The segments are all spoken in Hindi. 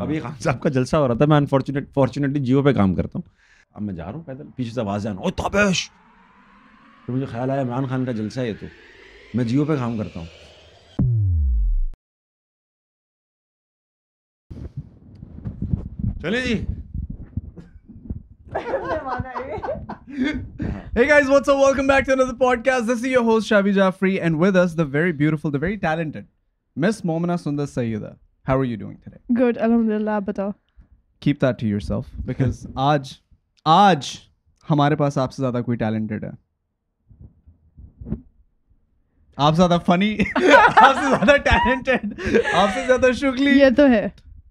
अभी खान साहब का जलसा हो रहा था मैं अनफॉर्चुनेट फॉर्चुनेटली जियो पे काम करता हूँ अब मैं जा रहा हूँ पैदल पीछे से आवाज़ आना ओ तबेश तो मुझे ख्याल आया इमरान खान का जलसा है ये तो मैं जियो पे काम करता हूँ चले जी hey guys, what's up? Welcome back to another podcast. This is your host Shabi Jaffrey, and with us, the very beautiful, the very talented Miss Momina Sundar Sayyida. How are you doing today? Good, alhamdulillah, बताओ. Uh, Keep that to yourself because आज आज हमारे पास आपसे ज्यादा कोई talented है आप ज्यादा फनी आपसे ज्यादा टैलेंटेड आपसे ज्यादा शुक्ली ये तो है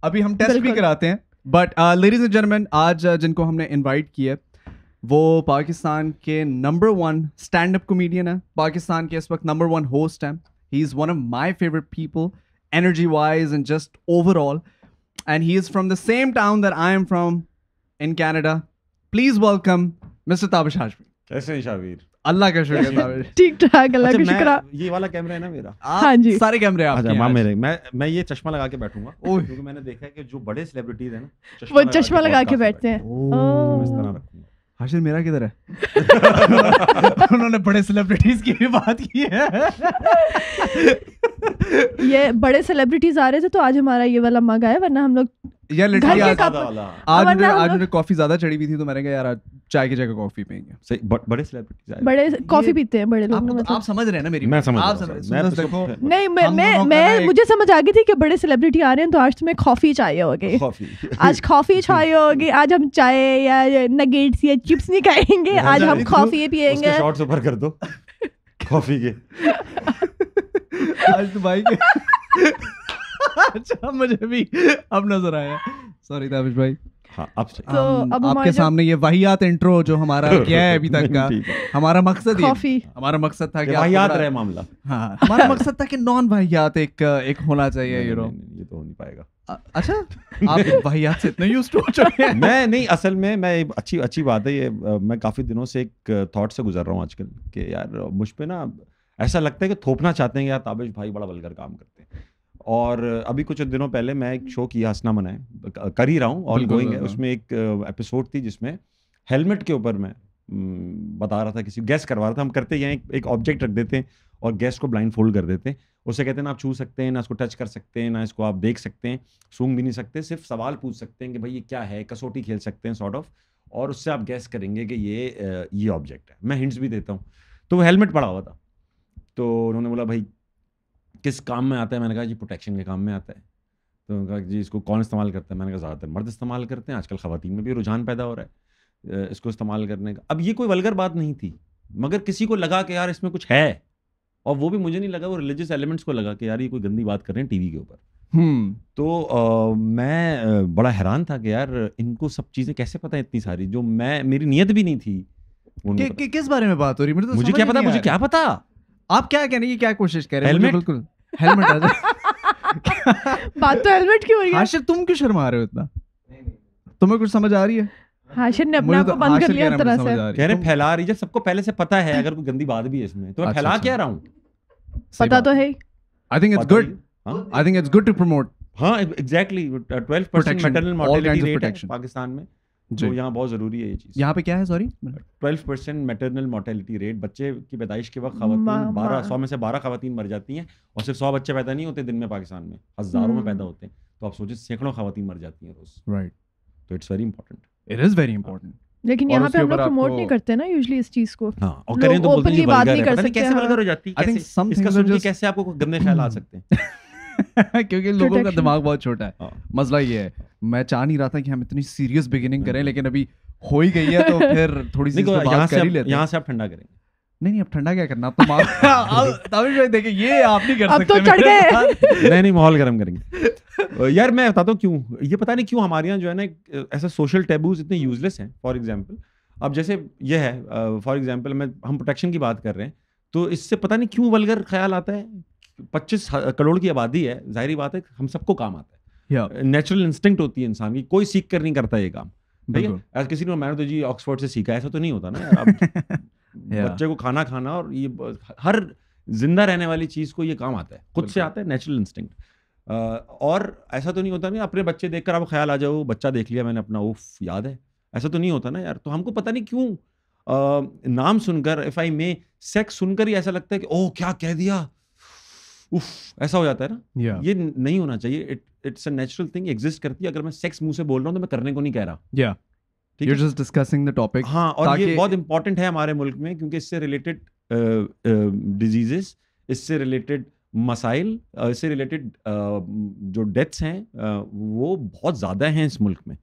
अभी हम टेस्ट भी कराते हैं बट लेडीज एंड जेंटलमैन आज uh, जिनको हमने इनवाइट किया वो पाकिस्तान के number one stand up comedian है पाकिस्तान के इस वक्त नंबर वन होस्ट हैं ही is one of my favourite people energy wise and just overall. And he is from the same town that I am from in Canada. Please welcome Mr. Tabish Hashmi. कैसे हैं शाबीर अल्लाह का शुक्र ताबिश ठीक ठाक अल्लाह का शुक्र ये वाला कैमरा है ना मेरा हाँ जी सारे कैमरे आप अच्छा मेरे मैं मैं ये चश्मा लगा के बैठूंगा क्योंकि मैंने देखा है कि जो बड़े सेलिब्रिटीज हैं ना वो चश्मा लगा के बैठते हैं इस तरह रखूंगा हर्षद मेरा किधर है उन्होंने बड़े सेलिब्रिटीज की भी बात की है ये बड़े सेलिब्रिटीज आ रहे थे तो आज हमारा ये वाला मग आया वरना हम लोग या लिटरली आज आज आज कॉफी ज्यादा चढ़ी हुई थी तो मैंने कहा यार चाय की जगह कॉफी पियेंगे सही बड़े बड़े कॉफी पीते हैं बड़े लोग मतलब आप समझ रहे हैं ना मेरी मैं समझ तो देखो नहीं मैं मैं मैं मुझे समझ आ गई थी कि बड़े सेलिब्रिटी आ रहे हैं तो आज तुम्हें कॉफी चाहिए होगी आज कॉफी चाहिए होगी आज हम चाय या नगेट्स या चिप्स नहीं खाएंगे आज हम कॉफी पियेंगे शॉर्ट्स ऊपर कर दो कॉफी के आज तो भाई के अच्छा मुझे भी अब नजर आया सॉरी दाविश भाई हाँ, अब तो um, अब आपके सामने ये वाहियात इंट्रो जो हमारा क्या है अभी तक का हमारा मकसद ही हमारा मकसद था कि वाहियात रहे मामला हाँ हमारा मकसद था कि नॉन वाहियात एक एक होना चाहिए यूरो ये तो हो नहीं पाएगा अच्छा आप वाहियात से इतना यूज्ड हो चुके हैं मैं नहीं असल में मैं अच्छी अच्छी बात है ये मैं काफी दिनों से एक थॉट से गुजर रहा हूँ आजकल कि यार मुझ पर ना ऐसा लगता है कि थोपना चाहते हैं यार ताबिश भाई बड़ा बलगर काम करते हैं और अभी कुछ दिनों पहले मैं एक शो किया हंसना मनाए कर ही रहा हूँ ऑल गोइंग है उसमें एक एपिसोड थी जिसमें हेलमेट के ऊपर मैं बता रहा था किसी गैस करवा रहा था हम करते हैं एक ऑब्जेक्ट रख देते हैं और गैस को ब्लाइंड फोल्ड कर देते हैं उसे कहते हैं ना आप छू सकते हैं ना इसको टच कर सकते हैं ना इसको आप देख सकते हैं सूंघ भी नहीं सकते सिर्फ सवाल पूछ सकते हैं कि भाई ये क्या है कसौटी खेल सकते हैं सॉर्ट ऑफ और उससे आप गैस करेंगे कि ये ये ऑब्जेक्ट है मैं हिंट्स भी देता हूँ तो वो हेलमेट पड़ा हुआ था तो उन्होंने बोला भाई किस काम में आता है मैंने कहा जी प्रोटेक्शन के काम में आता है तो उन्होंने कहा जी इसको कौन इस्तेमाल करता है मैंने कहा ज़्यादातर मर्द इस्तेमाल करते हैं आजकल खातन में भी रुझान पैदा हो रहा है इसको इस्तेमाल करने का अब ये कोई वलगर बात नहीं थी मगर किसी को लगा कि यार इसमें कुछ है और वो भी मुझे नहीं लगा वो रिलीजियस एलिमेंट्स को लगा कि यार ये कोई गंदी बात कर रहे हैं टीवी के ऊपर हम्म। तो आ, मैं बड़ा हैरान था कि यार इनको सब चीज़ें कैसे पता है इतनी सारी जो मैं मेरी नीयत भी नहीं थी कि, कि, किस बारे में बात हो रही मुझे तो मुझे क्या पता मुझे क्या पता आप क्या कहने की क्या कोशिश कर रहे हैं बिल्कुल हेलमेट आ जाए बात तो हेलमेट की हो रही है हाशिर तुम क्यों शर्मा रहे हो इतना तुम्हें कुछ समझ आ रही है हाशिर ने अपने आप को तो बंद कर लिया तरह से कह रहे फैला रही है सबको पहले से पता है अच्छा। अगर कोई गंदी बात भी है इसमें तो मैं अच्छा, फैला अच्छा। क्या रहा हूं पता तो है I think it's good I think it's good to promote हां एग्जैक्टली 12% मैटरनल मॉर्टेलिटी रेट है पाकिस्तान में जो यहाँ बहुत ज़रूरी है ये चीज़ यहाँ पे क्या है sorry twelve percent maternal mortality rate बच्चे की पैदाइश के वक्त खातन बारह सौ में से बारह खातन मर जाती हैं और सिर्फ सौ बच्चे पैदा नहीं होते दिन में पाकिस्तान में हज़ारों में पैदा हम्म। होते हैं तो आप सोचिए सैकड़ों खातन मर जाती हैं रोज़ राइट तो it's very important it is very important लेकिन यहाँ पे हम लोग प्रमोट नहीं करते ना यूजुअली इस चीज को हाँ, और करें तो बोलते हैं बात नहीं कर सकते कैसे वल्गर हो जाती है इसका सुन के कैसे आपको गंदे ख्याल आ सकते हैं क्योंकि लोगों का दिमाग बहुत छोटा है हाँ। मसला ये है मैं चाह नहीं रहा था कि हम इतनी सीरियस बिगिनिंग करें लेकिन अभी हो ही गई है तो फिर थोड़ी सी यहाँ से यहाँ से आप ठंडा करेंगे नहीं नहीं अब ठंडा क्या करना तो ताबिश भाई ये आप नहीं कर अब तो सकते तो चढ़ गए नहीं नहीं माहौल गर्म करेंगे यार मैं बताता हूँ क्यों ये पता नहीं क्यों हमारे यहाँ जो है ना ऐसा सोशल टेबूज इतने यूजलेस हैं फॉर एग्जाम्पल अब जैसे ये है फॉर एग्जाम्पल मैं हम प्रोटेक्शन की बात कर रहे हैं तो इससे पता नहीं क्यों वलगर ख्याल आता है पच्चीस करोड़ की आबादी है जाहिर बात है हम सबको काम आता है नेचुरल इंस्टिंक्ट होती है इंसान की कोई सीख कर नहीं करता ये काम भैया किसी ने मैंने तो जी ऑक्सफोर्ड से सीखा ऐसा तो नहीं होता ना अब बच्चे को खाना खाना और ये हर जिंदा रहने वाली चीज़ को ये काम आता है खुद से आता है नेचुरल इंस्टिंक्ट और ऐसा तो नहीं होता ना अपने बच्चे देखकर आप ख्याल आ जाओ बच्चा देख लिया मैंने अपना उफ याद है ऐसा तो नहीं होता ना यार तो हमको पता नहीं क्यों नाम सुनकर एफ आई में सेक्स सुनकर ही ऐसा लगता है कि ओह क्या कह दिया उफ ऐसा हो जाता है ना yeah. ये नहीं होना चाहिए it it's a natural thing exist करती है अगर मैं सेक्स मुंह से बोल रहा हूँ तो मैं करने को नहीं कह रहा yeah. You're just discussing the topic. हाँ और ये बहुत इंपॉर्टेंट है हमारे मुल्क में क्योंकि इससे रिलेटेड डिजीजेस uh, uh, इससे रिलेटेड मसाइल uh, इससे रिलेटेड जो डेथ्स हैं uh, वो बहुत ज़्यादा हैं इस मुल्क में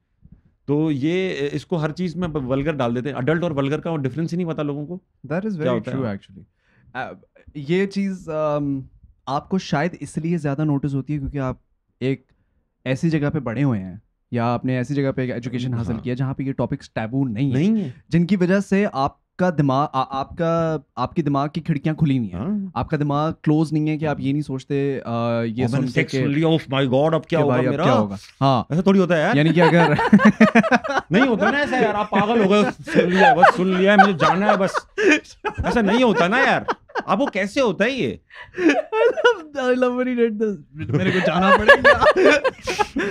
तो ये इसको हर चीज़ में वल्गर डाल देते हैं अडल्ट और वल्गर का डिफरेंस ही नहीं पता लोगों को that is very true actually ये चीज़ um... आपको शायद इसलिए ज़्यादा नोटिस होती है क्योंकि आप एक ऐसी जगह पे बड़े हुए हैं या आपने ऐसी जगह पे एजुकेशन हासिल हाँ। किया जहाँ पे ये टॉपिक्स टैबू नहीं नहीं है, है। जिनकी वजह से आपका दिमाग आ, आपका आपकी दिमाग की खिड़कियां खुली नहीं है हाँ। आपका दिमाग क्लोज नहीं है कि आप ये नहीं सोचते आ, ये सुन के ऑफ माय गॉड अब क्या होगा मेरा क्या होगा हाँ ऐसा थोड़ी होता है यार यानी कि अगर नहीं होता ना ऐसा यार आप पागल हो गए सुन लिया बस सुन लिया मुझे जाना है बस ऐसा नहीं होता ना यार अब वो कैसे होता है ये मेरे को जाना पड़ेगा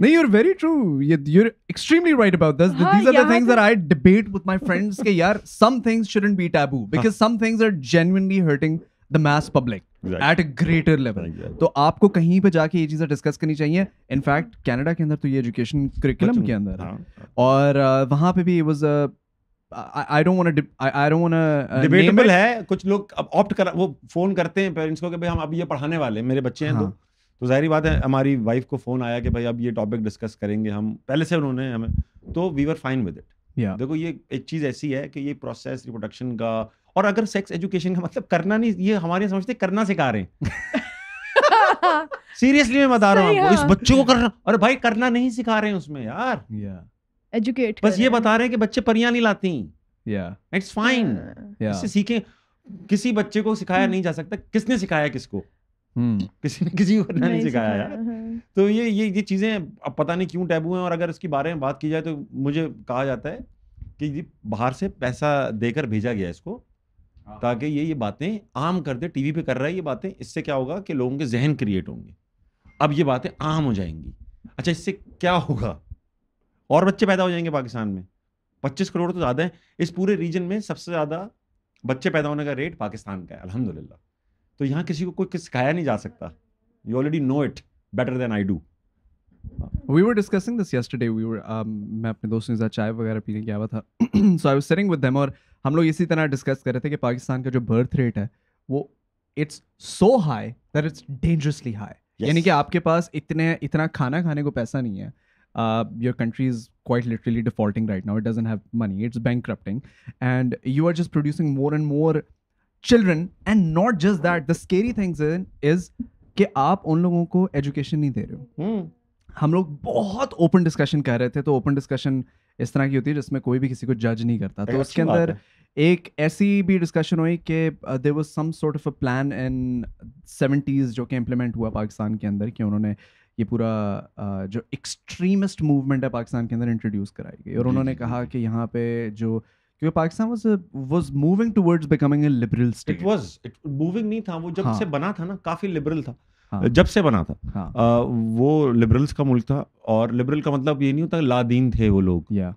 नहीं you are very true you are extremely right about this these are the things that I debate with my friends के यार some things shouldn't be taboo because some things are genuinely hurting the mass public at a greater level तो आपको कहीं पे जाके ये चीजें डिस्कस करनी चाहिए इनफैक्ट कनाडा के अंदर तो ये एजुकेशन करिकुलम के अंदर है हाँ, हाँ। और वहां पे भी was a I don't want to I don't want to debatable है कुछ लोग अब ऑप्ट कर वो फोन करते हैं पेरेंट्स को कि भाई हम अब ये पढ़ाने वाले हैं मेरे बच्चे हैं तो। हाँ. तो तो जाहिर बात है हमारी वाइफ को फोन आया कि भाई अब ये टॉपिक डिस्कस करेंगे हम पहले से उन्होंने हमें तो we were fine with it देखो ये एक चीज़ ऐसी है कि ये प्रोसेस रिप्रोडक्शन का और अगर सेक्स एजुकेशन का मतलब करना नहीं ये हमारे समझते करना सिखा रहे सीरियसली मैं बता रहा हूँ इस हाँ। बच्चे को करना अरे भाई करना नहीं सिखा रहे हैं उसमें यार yeah. एजुकेट बस ये बता रहे हैं कि बच्चे परियां नहीं लाती या इट्स फाइन इससे सीखें किसी बच्चे को सिखाया हम्म। नहीं जा सकता किसने सिखाया किसको हम्म। किसी ने किसी को नहीं सिखाया यार हाँ। तो ये ये ये चीज़ें अब पता नहीं क्यों टैबू हैं और अगर इसके बारे में बात की जाए तो मुझे कहा जाता है कि बाहर से पैसा देकर भेजा गया इसको हाँ। ताकि ये ये बातें आम कर दे टीवी पे कर रहा है ये बातें इससे क्या होगा कि लोगों के जहन क्रिएट होंगे अब ये बातें आम हो जाएंगी अच्छा इससे क्या होगा और बच्चे पैदा हो जाएंगे पाकिस्तान में पच्चीस करोड़ तो ज़्यादा है इस पूरे रीजन में सबसे ज़्यादा बच्चे पैदा होने का रेट पाकिस्तान का है अलहमद तो यहाँ किसी को कोई सिखाया नहीं जा सकता you already know it better than I do we were discussing this yesterday we were मैं अपने दोस्तों के साथ चाय वगैरह पीने के आवा था so I was sitting with them और हम लोग इसी तरह डिस्कस कर रहे थे कि पाकिस्तान का जो बर्थ रेट है वो it's so high that it's dangerously high यानी कि आपके पास इतने इतना खाना खाने को पैसा नहीं है uh, your country is quite literally defaulting right now. It doesn't have money, it's bankrupting. And you are just producing more and more children. And not just that, the scary thing is, is कि आप उन लोगों को एजुकेशन नहीं hmm. हम लोग बहुत ओपन डिस्कशन कर रहे थे तो ओपन डिस्कशन इस तरह की होती है जिसमें कोई भी किसी को जज नहीं करता तो उसके अंदर एक ऐसी भी डिस्कशन हुई कि there was some sort of a plan in seventies जो कि इम्प्लीमेंट हुआ पाकिस्तान के अंदर कि उन्होंने ये पूरा जो एक्सट्रीमिस्ट मूवमेंट है पाकिस्तान के अंदर इंट्रोड्यूस कराई गई और उन्होंने कहा कि यहाँ पे जो क्योंकि Pakistan was was moving towards becoming a liberal state it was it moving नहीं था वो जब हाँ. से बना था ना काफी लिबरल था हाँ. जब से बना था हाँ. आ, वो लिबरल्स का मुल्क था और लिबरल का मतलब ये नहीं होता लादीन थे वो लोग yeah.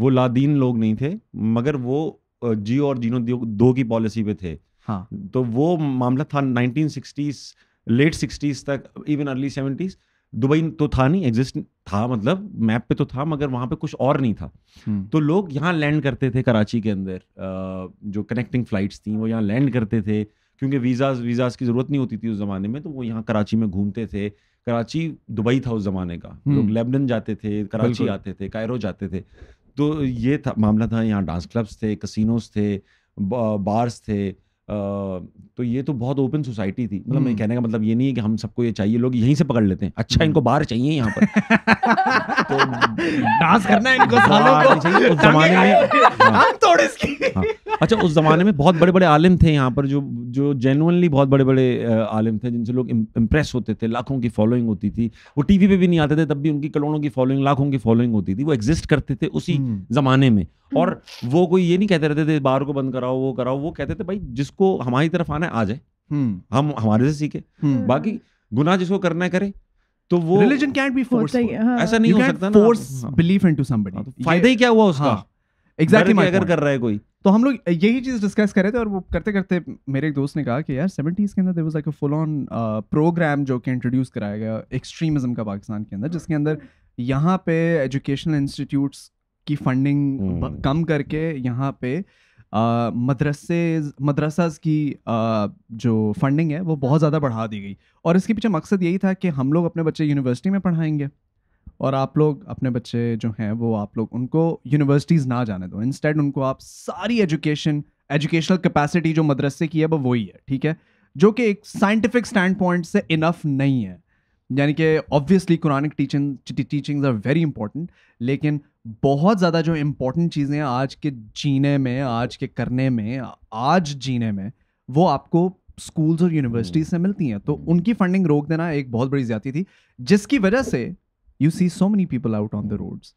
वो लादीन लोग नहीं थे मगर वो जियो और जीनो दो की पॉलिसी पे थे हाँ. तो वो मामला था 1960s लेट 60s तक इवन अर्ली 70s दुबई तो था नहीं एग्जिस्ट था मतलब मैप पे तो था मगर वहाँ पे कुछ और नहीं था हम्म। तो लोग यहाँ लैंड करते थे कराची के अंदर जो कनेक्टिंग फ्लाइट्स थी वो यहाँ लैंड करते थे क्योंकि वीज़ाज वीज़ाज की ज़रूरत नहीं होती थी उस ज़माने में तो वो यहाँ कराची में घूमते थे कराची दुबई था उस ज़माने का हम्म। लोग लेबनन जाते थे कराची आते थे कायरो जाते थे तो ये था मामला था यहाँ डांस क्लब्स थे कसिनोज थे बार्स थे तो ये तो बहुत ओपन सोसाइटी थी मतलब मैं हम्म। कहने का मतलब ये नहीं है कि हम सबको ये चाहिए लोग यहीं से पकड़ लेते हैं अच्छा इनको बाहर चाहिए यहाँ पर तो डांस करना है इनको सालों को उस जमाने में हाँ, तोड़ इसकी हाँ। अच्छा उस जमाने में बहुत बड़े बड़े आलिम थे यहाँ पर जो जो जेनुअनली बहुत बड़े बड़े आलिम थे जिनसे लोग इम्प्रेस होते थे लाखों की फॉलोइंग होती थी वो टीवी पे भी नहीं आते थे तब भी उनकी करोड़ों की फॉलोइंग लाखों की फॉलोइंग होती थी वो एग्जिस्ट करते थे उसी हम्म। जमाने में और हम्म। वो कोई ये नहीं कहते रहते थे बार को बंद कराओ वो कराओ वो कहते थे भाई जिसको जिसको हमारी तरफ आना है आ जाए हम्म। हम हमारे से सीखे हम्म। बाकी गुनाह जिसको करना है करे तो वो रिलीजन कैंट बी फोर्स ऐसा नहीं हो सकता फोर्स बिलीफ टू समबडी फायदा ही क्या हुआ उसका एग्जैक्टली हाँ। exactly अगर कर रहा है कोई तो हम लोग यही चीज डिस्कस कर रहे थे और वो करते करते मेरे एक दोस्त ने कहा कि यार सेवेंटीज के अंदर there like a full on programme जो कि इंट्रोड्यूस कराया गया एक्सट्रीमिज्म का पाकिस्तान के अंदर जिसके अंदर यहाँ पे एजुकेशनल इंस्टीट्यूट्स की फंडिंग हम्म। कम करके यहाँ पे मदरसे मदरसाज की आ, जो फंडिंग है वो बहुत ज़्यादा बढ़ा दी गई और इसके पीछे मकसद यही था कि हम लोग अपने बच्चे यूनिवर्सिटी में पढ़ाएंगे और आप लोग अपने बच्चे जो हैं वो आप लोग उनको यूनिवर्सिटीज़ ना जाने दो इंस्टेड उनको आप सारी एजुकेशन एजुकेशनल कैपेसिटी जो मदरसे की है वो वही है ठीक है जो कि एक साइंटिफिक स्टैंड पॉइंट से इनफ नहीं है यानी कि obviously Quranic teaching teachings are very important लेकिन बहुत ज़्यादा जो इम्पोर्टेंट चीज़ें आज के जीने में आज के करने में आज जीने में वो आपको स्कूल्स और यूनिवर्सिटीज हम्म। से मिलती हैं तो उनकी फंडिंग रोक देना एक बहुत बड़ी ज्यादा थी जिसकी वजह से you see so many people out on the roads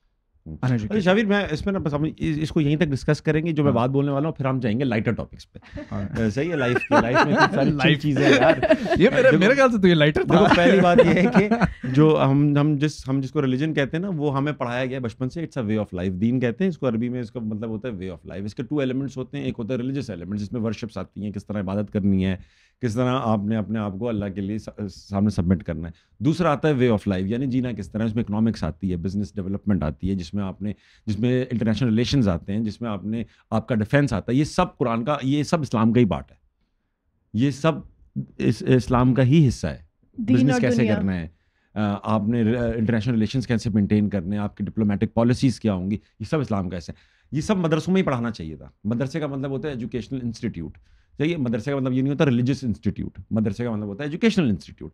अरे मैं इसमें ना बस हम इसको यहीं तक डिस्कस करेंगे जो मैं हाँ। बात बोलने वाला हूँ फिर हम जाएंगे लाइटर टॉपिक्स पे हाँ। सही है लाइफ की लाइफ में सारी लाइफ चीजें यार ये मेरे मेरे ख्याल से तो ये लाइटर देखो पहली बात ये है कि जो हम हम जिस हम जिसको रिलीजन कहते हैं ना वो हमें पढ़ाया गया बचपन से it's a way of life दीन कहते हैं इसको अरबी में इसका मतलब होता है वे ऑफ लाइफ इसके टू एलिमेंट्स होते हैं एक होता है रिलीजियस एलिमेंट जिसमें वर्शिप्स आती हैं किस तरह इबादत करनी है किस तरह आपने अपने आप को अल्लाह के लिए सामने सबमिट करना है दूसरा आता है वे ऑफ लाइफ यानी जीना किस तरह इसमें इकोनॉमिक्स आती है बिजनेस डेवलपमेंट आती है जिस जिसमें आपने जिसमें इंटरनेशनल रिलेशन आते हैं जिसमें आपने आपका डिफेंस आता है ये सब कुरान का ये सब इस्लाम का ही पार्ट है ये सब इस, इस्लाम का ही हिस्सा है बिजनेस कैसे करना है आपने इंटरनेशनल रिलेशन कैसे मेनटेन करने हैं आपकी डिप्लोमेटिक पॉलिसीज़ क्या होंगी ये सब इस्लाम का हिस्सा है ये सब मदरसों में ही पढ़ाना चाहिए था मदरसे का मतलब होता है एजुकेशनल इंस्टीट्यूट चाहिए मदरसे का मतलब ये नहीं होता रिलीजियस इंस्टीट्यूट मदरसे का मतलब होता है educational institute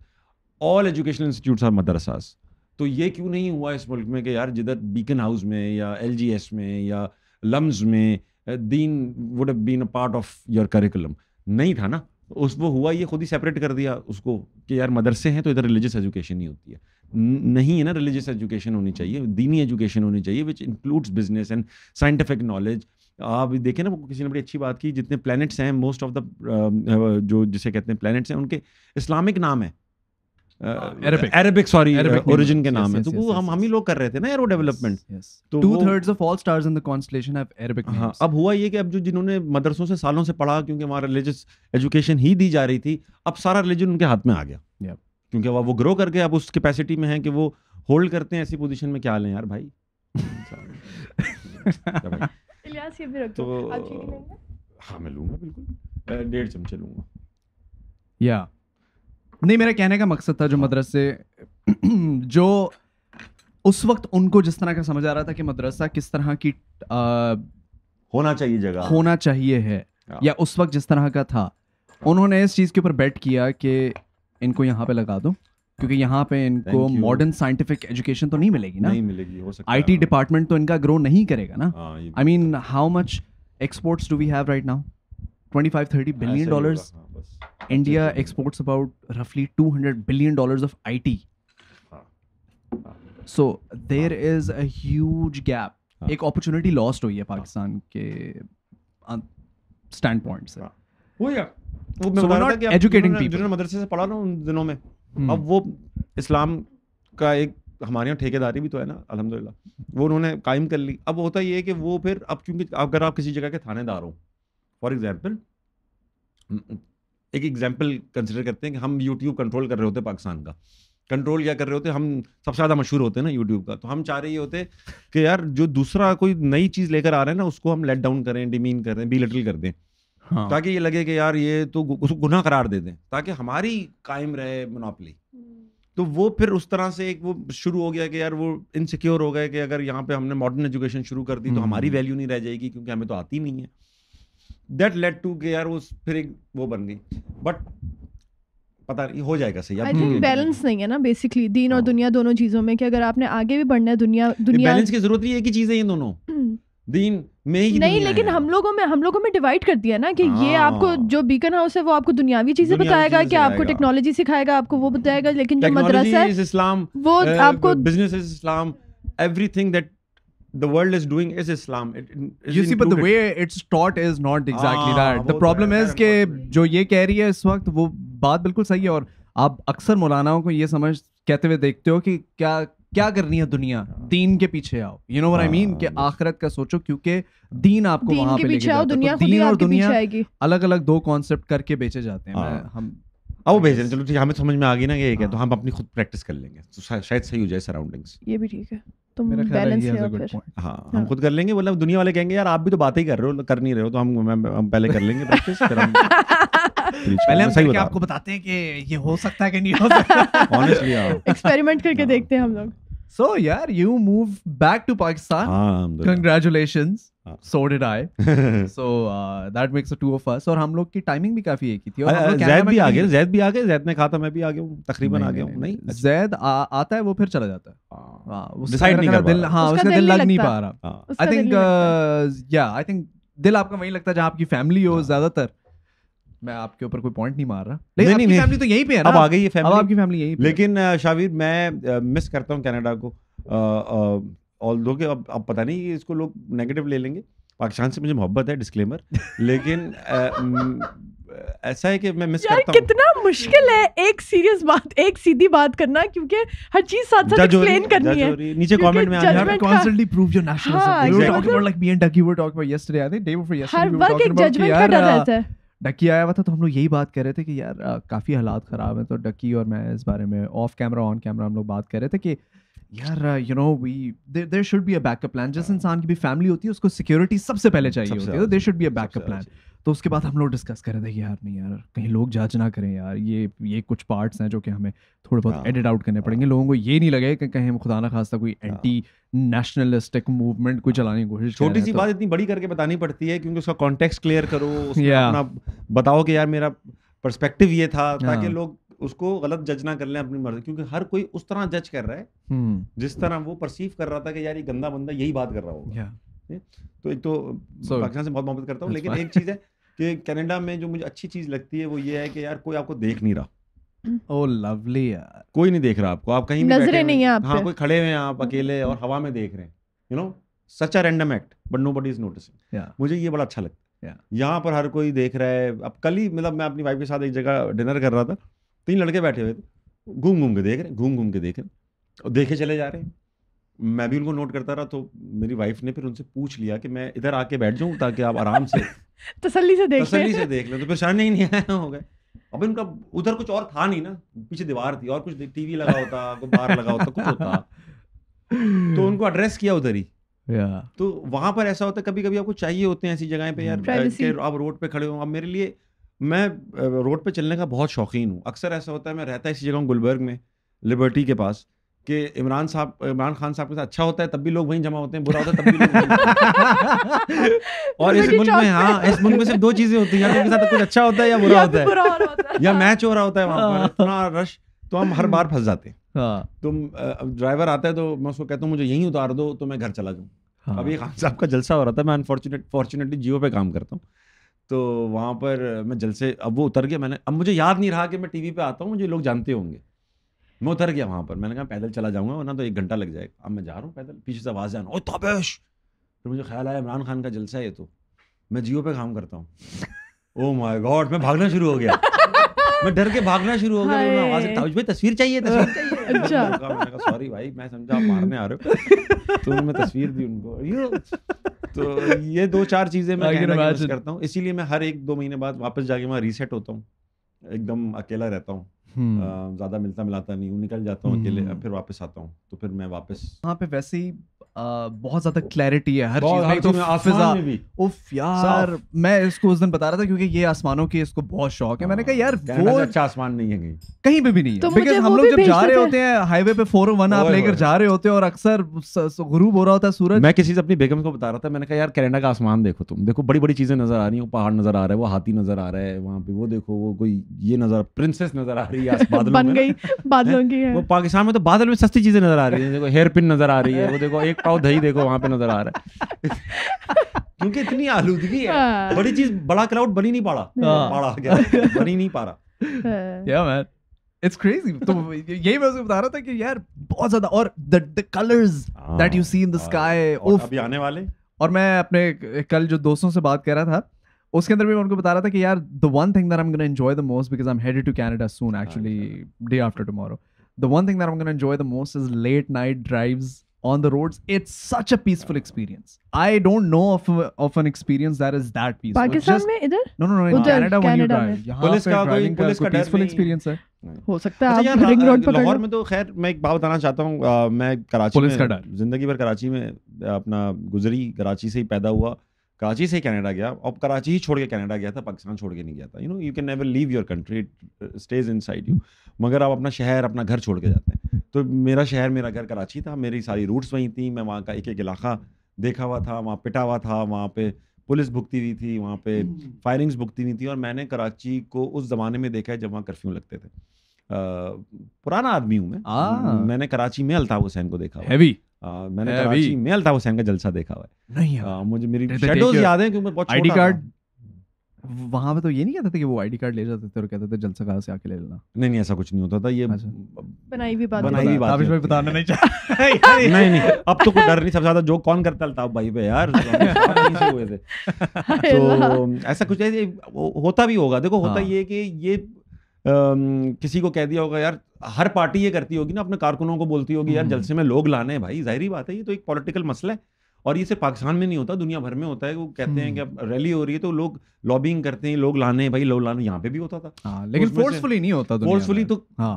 all educational institutes are मदरसाज़ तो ये क्यों नहीं हुआ इस मुल्क में कि यार जिधर बीकन हाउस में या एल में या लम्स में दीन would been a part of your curriculum नहीं था ना उस वो हुआ ये खुद ही सेपरेट कर दिया उसको कि यार मदरसे हैं तो इधर रिलीजियस एजुकेशन नहीं होती है नहीं है ना रिलीजियस एजुकेशन होनी चाहिए दीनी एजुकेशन होनी चाहिए which includes business and scientific knowledge आप देखें ना किसी ने बड़ी अच्छी बात की जितने प्लैनेट्स हैं मोस्ट ऑफ द जो जिसे कहते हैं प्लैनेट्स हैं उनके इस्लामिक नाम है अरेबिक सॉरी ओरिजिन के नाम है तो वो हम हम ही लोग कर रहे थे ना एरो डेवलपमेंट तो two thirds of all stars in the constellation have Arabic हां अब हुआ ये कि अब जो जिन्होंने मदरसों से सालों से पढ़ा क्योंकि हमारा रिलीजियस एजुकेशन ही दी जा रही थी अब सारा रिलीजन उनके हाथ में आ गया क्योंकि वो ग्रो करके अब उस कैपेसिटी में है कि वो होल्ड करते हैं ऐसी पोजीशन में क्या लें यार भाई इलियास ये भी रख दो तो, आप चीनी लेंगे हां मैं लूंगा बिल्कुल डेढ़ चमचे लूंगा या नहीं मेरा कहने का मकसद था जो हाँ। मदरसे जो उस वक्त उनको जिस तरह का समझ आ रहा था कि मदरसा किस तरह की आ, होना चाहिए जगह होना चाहिए है हाँ। या उस वक्त जिस तरह का था उन्होंने इस चीज़ के ऊपर बैट किया कि इनको यहाँ पे लगा दो क्योंकि यहाँ पे इनको मॉडर्न साइंटिफिक एजुकेशन तो नहीं मिलेगी ना नहीं मिलेगी हो सकता आईटी डिपार्टमेंट तो इनका ग्रो नहीं करेगा ना I mean how much exports do we have right now five thirty billion dollars India exports about roughly 200 billion dollars of IT. So so there is a gap एक अपॉर्चुनिटी लॉस्ट हुई है पाकिस्तान के स्टैंड पॉइंट से वो एजुकेटिंग मदरसे से पढ़ा ना उन दिनों में हम्म। अब वो इस्लाम का एक हमारे यहाँ ठेकेदारी भी तो है ना अलहमदिल्ला वो उन्होंने कायम कर ली अब होता ये है कि वो फिर अब क्योंकि अगर आप किसी जगह के थानेदार हो फॉर एग्जाम्पल एक एग्जाम्पल कंसिडर करते हैं कि हम यूट्यूब कंट्रोल कर रहे होते पाकिस्तान का कंट्रोल क्या कर रहे होते हम सबसे ज़्यादा मशहूर होते हैं ना यूट्यूब का तो हम चाह रहे ये होते कि यार जो दूसरा कोई नई चीज़ लेकर आ रहा है ना उसको हम लेट डाउन करें डिमीन करें बी लिटिल कर दें हाँ। ताकि ये लगे कि यार ये तो उसको गुना करार दे दें ताकि हमारी कायम रहे मोनापली हम्म। तो वो फिर उस तरह से एक वो शुरू हो गया कि यार वो इनसिक्योर हो गए कि अगर यहाँ पे हमने मॉडर्न एजुकेशन शुरू कर दी तो हम्म। हमारी वैल्यू नहीं रह जाएगी क्योंकि हमें तो आती नहीं है दैट लेट टू के यार वो फिर एक वो बन गई बट पता नहीं हो जाएगा सही आई थिंक बैलेंस नहीं है ना बेसिकली दीन और हाँ। दुनिया दोनों चीज़ों में कि अगर आपने आगे भी बढ़ना है दुनिया दुनिया बैलेंस की जरूरत नहीं है कि चीज़ें ये दोनों दीन में ही नहीं लेकिन हम लोगों में हम लोगों में डिवाइड कर दिया ना कि आ, ये हाँ। आपको जो बीकन हाउस है वो आपको दुनियावी चीजें बताएगा कि आपको टेक्नोलॉजी सिखाएगा आपको वो बताएगा लेकिन जो मदरसा है इस्लाम वो uh, आपको business Islam everything that the world is doing is Islam. It, is you see, included. but the way it's taught is not exactly ah, that. The problem is कि जो ये कह रही है इस वक्त वो बात बिल्कुल सही है और आप अक्सर मौलानाओं को ये समझ कहते हुए देखते हो कि क्या क्या करनी है दुनिया दीन के पीछे आओ यू नो आई मीन कि आखिरत का सोचो क्योंकि दीन आपको दीन वहां पे लेके जाता दुनिया तो दीन और दुनिया अलग-अलग दो कॉन्सेप्ट करके बेचे जाते हैं हम अब वो भेज रहे हैं चलो ठीक है हमें समझ में आ गई ना ये क्या तो हम अपनी खुद प्रैक्टिस कर लेंगे तो शायद सही हो जाए सराउंडिंग्स ये भी ठीक है तुम मेरा गुड पॉइंट हाँ, हाँ हम खुद कर लेंगे मतलब दुनिया वाले कहेंगे यार आप भी तो बातें ही कर रहे हो कर नहीं रहे हो तो हम हम पहले कर लेंगे प्रैक्टिस पहले हम सही आपको बताते हैं कि ये हो सकता है कि नहीं हो सकता ऑनेस्टली एक्सपेरिमेंट हाँ। करके देखते हैं हम लोग So yeah, you moved back to Pakistan. Congratulations. Ah. So did I. so uh, that makes the two of us. और हम लोग की टाइमिंग भी काफी एक ही थी और हम लोग जैद भी आ गए जैद भी आ गए जैद ने कहा था मैं भी आ गया हूँ तकरीबन आ गया हूँ नहीं जैद आता है वो फिर चला जाता है डिसाइड नहीं कर दिल हाँ उसका दिल लग नहीं पा रहा आई थिंक या आई थिंक दिल आपका वहीं लगता है जहाँ आपकी फैमिली हो हाँ। ज्यादातर मैं आपके ऊपर कोई पॉइंट नहीं मार रहा लेकिन नहीं, नहीं, फैमिली तो यहीं पे है ना अब आ गई ये फैमिली अब आपकी फैमिली यहीं पे लेकिन शावीर मैं मिस करता हूँ कनाडा को ऑल दो के अब अब पता नहीं इसको लोग नेगेटिव ले लेंगे पाकिस्तान से मुझे मोहब्बत है डिस्क्लेमर लेकिन ऐसा है कि मैं मिस करता हूं। कितना मुश्किल है एक सीरियस बात एक सीधी बात करना क्योंकि हर चीज साथ साथ एक्सप्लेन करनी है नीचे कमेंट में आ रहा है constantly prove your nationalism you talk about like me and Ducky were talk about yesterday I think day before yesterday we हर वक्त एक जजमेंट का डर रहता है डकी आया हुआ था तो हम लोग यही बात कर रहे थे कि यार काफ़ी हालात ख़राब हैं तो डकी और मैं इस बारे में ऑफ कैमरा ऑन कैमरा हम लोग बात कर रहे थे कि यार you know we there should be a backup plan जिस हाँ। इंसान की भी फैमिली होती है उसको सिक्योरिटी सबसे पहले चाहिए होती है there should be a backup plan तो उसके बाद हम लोग डिस्कस कर रहे थे कि यार नहीं यार कहीं लोग जज ना करें यार ये ये कुछ पार्ट्स हैं जो कि हमें थोड़े बहुत एडिट हाँ, आउट करने पड़ेंगे हाँ। लोगों को ये नहीं लगे कि कहीं खुदा ना खास्ता कोई एंटी नेशनलिस्टिक मूवमेंट कोई हाँ। चलाने की कोशिश छोटी सी तो बात इतनी बड़ी करके बतानी पड़ती है क्योंकि उसका कॉन्टेक्स्ट क्लियर करो अपना बताओ कि यार मेरा परस्पेक्टिव ये था ताकि लोग उसको गलत जज ना कर लें अपनी मर्जी क्योंकि हर कोई उस तरह जज कर रहा है हम्म। जिस तरह वो परसीव कर रहा था कि यार ये गंदा बंदा यही बात कर रहा होगा तो एक तो पाकिस्तान से बहुत मोहब्बत करता हूँ लेकिन एक चीज़ है कि कनाडा में जो मुझे अच्छी चीज़ लगती है वो ये है कि यार कोई आपको देख नहीं रहा ओह oh, लवली यार कोई नहीं देख रहा आपको आप कहीं नजरें नहीं है हाँ कोई खड़े हुए हैं आप अकेले और हवा में देख रहे हैं you know such a random act but nobody is noticing मुझे ये बड़ा अच्छा लगता है yeah. यहाँ पर हर कोई देख रहा है अब कल ही मतलब मैं अपनी वाइफ के साथ एक जगह डिनर कर रहा था तीन लड़के बैठे हुए थे घूम घूम के देख रहे घूम घूम के देख रहे और देखे चले जा रहे हैं मैं भी उनको नोट करता रहा तो मेरी वाइफ ने फिर उनसे पूछ लिया कि मैं इधर आके बैठ जाऊं ताकि आप आराम से तसल्ली से देख तसल्ली से देख लें तो परेशान नहीं आया हो गए अब इनका उधर कुछ और था नहीं ना पीछे दीवार थी और कुछ टीवी लगा होता कोई बार लगा होता कुछ होता तो उनको एड्रेस किया उधर ही yeah. तो वहां पर ऐसा होता है कभी कभी आपको चाहिए होते हैं ऐसी जगह पे यार आप रोड पे खड़े हो अब मेरे लिए मैं रोड पे चलने का बहुत शौकीन हूँ अक्सर ऐसा होता है मैं रहता है इसी जगह गुलबर्ग में लिबर्टी के पास कि इमरान साहब इमरान खान साहब के साथ अच्छा होता है तब भी लोग वहीं जमा होते हैं बुरा होता है तब भी और इस मुल्क में हाँ इस मुल्क में सिर्फ दो चीजें होती हैं या तो उनके साथ कुछ अच्छा होता है या बुरा होता है या मैच हो रहा होता है वहाँ पर हाँ। इतना रश तो हम हर बार फंस जाते हैं हाँ। तुम ड्राइवर आता है तो मैं उसको कहता हूँ मुझे यहीं उतार दो तो मैं घर चला जाऊँ हाँ। अभी खान साहब का जलसा हो रहा था मैं अनफॉर्चुनेट फॉर्चुनेटली जियो पे काम करता हूँ तो वहाँ पर मैं जलसे अब वो उतर गया मैंने अब मुझे याद नहीं रहा कि मैं टीवी पे आता हूँ मुझे लोग जानते होंगे मैं उतर गया वहाँ पर मैंने कहा पैदल चला जाऊँगा वरना तो एक घंटा लग जाएगा अब मैं जा रहा हूँ पैदल पीछे से आवाज़ जाना ओ ताबेश फिर मुझे ख्याल आया इमरान खान का जलसा है ये तो मैं जियो पे काम करता हूँ ओ माय गॉड मैं भागना शुरू हो गया मैं डर के भागना शुरू हो गया आवाज़ भाई तस्वीर चाहिए तस्वीर चाहिए अच्छा सॉरी भाई मैं समझा मारने आ रहे हो तो मैं तस्वीर दी उनको यू तो ये दो चार चीज़ें मैं करता हूँ इसीलिए मैं हर एक दो महीने बाद वापस जाके वहाँ रीसेट होता हूँ एकदम अकेला रहता हूँ हम्म। ज़्यादा मिलता मिलाता नहीं हूँ निकल जाता हूँ अकेले हम्म। फिर वापस आता हूँ तो फिर मैं वापस वहाँ पे वैसे ही बहुत ज्यादा क्लैरिटी है हर चीज में तो उफ यार मैं इसको उस दिन बता रहा था क्योंकि ये आसमानों की इसको बहुत शौक है मैंने कहा यार हाँ। वो तो अच्छा आसमान नहीं है कहीं पे भी नहीं है बिकॉज तो हम लोग जब जा रहे होते हैं हाईवे पे फोर वन oh आप लेकर जा रहे होते हैं और अक्सर गुरूब हो रहा होता है सूरज मैं किसी से अपनी बेगम को बता रहा था मैंने कहा यार कैनेडा का आसमान देखो तुम देखो बड़ी बड़ी चीजें नजर आ रही है पहाड़ नजर आ रहा है वो हाथी नजर आ रहा है वहाँ पे वो देखो वो कोई ये नजर प्रिंसेस नजर आ रही है बादलों की वो पाकिस्तान में तो बादल में सस्ती चीजें नजर आ रही है देखो हेयर पिन नजर आ रही है वो देखो एक पाव दही देखो वहां पे नजर आ रहा है क्योंकि इतनी आलूदगी है हाँ। बड़ी चीज बड़ा क्लाउड बनी नहीं पाड़ा गया हाँ। बनी नहीं पा रहा या मैन इट्स क्रेजी तो यही मैं बता रहा था कि यार बहुत ज्यादा और the colours that you see in the sky अभी आने वाले और मैं अपने कल जो दोस्तों से बात कर रहा था उसके अंदर भी मैं उनको बता रहा था कि यार the one thing that I am enjoy the most because I am headed to Canada soon actually day after tomorrow the one thing that I am enjoy the most is late night drives on the roads it's such a peaceful experience i don't know of a, of an experience that is that peaceful Pakistan में इधर no no no in Canada when you drive police का कोई पुलिस का पीसफुल एक्सपीरियंस है हो सकता है अच्छा आप रिंग रोड पर लाहौर में तो खैर मैं एक बात बताना चाहता हूँ मैं कराची पुलिस का डर जिंदगी भर कराची में अपना गुजरी कराची से ही पैदा हुआ कराची से कनाडा गया और कराची ही छोड़ के कनाडा गया था पाकिस्तान छोड़ के नहीं गया था you know you can never leave your country it stays inside you मगर आप अपना शहर अपना घर छोड़ के जाते हैं तो मेरा शहर मेरा घर कराची था मेरी सारी रूट्स वहीं थी मैं वहाँ का एक एक इलाका देखा हुआ था वहाँ पिटा हुआ था वहाँ पे पुलिस भुगती हुई थी वहाँ पे फायरिंग्स हम्म। भुगती हुई थी और मैंने कराची को उस ज़माने में देखा है जब वहाँ कर्फ्यू लगते थे पुराना आदमी हूँ मैं आ, हाँ। मैंने कराची में अल्ताफ हुसैन को देखा हैवी मैंने कराची में अल्ताफ हुसैन का जलसा देखा हुआ है नहीं मुझे मेरी शेडोज याद है क्योंकि बहुत वहां पे तो ये नहीं कहते थे कि वो आईडी कार्ड ले जाते थे और कहते थे जलसा कहा से आके ले लेना नहीं नहीं ऐसा कुछ नहीं होता था ये अच्छा। बनाई भी बात बनाई भी बात ताबिश भाई बताना नहीं चाहते नहीं नहीं अब तो कोई डर नहीं सबसे ज्यादा जो कौन करता अल्ताफ भाई पे यार तो ऐसा कुछ ऐसे होता भी होगा देखो होता हाँ। ये कि ये किसी को कह दिया होगा यार हर पार्टी ये करती होगी ना अपने कारकुनों को बोलती होगी यार हम्म, जलसे हम्म। में लोग लाने भाई जाहिर बात है ये तो एक पॉलिटिकल मसला है और ये सिर्फ पाकिस्तान में नहीं होता दुनिया भर में होता है वो कहते हैं कि हम्म। अब रैली हो रही है तो लोग लॉबिंग करते हैं लोग लाने भाई लोग लाने यहाँ पे भी होता था आ, हाँ, लेकिन फोर्सफुली नहीं होता फोर्सफुली तो हाँ।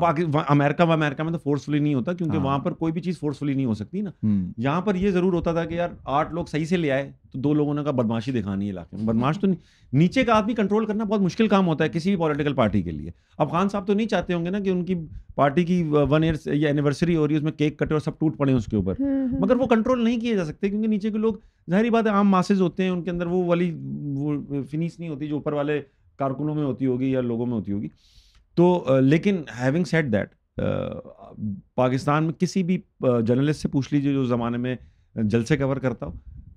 अमेरिका व अमेरिका में तो फोर्सफुली नहीं होता क्योंकि हाँ। वहां पर कोई भी चीज फोर्सफुली नहीं हो सकती ना हम्म। यहाँ पर ये जरूर होता था कि यार आठ लोग सही से ले आए तो दो लोगों ने कहा बदमाशी दिखानी है इलाके में हम्म। बदमाश तो नहीं नीचे का आदमी कंट्रोल करना बहुत मुश्किल काम होता है किसी भी पॉलिटिकल पार्टी के लिए अब खान साहब तो नहीं चाहते होंगे ना कि उनकी पार्टी की वन ईयर या एनिवर्सरी हो रही है उसमें केक कटे और सब टूट पड़े उसके ऊपर हम्म, हम्म। मगर वो कंट्रोल नहीं किए जा सकते क्योंकि नीचे के लोग जाहिर बात है आम मासेज होते हैं उनके अंदर वो वाली वो फिनिश नहीं होती जो ऊपर वाले कारकुनों में होती होगी या लोगों में होती होगी तो लेकिन हैविंग सेट दैट पाकिस्तान में किसी भी जर्नलिस्ट से पूछ लीजिए जो ज़माने में जलसे कवर करता हो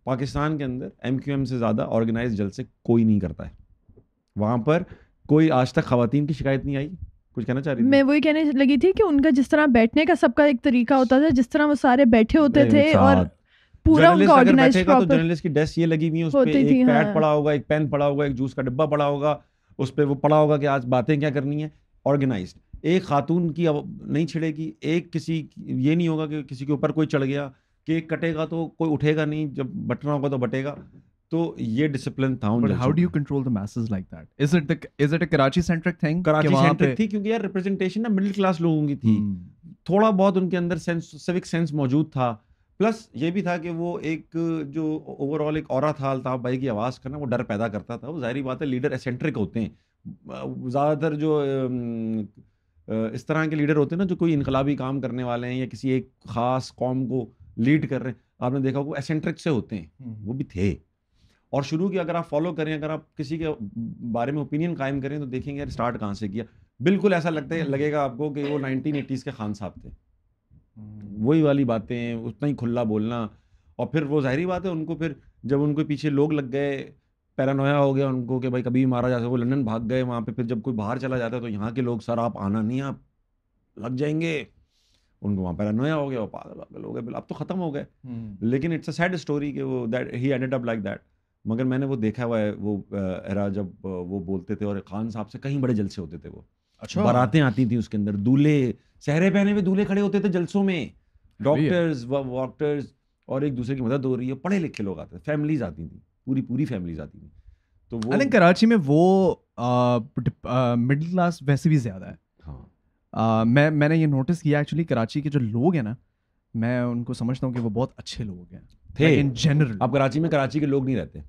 पाकिस्तान के अंदर एम क्यू एम से ज़्यादा ऑर्गेनाइज जलसे कोई नहीं करता है वहाँ पर कोई आज तक खातन की शिकायत नहीं आई कुछ कहना चाह रही मैं वही कहने लगी थी कि उनका जिस तरह बैठने का सबका एक तरीका होता था जिस तरह वो सारे बैठे होते थे और पूरा उनका ऑर्गेनाइज तो जर्नलिस्ट की डेस्क ये लगी हुई है उस पे एक पैड हाँ। पड़ा होगा एक पेन पड़ा होगा एक जूस का डिब्बा पड़ा होगा उस पर वो पड़ा होगा कि आज बातें क्या करनी है ऑर्गेनाइज एक खातून की नहीं छिड़ेगी एक किसी ये नहीं होगा कि किसी के ऊपर कोई चढ़ गया केक कटेगा तो कोई उठेगा नहीं जब बटना होगा तो बटेगा तो ये डिसिप्लिन था but how do you control the message like that is it is it a Karachi centric thing Karachi centric थी क्योंकि यार रिप्रेजेंटेशन ना मिडिल क्लास लोगों की थी hmm. थोड़ा बहुत उनके अंदर सेंस सिविक सेंस मौजूद था प्लस ये भी था कि वो एक जो ओवरऑल एक और था अल्ताफ भाई की आवाज़ का ना वो डर पैदा करता था वो जाहिर बात है लीडर एसेंट्रिक होते हैं ज़्यादातर जो इस तरह के लीडर होते हैं ना जो कोई इनकलाबी काम करने वाले हैं या किसी एक ख़ास कौम को लीड कर रहे हैं आपने देखा वो एसेंट्रिक से होते हैं हम्म। वो भी थे और शुरू की अगर आप फॉलो करें अगर आप किसी के बारे में ओपिनियन कायम करें तो देखेंगे यार स्टार्ट कहाँ से किया बिल्कुल ऐसा लगता है हम्म। लगेगा आपको कि वो नाइनटीन एटीज़ के खान साहब थे हम्म। वही वाली बातें उतना ही खुला बोलना और फिर वो जाहरी बात है उनको फिर जब उनके पीछे लोग लग गए पैरानोया हो गया उनको कि भाई कभी भी मारा जा सकता वो लंदन भाग गए वहाँ पे फिर जब कोई बाहर चला जाता है तो यहाँ के लोग सर आप आना नहीं आप लग जाएंगे उनको वहाँ पैरानोया हो गया वो पागल वागल हो गया अब तो ख़त्म हो गए हम्म। लेकिन इट्स अ सैड स्टोरी कि वो that he ended up like that मगर मैंने वो देखा हुआ है वो एरा जब वो बोलते थे और खान साहब से कहीं बड़े जलसे होते थे वो अच्छा बारातें आती थी उसके अंदर दूल्हे सहरे पहने हुए दूल्हे खड़े होते थे जलसों में डॉक्टर्स वॉक्टर्स और एक दूसरे की मदद हो रही है पढ़े लिखे लोग आते थे फैमिलीज आती थी पूरी पूरी फैमिलीज आती थी तो वो कराची में वो मिडिल क्लास वैसे भी ज़्यादा है मैं मैंने ये नोटिस किया एक्चुअली कराची के जो लोग हैं ना मैं उनको समझता हूँ कि वो बहुत अच्छे लोग हैं थे इन जनरल अब कराची में कराची के लोग नहीं रहते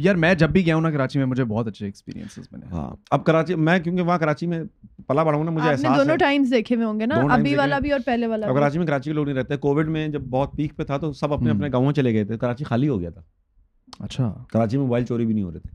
यार मैं जब भी गया हूँ ना कराची में मुझे बहुत अच्छे एक्सपीरियंसेस बने हाँ अब कराची मैं क्योंकि वहाँ कराची में पला बड़ा हूँ ना मुझे एहसास दोनों टाइम्स देखे हुए होंगे ना अभी वाला भी और पहले वाला अब कराची में कराची के लोग नहीं रहते कोविड में जब बहुत पीक पे था तो सब अपने हम्म। अपने गाँवों चले गए थे कराची खाली हो गया था अच्छा कराची में मोबाइल चोरी भी नहीं हो रहे थे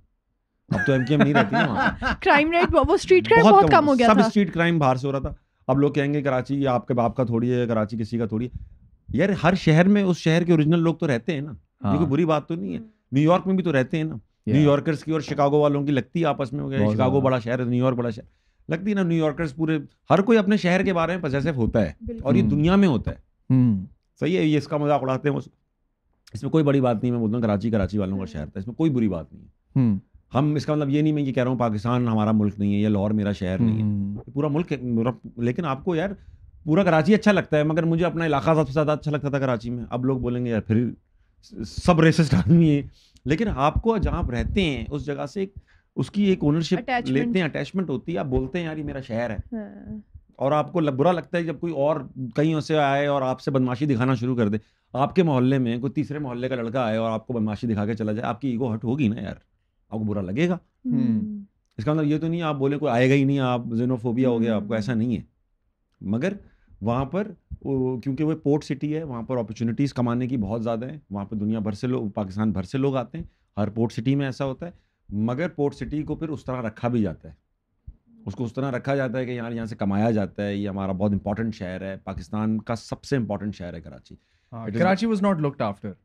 अब तो एमकेएम नहीं रहती ना क्राइम रेट वो स्ट्रीट क्राइम बहुत, कम हो गया सब स्ट्रीट क्राइम बाहर से हो रहा था अब लोग कहेंगे कराची आपके बाप का थोड़ी है कराची किसी का थोड़ी है यार हर शहर में उस शहर के ओरिजिनल लोग तो रहते हैं ना हाँ। कोई बुरी बात तो नहीं है न्यूयॉर्क में भी तो रहते हैं ना न्यूयॉर्कर्स की और शिकागो वालों की लगती है आपस में हो गया शिकागो बड़ा शहर है न्यूयॉर्क बड़ा शहर लगती है ना न्यूयॉर्कर्स पूरे हर कोई अपने शहर के बारे में पजेसिव होता है और ये हम्म। दुनिया में होता है हम्म। सही है ये इसका मजाक उड़ाते हैं इसमें कोई बड़ी बात नहीं मैं बोलता हूँ कराची कराची वालों का शहर था इसमें कोई बुरी बात नहीं है हम्म। हम इसका मतलब ये नहीं मैं ये कह रहा हूँ पाकिस्तान हमारा मुल्क नहीं है या लाहौर मेरा शहर नहीं है हम्म। पूरा मुल्क लेकिन आपको यार पूरा कराची अच्छा लगता है मगर मुझे अपना इलाका सबसे ज़्यादा अच्छा लगता था कराची में अब लोग बोलेंगे यार फिर सब रेसिस्ट आदमी है लेकिन आपको जहाँ आप रहते हैं उस जगह से उसकी एक ओनरशिप लेते हैं अटैचमेंट होती है आप बोलते हैं यार ये मेरा शहर है हाँ। और आपको बुरा लगता है जब कोई और कहीं से आए और आपसे बदमाशी दिखाना शुरू कर दे आपके मोहल्ले में कोई तीसरे मोहल्ले का लड़का आए और आपको बदमाशी दिखा के चला जाए आपकी ईगो हट होगी ना यार आपको बुरा लगेगा हम्म। हम्म। इसका मतलब ये तो नहीं आप बोले कोई आएगा ही नहीं आप जेनोफोबिया हो गया आपको हम्म। ऐसा नहीं है मगर वहाँ पर क्योंकि वो पोर्ट सिटी है वहाँ पर अपॉर्चुनिटीज़ कमाने की बहुत ज़्यादा है वहाँ पर दुनिया भर से लोग पाकिस्तान भर से लोग आते हैं हर पोर्ट सिटी में ऐसा होता है मगर पोर्ट सिटी को फिर उस तरह रखा भी जाता है उसको उस तरह रखा जाता है कि यार यहाँ से कमाया जाता है ये हमारा बहुत इंपॉर्टेंट शहर है पाकिस्तान का सबसे इंपॉर्टेंट शहर है कराची हाँ, Karachi was not looked after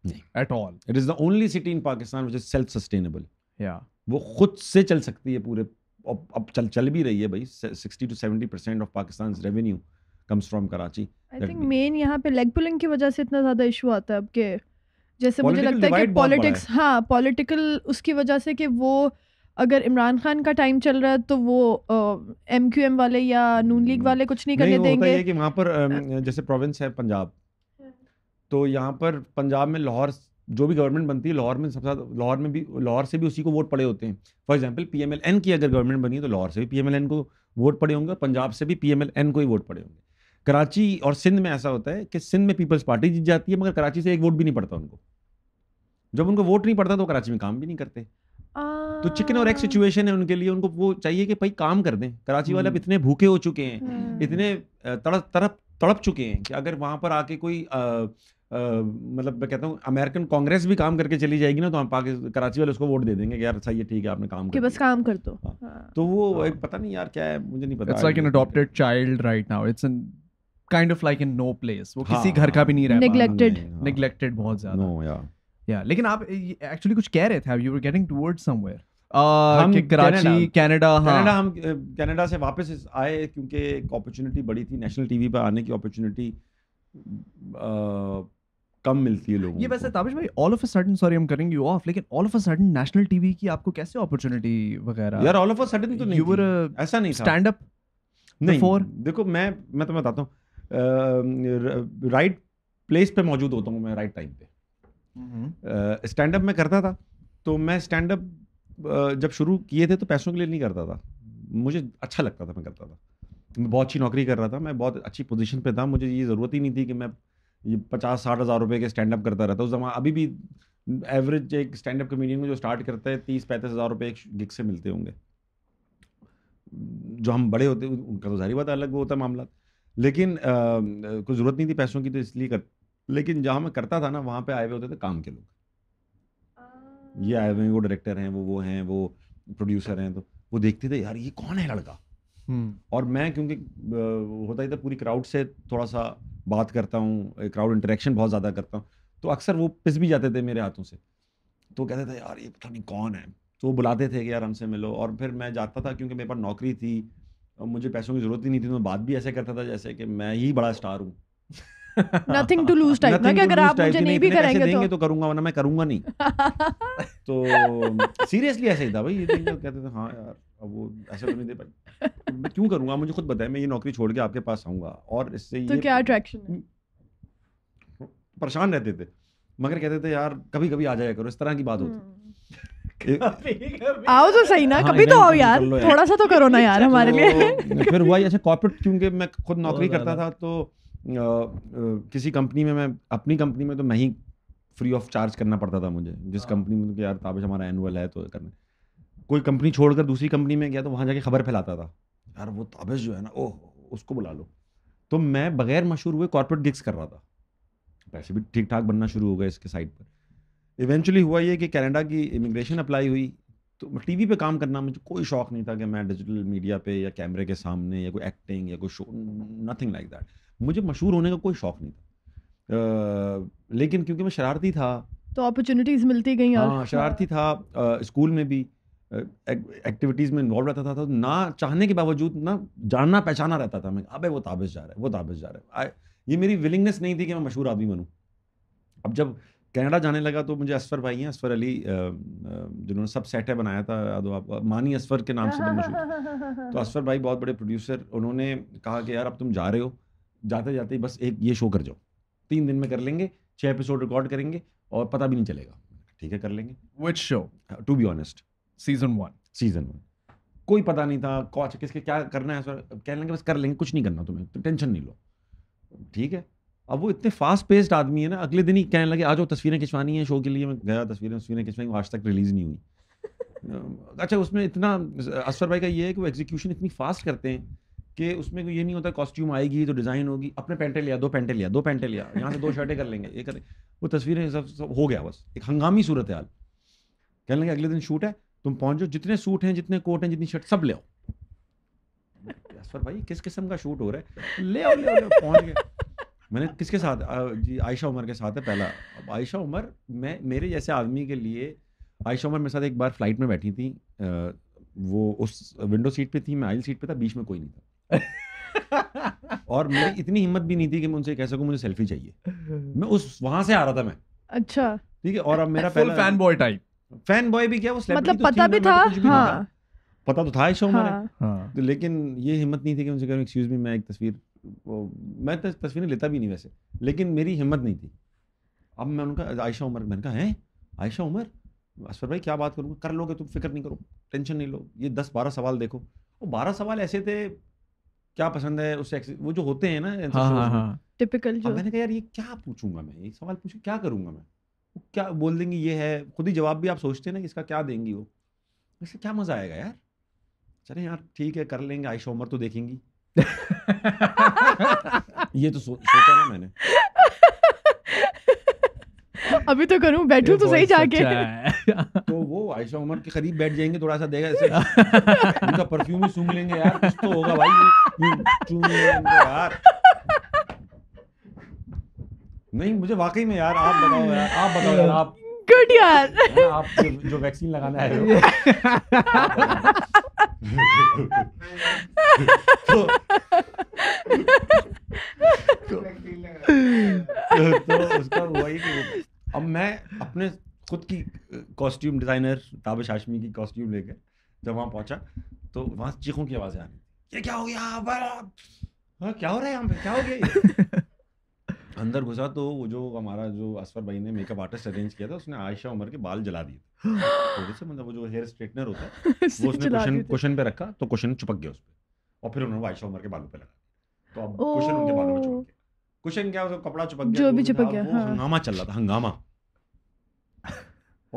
at all it is the only city in Pakistan which is self sustainable या वो खुद से चल सकती है पूरे अब अब चल चल भी रही है भाई sixty two seventy percent of Pakistan revenue comes from Karachi I think मेन यहाँ पे लेग पुलिंग की वजह से इतना ज़्यादा इशू आता है अब के जैसे मुझे लगता है कि पॉलिटिक्स हाँ पॉलिटिकल उसकी वजह से कि वो अगर इमरान खान का टाइम चल रहा है तो वो एम क्यू एम वाले या नून लीग वाले कुछ नहीं करने नहीं, देंगे है कि वहाँ पर हाँ। जैसे प्रोविंस है पंजाब हाँ। तो यहाँ पर पंजाब में लाहौर जो भी गवर्नमेंट बनती है लाहौर में सबसे लाहौर में भी लाहौर से भी उसी को वोट पड़े होते हैं for example P M L N की अगर गवर्नमेंट बनी है तो लाहौर से भी पी एम एल एन को वोट पड़े होंगे पंजाब से भी पी एम एल एन को ही वोट पड़े होंगे कराची और सिंध में ऐसा होता है कि सिंध में पीपल्स पार्टी जीत जाती है मगर कराची से एक वोट भी नहीं पड़ता उनको जब उनको वोट नहीं पड़ता तो कराची में काम भी नहीं करते तो चिकन और एक सिचुएशन है उनके लिए उनको वो चाहिए कि भाई काम कर दें कराची वाले अब हम्म। इतने भूखे हो चुके हैं हम्म। इतने तड़प तड़प तड़प चुके हैं कि अगर वहाँ पर आके कोई मतलब मैं कहता हूँ अमेरिकन कांग्रेस भी काम करके चली जाएगी ना तो हम पाकिस्तान कराची वाले उसको वोट दे देंगे यार सही है ठीक है आपने काम कि बस काम कर दो हाँ। हाँ। तो वो हाँ। एक पता नहीं यार क्या है मुझे नहीं पता it's like an adopted child right now it's an kind of like in no place वो किसी घर का भी नहीं रहा निग्लेक्टेड निग्लेक्टेड बहुत ज्यादा नो या या लेकिन आप एक्चुअली कुछ कह रहे थे you were getting towards somewhere Karachi Canada Canada हम कनाडा से वापस आए क्योंकि एक अपॉर्चुनिटी बड़ी थी नेशनल टीवी पर आने की अपॉर्चुनिटी कम मिलती है लोगों ये वैसे ताबिश भाई all of a sudden sorry हम करेंगे यू ऑफ लेकिन all of a sudden national TV की आपको कैसे अपॉर्चुनिटी वगैरह यार ऑल ऑफ अ सडन तो नहीं यू वर ऐसा नहीं स्टैंड अप नहीं before? देखो मैं मैं तुम्हें तो बताता हूं राइट प्लेस पे मौजूद होता हूं मैं राइट टाइम पे स्टैंड हम्म। अप मैं करता था तो मैं स्टैंड अप जब शुरू किए थे तो पैसों के लिए नहीं करता था मुझे अच्छा लगता था मैं करता था मैं बहुत अच्छी नौकरी कर रहा था मैं बहुत अच्छी पोजीशन पे था मुझे ये ज़रूरत ही नहीं थी कि मैं ये पचास साठ हज़ार रुपये के स्टैंड अप करता रहता है उस जमा अभी भी एवरेज एक स्टैंड अप कमेडियन को जो स्टार्ट करता है तीस पैंतीस हज़ार रुपये एक गिग से मिलते होंगे जो हम बड़े होते उनका तो जारी बात अलग होता है मामला लेकिन कोई ज़रूरत नहीं थी पैसों की तो इसलिए कर लेकिन जहाँ मैं करता था ना वहाँ पे आए हुए होते थे काम के लोग ये आए हुए वो डायरेक्टर हैं वो वो हैं वो प्रोड्यूसर हैं तो वो देखते थे यार ये कौन है लड़का हम्म। और मैं क्योंकि होता ही था पूरी क्राउड से थोड़ा सा बात करता हूँ क्राउड इंटरेक्शन बहुत ज़्यादा करता हूँ तो अक्सर वो पिस भी जाते थे मेरे हाथों से तो कहते थे यार ये पता नहीं कौन है तो वो बुलाते थे कि यार हमसे मिलो और फिर मैं जाता था क्योंकि मेरे पास नौकरी थी और मुझे पैसों की ज़रूरत ही नहीं थी तो मैं बात भी ऐसे करता था जैसे कि मैं ही बड़ा स्टार हूँ नथिंग टू लूज टाइप ना कि अगर आप मुझे नहीं भी करेंगे तो तो करूंगा वरना मैं करूंगा नहीं तो सीरियसली ऐसे ही था भाई ये तो कहते थे हाँ यार अब वो ऐसा तो नहीं दे पाई मैं क्यों करूँगा मुझे खुद बताया मैं ये नौकरी छोड़ के आपके पास आऊँगा और इससे तो ये क्या अट्रैक्शन हम्म, परेशान रहते थे मगर कहते थे यार कभी कभी आ जाया करो इस तरह की बात होती हम्म। आओ तो सही ना हाँ, कभी तो आओ यार थोड़ा सा तो करो ना यार अच्छा, हमारे लिए तो फिर हुआ ऐसे कॉर्पोरेट क्योंकि मैं खुद नौकरी करता था तो किसी कंपनी में मैं अपनी कंपनी में तो मैं ही फ्री ऑफ चार्ज करना पड़ता था मुझे जिस कंपनी हाँ। में तो यार ताबिश हमारा एनुअल है तो करना कोई कंपनी छोड़कर दूसरी कंपनी में गया तो वहाँ जाके खबर फैलाता था यार वो ताबिश जो है ना ओह उसको बुला लो तो मैं बगैर मशहूर हुए कॉर्पोरेट गिग्स कर रहा था पैसे भी ठीक ठाक बनना शुरू हो गए इसके साइड पर इवेंचुअली हुआ ये कि कैनेडा की इमिग्रेशन अप्लाई हुई तो वी पर काम करना मुझे कोई शौक नहीं था कि मैं डिजिटल मीडिया पे या कैमरे के सामने या कोई एक्टिंग या कोई शो नथिंग लाइक दैट मुझे मशहूर होने का कोई शौक नहीं था लेकिन क्योंकि मैं शरारती था तो अपॉर्चुनिटीज़ मिलती गई हाँ शरारती था स्कूल में भी एक्टिविटीज़ में इन्वॉल्व रहता था तो ना चाहने के बावजूद ना जानना पहचाना रहता था मैं अबे वो ताबिस जा रहा है वो ताबिस जा रहा है ये मेरी विलिंगनेस नहीं थी कि मैं मशहूर आदमी बनूँ अब जब कनाडा जाने लगा तो मुझे असफर भाई हैं असफर अली जिन्होंने सब सेट है बनाया था तो आप मानी असफर के नाम से मशहूर तो असफर भाई बहुत बड़े प्रोड्यूसर उन्होंने कहा कि यार अब तुम जा रहे हो जाते जाते बस एक ये शो कर जाओ तीन दिन में कर लेंगे छः एपिसोड रिकॉर्ड करेंगे और पता भी नहीं चलेगा ठीक है कर लेंगे which show to be honest season one season one कोई पता नहीं था कौच किसके क्या करना है सर कह लेंगे बस कर लेंगे कुछ नहीं करना तुम्हें तो टेंशन नहीं लो ठीक है अब वो इतने फास्ट पेस्ड आदमी है ना अगले दिन ही कहने लगे आज वो तस्वीरें खिंचवानी है शो के लिए मैं गया तस्वीरें तस्वीरें खिंचवाई आज तक रिलीज नहीं हुई अच्छा उसमें इतना असफर भाई का ये है कि वो एग्जीक्यूशन इतनी फास्ट करते हैं कि उसमें कोई ये नहीं होता कॉस्ट्यूम आएगी तो डिज़ाइन होगी अपने पेंटे लिया दो पेंटे लिया दो पेंटे लिया यहाँ से दो शर्टें कर लेंगे ये करें वो तस्वीरें सब सब हो गया बस एक हंगामी सूरत हाल कहने लगे अगले दिन शूट है तुम पहुंचो जितने सूट हैं जितने कोट हैं जितनी शर्ट सब ले आओ भाई किस किस्म का शूट हो रहा है ले आओ ले आओ, पहुंच गए मैंने किसके साथ जी आयशा उमर के साथ है पहला अब आयशा उमर मैं मेरे जैसे आदमी के लिए आयशा उमर मेरे साथ एक बार फ्लाइट में बैठी थी वो उस विंडो सीट पे थी मैं आइल सीट पे था बीच में कोई नहीं था और मेरी इतनी हिम्मत भी नहीं थी कि मैं उनसे कह सकूं मुझे सेल्फी चाहिए मैं उस वहां से आ रहा था मैं अच्छा ठीक है और अब मेरा पहला fan boy type fan boy भी क्या वो मतलब तो पता भी था हाँ पता तो था इस शो हाँ। हाँ। तो लेकिन ये हिम्मत नहीं थी कि मुझे एक्सक्यूज मी मैं एक तस्वीर मैं तस्वीरें लेता भी नहीं वैसे लेकिन मेरी हिम्मत नहीं थी अब मैं उनका आयशा उमर मैंने कहा है आयशा उमर असफर भाई क्या बात करूँगा कर लोगे तुम फिक्र नहीं करो टेंशन नहीं लो ये दस बारह सवाल देखो वो बारह सवाल ऐसे थे क्या पसंद है उससे वो जो होते हैं ना टिपिकल हाँ, हाँ, हाँ। जो मैंने कहा यार ये क्या पूछूंगा मैं ये सवाल पूछू क्या करूंगा मैं क्या बोल देंगे ये है खुद ही जवाब भी आप सोचते हैं ना कि इसका क्या देंगी वो इससे क्या मज़ा आएगा यार चले यार ठीक है कर लेंगे आयशा उमर तो देखेंगी ये तो सो, सोचा ना मैंने अभी तो करूं बैठू तो सही जाके तो वो आयशा उमर के करीब बैठ जाएंगे थोड़ा सा देगा ऐसे उनका परफ्यूम ही सूंघ लेंगे यार कुछ तो होगा भाई यार नहीं मुझे वाकई में यार आप बताओ यार आप बताओ यार आप गुड यार आप जो, वैक्सीन लगाने आए हो तो, तो, तो उसका कि अब मैं अपने खुद की कॉस्ट्यूम डिजाइनर ताबिश हाशमी की कॉस्ट्यूम लेकर जब वहाँ पहुंचा तो वहाँ चीखों की आवाज़ें आ रही ये क्या हो गया हाँ, क्या हो रहा है यहाँ पे क्या हो गया अंदर घुसा तो वो जो हमारा जो असफर भाई ने मेकअप आर्टिस्ट अरेंज किया था उसने आयशा उमर के बाल जला दिए थोड़े से मतलब वो जो हेयर स्ट्रेटनर होता है वो उसने क्वेश्चन क्वेश्चन पे रखा तो क्वेश्चन चिपक गया उस पर और फिर उन्होंने आयशा उमर के बालों पर लगा तो अब क्वेश्चन उनके बालों में चिपक गया क्वेश्चन क्या उसका कपड़ा चिपक गया जो तो भी चिपक गया हाँ। हंगामा चल रहा था हंगामा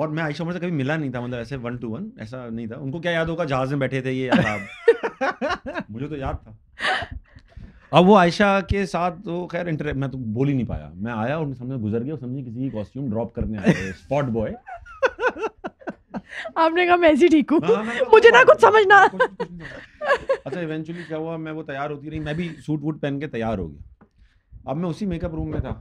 और मैं आयशा उमर से कभी मिला नहीं था मतलब ऐसे वन टू वन ऐसा नहीं था उनको क्या याद होगा जहाज में बैठे थे ये मुझे तो याद था अब वो आयशा के साथ तो खैर इंटर मैं तो बोल ही नहीं पाया मैं आया उनके सामने गुजर गया समझे किसी की कॉस्ट्यूम ड्रॉप करने आया स्पॉट बॉय आपने कहा मैं ऐसी ठीक हूँ हाँ, मुझे ना हाँ, कुछ समझना हाँ, अच्छा इवेंचुअली क्या हुआ मैं वो तैयार होती रही मैं भी सूट वूट पहन के तैयार हो गया अब मैं उसी मेकअप रूम में था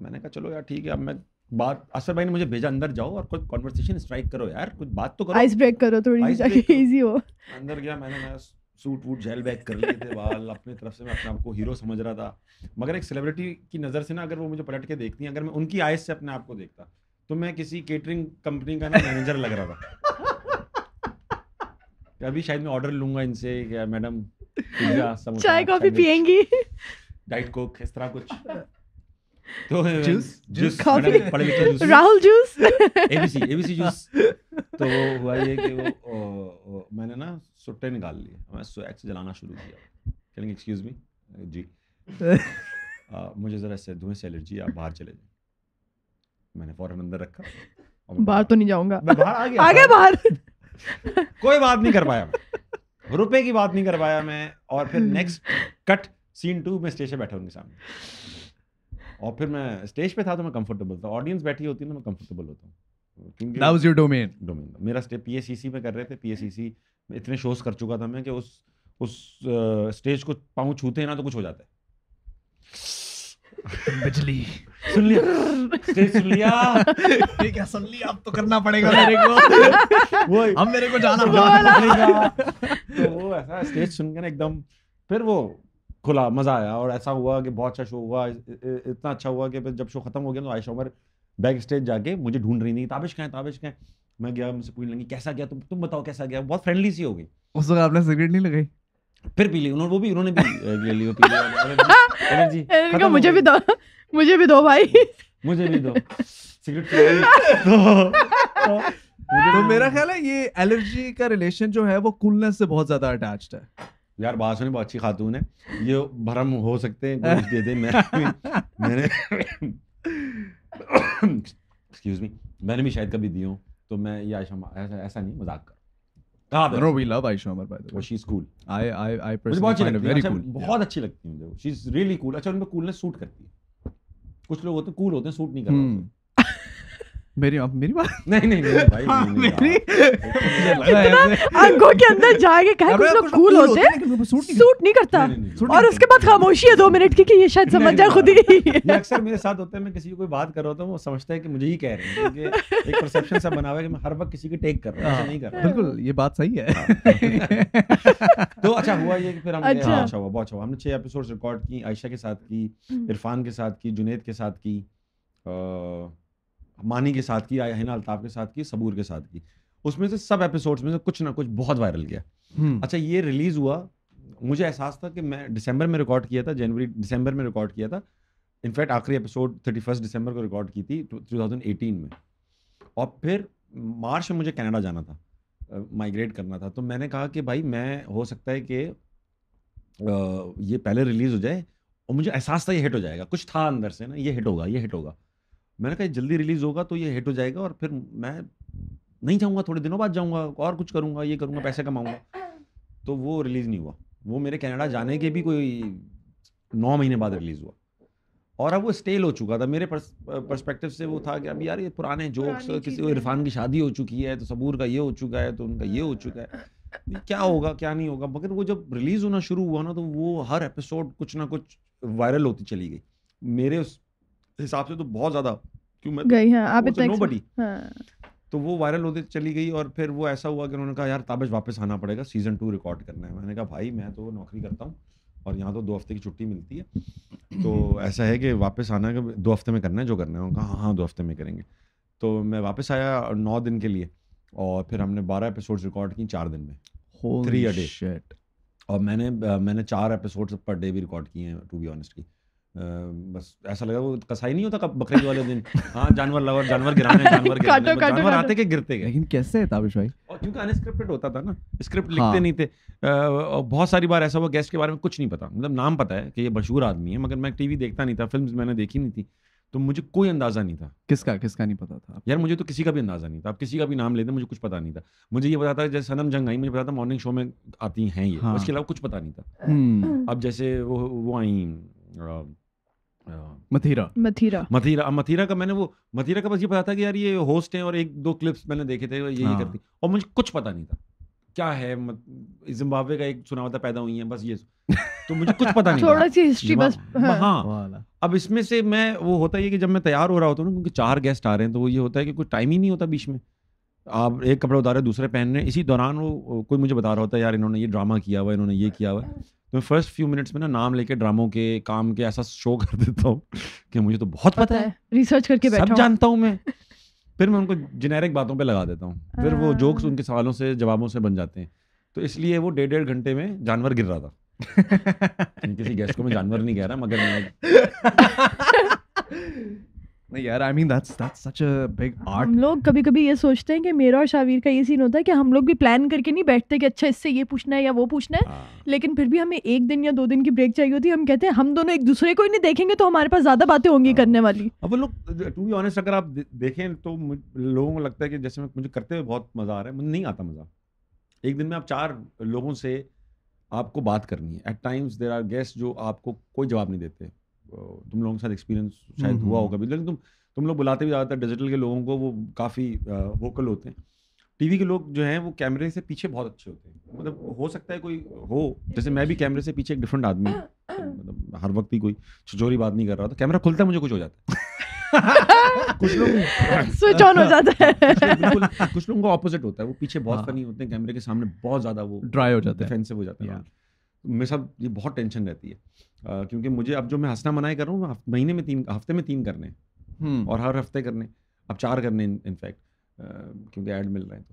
मैंने कहा चलो यार ठीक है अब मैं बात असर भाई ने मुझे भेजा अंदर जाओ और कुछ कॉन्वर्सेशन स्ट्राइक करो यार कुछ बात तो करो आइस ब्रेक करो थोड़ी इजी हो अंदर गया मैंने सूट वूट जेल बैक कर लिए थे बाल अपने तरफ से मैं अपने आप को हीरो समझ रहा था मगर एक सेलिब्रिटी की नज़र से ना अगर वो मुझे पलट के देखती हैं अगर मैं उनकी आय से अपने आप को देखता तो मैं किसी केटरिंग कंपनी का ना मैनेजर लग रहा था अभी शायद मैं ऑर्डर लूंगा इनसे या मैडम चाय कॉफी पियेंगी डाइट कोक इस तरह कुछ तो juice juice coffee juice Rahul juice ABC ABC juice तो हुआ ये कि वो मैंने ना सुट्टे निकाल लिए मैं स्वैग से जलाना शुरू किया कहेंगे एक्सक्यूज मी जी आ, मुझे ज़रा इससे धुएं से एलर्जी आप बाहर चले जाए मैंने फ़ौरन अंदर रखा और बाहर तो नहीं जाऊँगा बाहर आ गया आ गया बाहर कोई बात नहीं कर पाया मैं रुपए की बात नहीं कर पाया मैं और फिर नेक्स्ट कट सीन टू में स्टेज पे बैठा उनके सामने और फिर मैं स्टेज पे था तो मैं कंफर्टेबल था ऑडियंस बैठी होती है ना तो मैं कंफर्टेबल होता हूँ क्योंकि डोमेन डोमेन मेरा स्टेप पीएसीसी में कर रहे थे पीएसीसी इतने शोज कर चुका था मैं कि उस उस स्टेज को पाँव छूते हैं ना तो कुछ हो जाता है बिजली सुन लिया स्टेज सुन लिया ये क्या सुन लिया अब तो करना पड़ेगा मेरे को वो हम मेरे को जाना पड़ेगा तो वो ऐसा स्टेज सुन के ना एकदम फिर वो खुला मज़ा आया और ऐसा हुआ कि बहुत अच्छा शो हुआ इतना अच्छा हुआ कि जब शो खत्म हो गया तो आयशा उमर बैक स्टेज जाके मुझे ढूंढ रही थी ताबिश कहें ताबिश कहें मैं गया मुझसे पूछ लेंगे कैसा गया तुम तो तुम बताओ कैसा गया बहुत फ्रेंडली सी हो गई उस वक्त आपने सिगरेट नहीं लगाई फिर पी ली उन्होंने वो भी उन्होंने भी ले ली वो पी ली एनर्जी मुझे भी दो मुझे भी दो भाई मुझे भी दो सिगरेट तो, तो, तो मेरा ख्याल है ये एलर्जी का रिलेशन जो है वो कूलनेस से बहुत ज्यादा अटैच्ड है यार बात सुनी बहुत अच्छी खातून है ये भरम हो सकते हैं कुछ दे दे मैं मैंने एक्सक्यूज मी मैंने भी शायद कभी दी हूं तो मैं ये आयशा ऐसा, ऐसा नहीं मजाक कर we love Ayesha Omar by the way she is cool I I I personally very cool बहुत अच्छा, अच्छी लगती है मुझे शी इज रियली कूल अच्छा उनमें कूलनेस सूट करती है कुछ लोग होते हैं कूल होते हैं सूट नहीं करते hmm. मेरी अब मेरी बात नहीं नहीं नहीं भाई हाँ, नहीं, मेरी अंगों के अंदर जाके कहे कुछ लोग कूल होते हैं सूट नहीं करता और उसके बाद खामोशी है दो मिनट की कि ये शायद समझ जाए खुद ही अक्सर मेरे साथ होता है मैं किसी को कोई बात कर रहा होता हूँ वो समझता है कि मुझे ही कह रहे हैं एक परसेप्शन सा बना हुआ है कि मैं हर वक्त किसी की टेक कर रहा हूँ हाँ। नहीं कर रहा बिल्कुल ये बात सही है हाँ। तो अच्छा हुआ ये फिर हमने अच्छा।, हाँ, अच्छा हुआ बहुत अच्छा हुआ हमने छह एपिसोड रिकॉर्ड की आयशा के साथ की हम्म। इरफान के साथ की जुनेद के साथ की मानी के साथ की या हिना अल्ताफ के साथ की सबूर के साथ की उसमें से सब एपिसोड्स में से कुछ ना कुछ बहुत वायरल गया हम्म। अच्छा ये रिलीज हुआ मुझे एहसास था कि मैं दिसंबर में रिकॉर्ड किया था जनवरी दिसंबर में रिकॉर्ड किया था इनफैक्ट आखिरी एपिसोड थर्टी फर्स्ट दिसंबर को रिकॉर्ड की थी एटीन में और फिर मार्च में मुझे कनाडा जाना था माइग्रेट करना था तो मैंने कहा कि भाई मैं हो सकता है कि ये पहले रिलीज़ हो जाए और मुझे एहसास था ये हिट हो जाएगा कुछ था अंदर से ना ये हिट होगा ये हिट होगा मैंने कहा जल्दी रिलीज़ होगा तो ये हिट हो जाएगा और फिर मैं नहीं जाऊँगा थोड़े दिनों बाद जाऊँगा और कुछ करूँगा ये करूँगा पैसे कमाऊँगा तो वो रिलीज़ नहीं हुआ वो मेरे कनाडा जाने के भी कोई नौ महीने बाद रिलीज़ हुआ और अब वो स्टेल हो चुका था मेरे पर्सपेक्टिव से वो था कि अब यार ये पुराने जोक्स किसी इरफान की शादी हो चुकी है तो सबूर का ये हो चुका है तो उनका ये हो चुका है क्या होगा क्या नहीं होगा मगर वो जब रिलीज़ होना शुरू हुआ ना तो वो हर एपिसोड कुछ ना कुछ वायरल होती चली गई मेरे उस हिसाब से तो बहुत ज्यादा क्यों मैं गई हाँ, आप इतना बड़ी तो वो वायरल होते चली गई और फिर वो ऐसा हुआ कि उन्होंने कहा यार ताबिज वापस आना पड़ेगा सीजन टू रिकॉर्ड करना है मैंने कहा भाई मैं तो नौकरी करता हूँ और यहाँ तो दो हफ्ते की छुट्टी मिलती है तो ऐसा है कि वापस आना है दो हफ्ते में करना है जो करना है उनका हाँ हाँ दो हफ्ते में करेंगे तो मैं वापस आया नौ दिन के लिए और फिर हमने बारह एपिसोड रिकॉर्ड की चार दिन में थ्री अ डे और मैंने मैंने चार एपिसोड पर डे भी रिकॉर्ड किए हैं टू बी ऑनेस्ट की बस ऐसा लगा वो कसाई नहीं होता बकरे वाले दिन हाँ जानवर लवर जानवर गिराने जानवर गिराने काटो, काटो, जानवर आते के गिरते गए लेकिन कैसे ताबिश भाई और क्योंकि अनस्क्रिप्टेड होता था ना स्क्रिप्ट हाँ। लिखते नहीं थे और बहुत सारी बार ऐसा हुआ गेस्ट के बारे में कुछ नहीं पता मतलब नाम पता है कि ये मशहूर आदमी है मगर मैं टीवी देखता नहीं था फिल्म मैंने देखी नहीं थी तो मुझे कोई अंदाजा नहीं था किसका किसका नहीं पता था यार मुझे तो किसी का भी अंदाजा नहीं था आप किसी का भी नाम लेते मुझे कुछ पता नहीं था मुझे ये पता था जैसे सनम जंग आई मुझे पता था मॉर्निंग शो में आती हैं ये हाँ। उसके अलावा कुछ पता नहीं था हम्म। अब जैसे वो वो आई हाँ। मथीरा मथीरा मथीरा अब मथीरा का मैंने वो मथीरा का बस ये पता था कि यार ये होस्ट हैं और एक दो क्लिप्स मैंने देखे थे यही हाँ। करती और मुझे कुछ पता नहीं था क्या है जिम्बाब्वे का एक पैदा हुई है बस ये तो मुझे कुछ पता नहीं थोड़ा सी हिस्ट्री बस हाँ, हाँ। अब इसमें से मैं वो होता है कि जब मैं तैयार हो रहा होता हूँ ना क्योंकि चार गेस्ट आ रहे हैं तो ये होता है कि कोई टाइम ही नहीं होता बीच में आप एक कपड़ा उतारे दूसरे पहन रहे इसी दौरान वो कोई मुझे बता रहा होता है यार इन्होंने ये ड्रामा किया हुआ इन्होंने ये किया हुआ तो मैं फर्स्ट फ्यू मिनट्स में ना नाम लेके ड्रामों के काम के ऐसा शो कर देता हूँ कि मुझे तो बहुत पता, पता है रिसर्च करके सब जानता हूँ मैं फिर मैं उनको जेनेरिक बातों पे लगा देता हूँ फिर वो जोक्स हाँ। उनके सवालों से जवाबों से बन जाते हैं तो इसलिए वो डेढ़ डेढ़ घंटे में जानवर गिर रहा था किसी गेस्ट को मैं जानवर नहीं कह रहा मगर मैं नहीं यार I mean that's that's such a big art हम लोग कभी कभी ये सोचते हैं कि मेरा और शावीर का ये सीन होता है कि हम लोग भी प्लान करके नहीं बैठते कि अच्छा इससे ये पूछना है या वो पूछना है हाँ। लेकिन फिर भी हमें एक दिन या दो दिन की ब्रेक चाहिए होती है हम कहते हैं हम दोनों एक दूसरे को ही नहीं देखेंगे तो हमारे पास ज़्यादा बातें होंगी हाँ। करने वाली अब वो लोग टू बी ऑनेस्ट अगर आप देखें तो लोगों को लगता है कि जैसे मुझे करते हुए बहुत मज़ा आ रहा है मुझे नहीं आता मज़ा एक दिन में आप चार लोगों से आपको बात करनी है at times there are guest जो आपको कोई जवाब नहीं देते तुम लोगों के साथ एक्सपीरियंस शायद हुआ होगा भी लेकिन तुम तुम लोग बुलाते भी ज़्यादातर डिजिटल के लोगों को वो काफ़ी वोकल होते हैं टीवी के लोग जो हैं वो कैमरे से पीछे बहुत अच्छे होते हैं मतलब हो सकता है कोई हो जैसे मैं भी कैमरे से पीछे एक डिफरेंट आदमी मतलब हर वक्त ही कोई छिचोरी बात नहीं कर रहा तो कैमरा खुलता है मुझे कुछ हो जाता है कुछ लोग स्विच ऑन हो अच्छा, जाता है कुछ लोगों को ऑपोजिट होता है वो पीछे बहुत फनी हाँ। होते हैं कैमरे के सामने बहुत ज्यादा वो ड्राई हो जाते हैं डिफेंसिव हो जाते हैं मेरे साथ ये बहुत टेंशन रहती है uh, क्योंकि मुझे अब जो मैं हंसना मनाए कर रहा हूँ महीने में तीन हफ्ते में तीन करने हम्म। और हर हफ्ते करने अब चार करने इनफैक्ट uh, क्योंकि एड मिल रहे हैं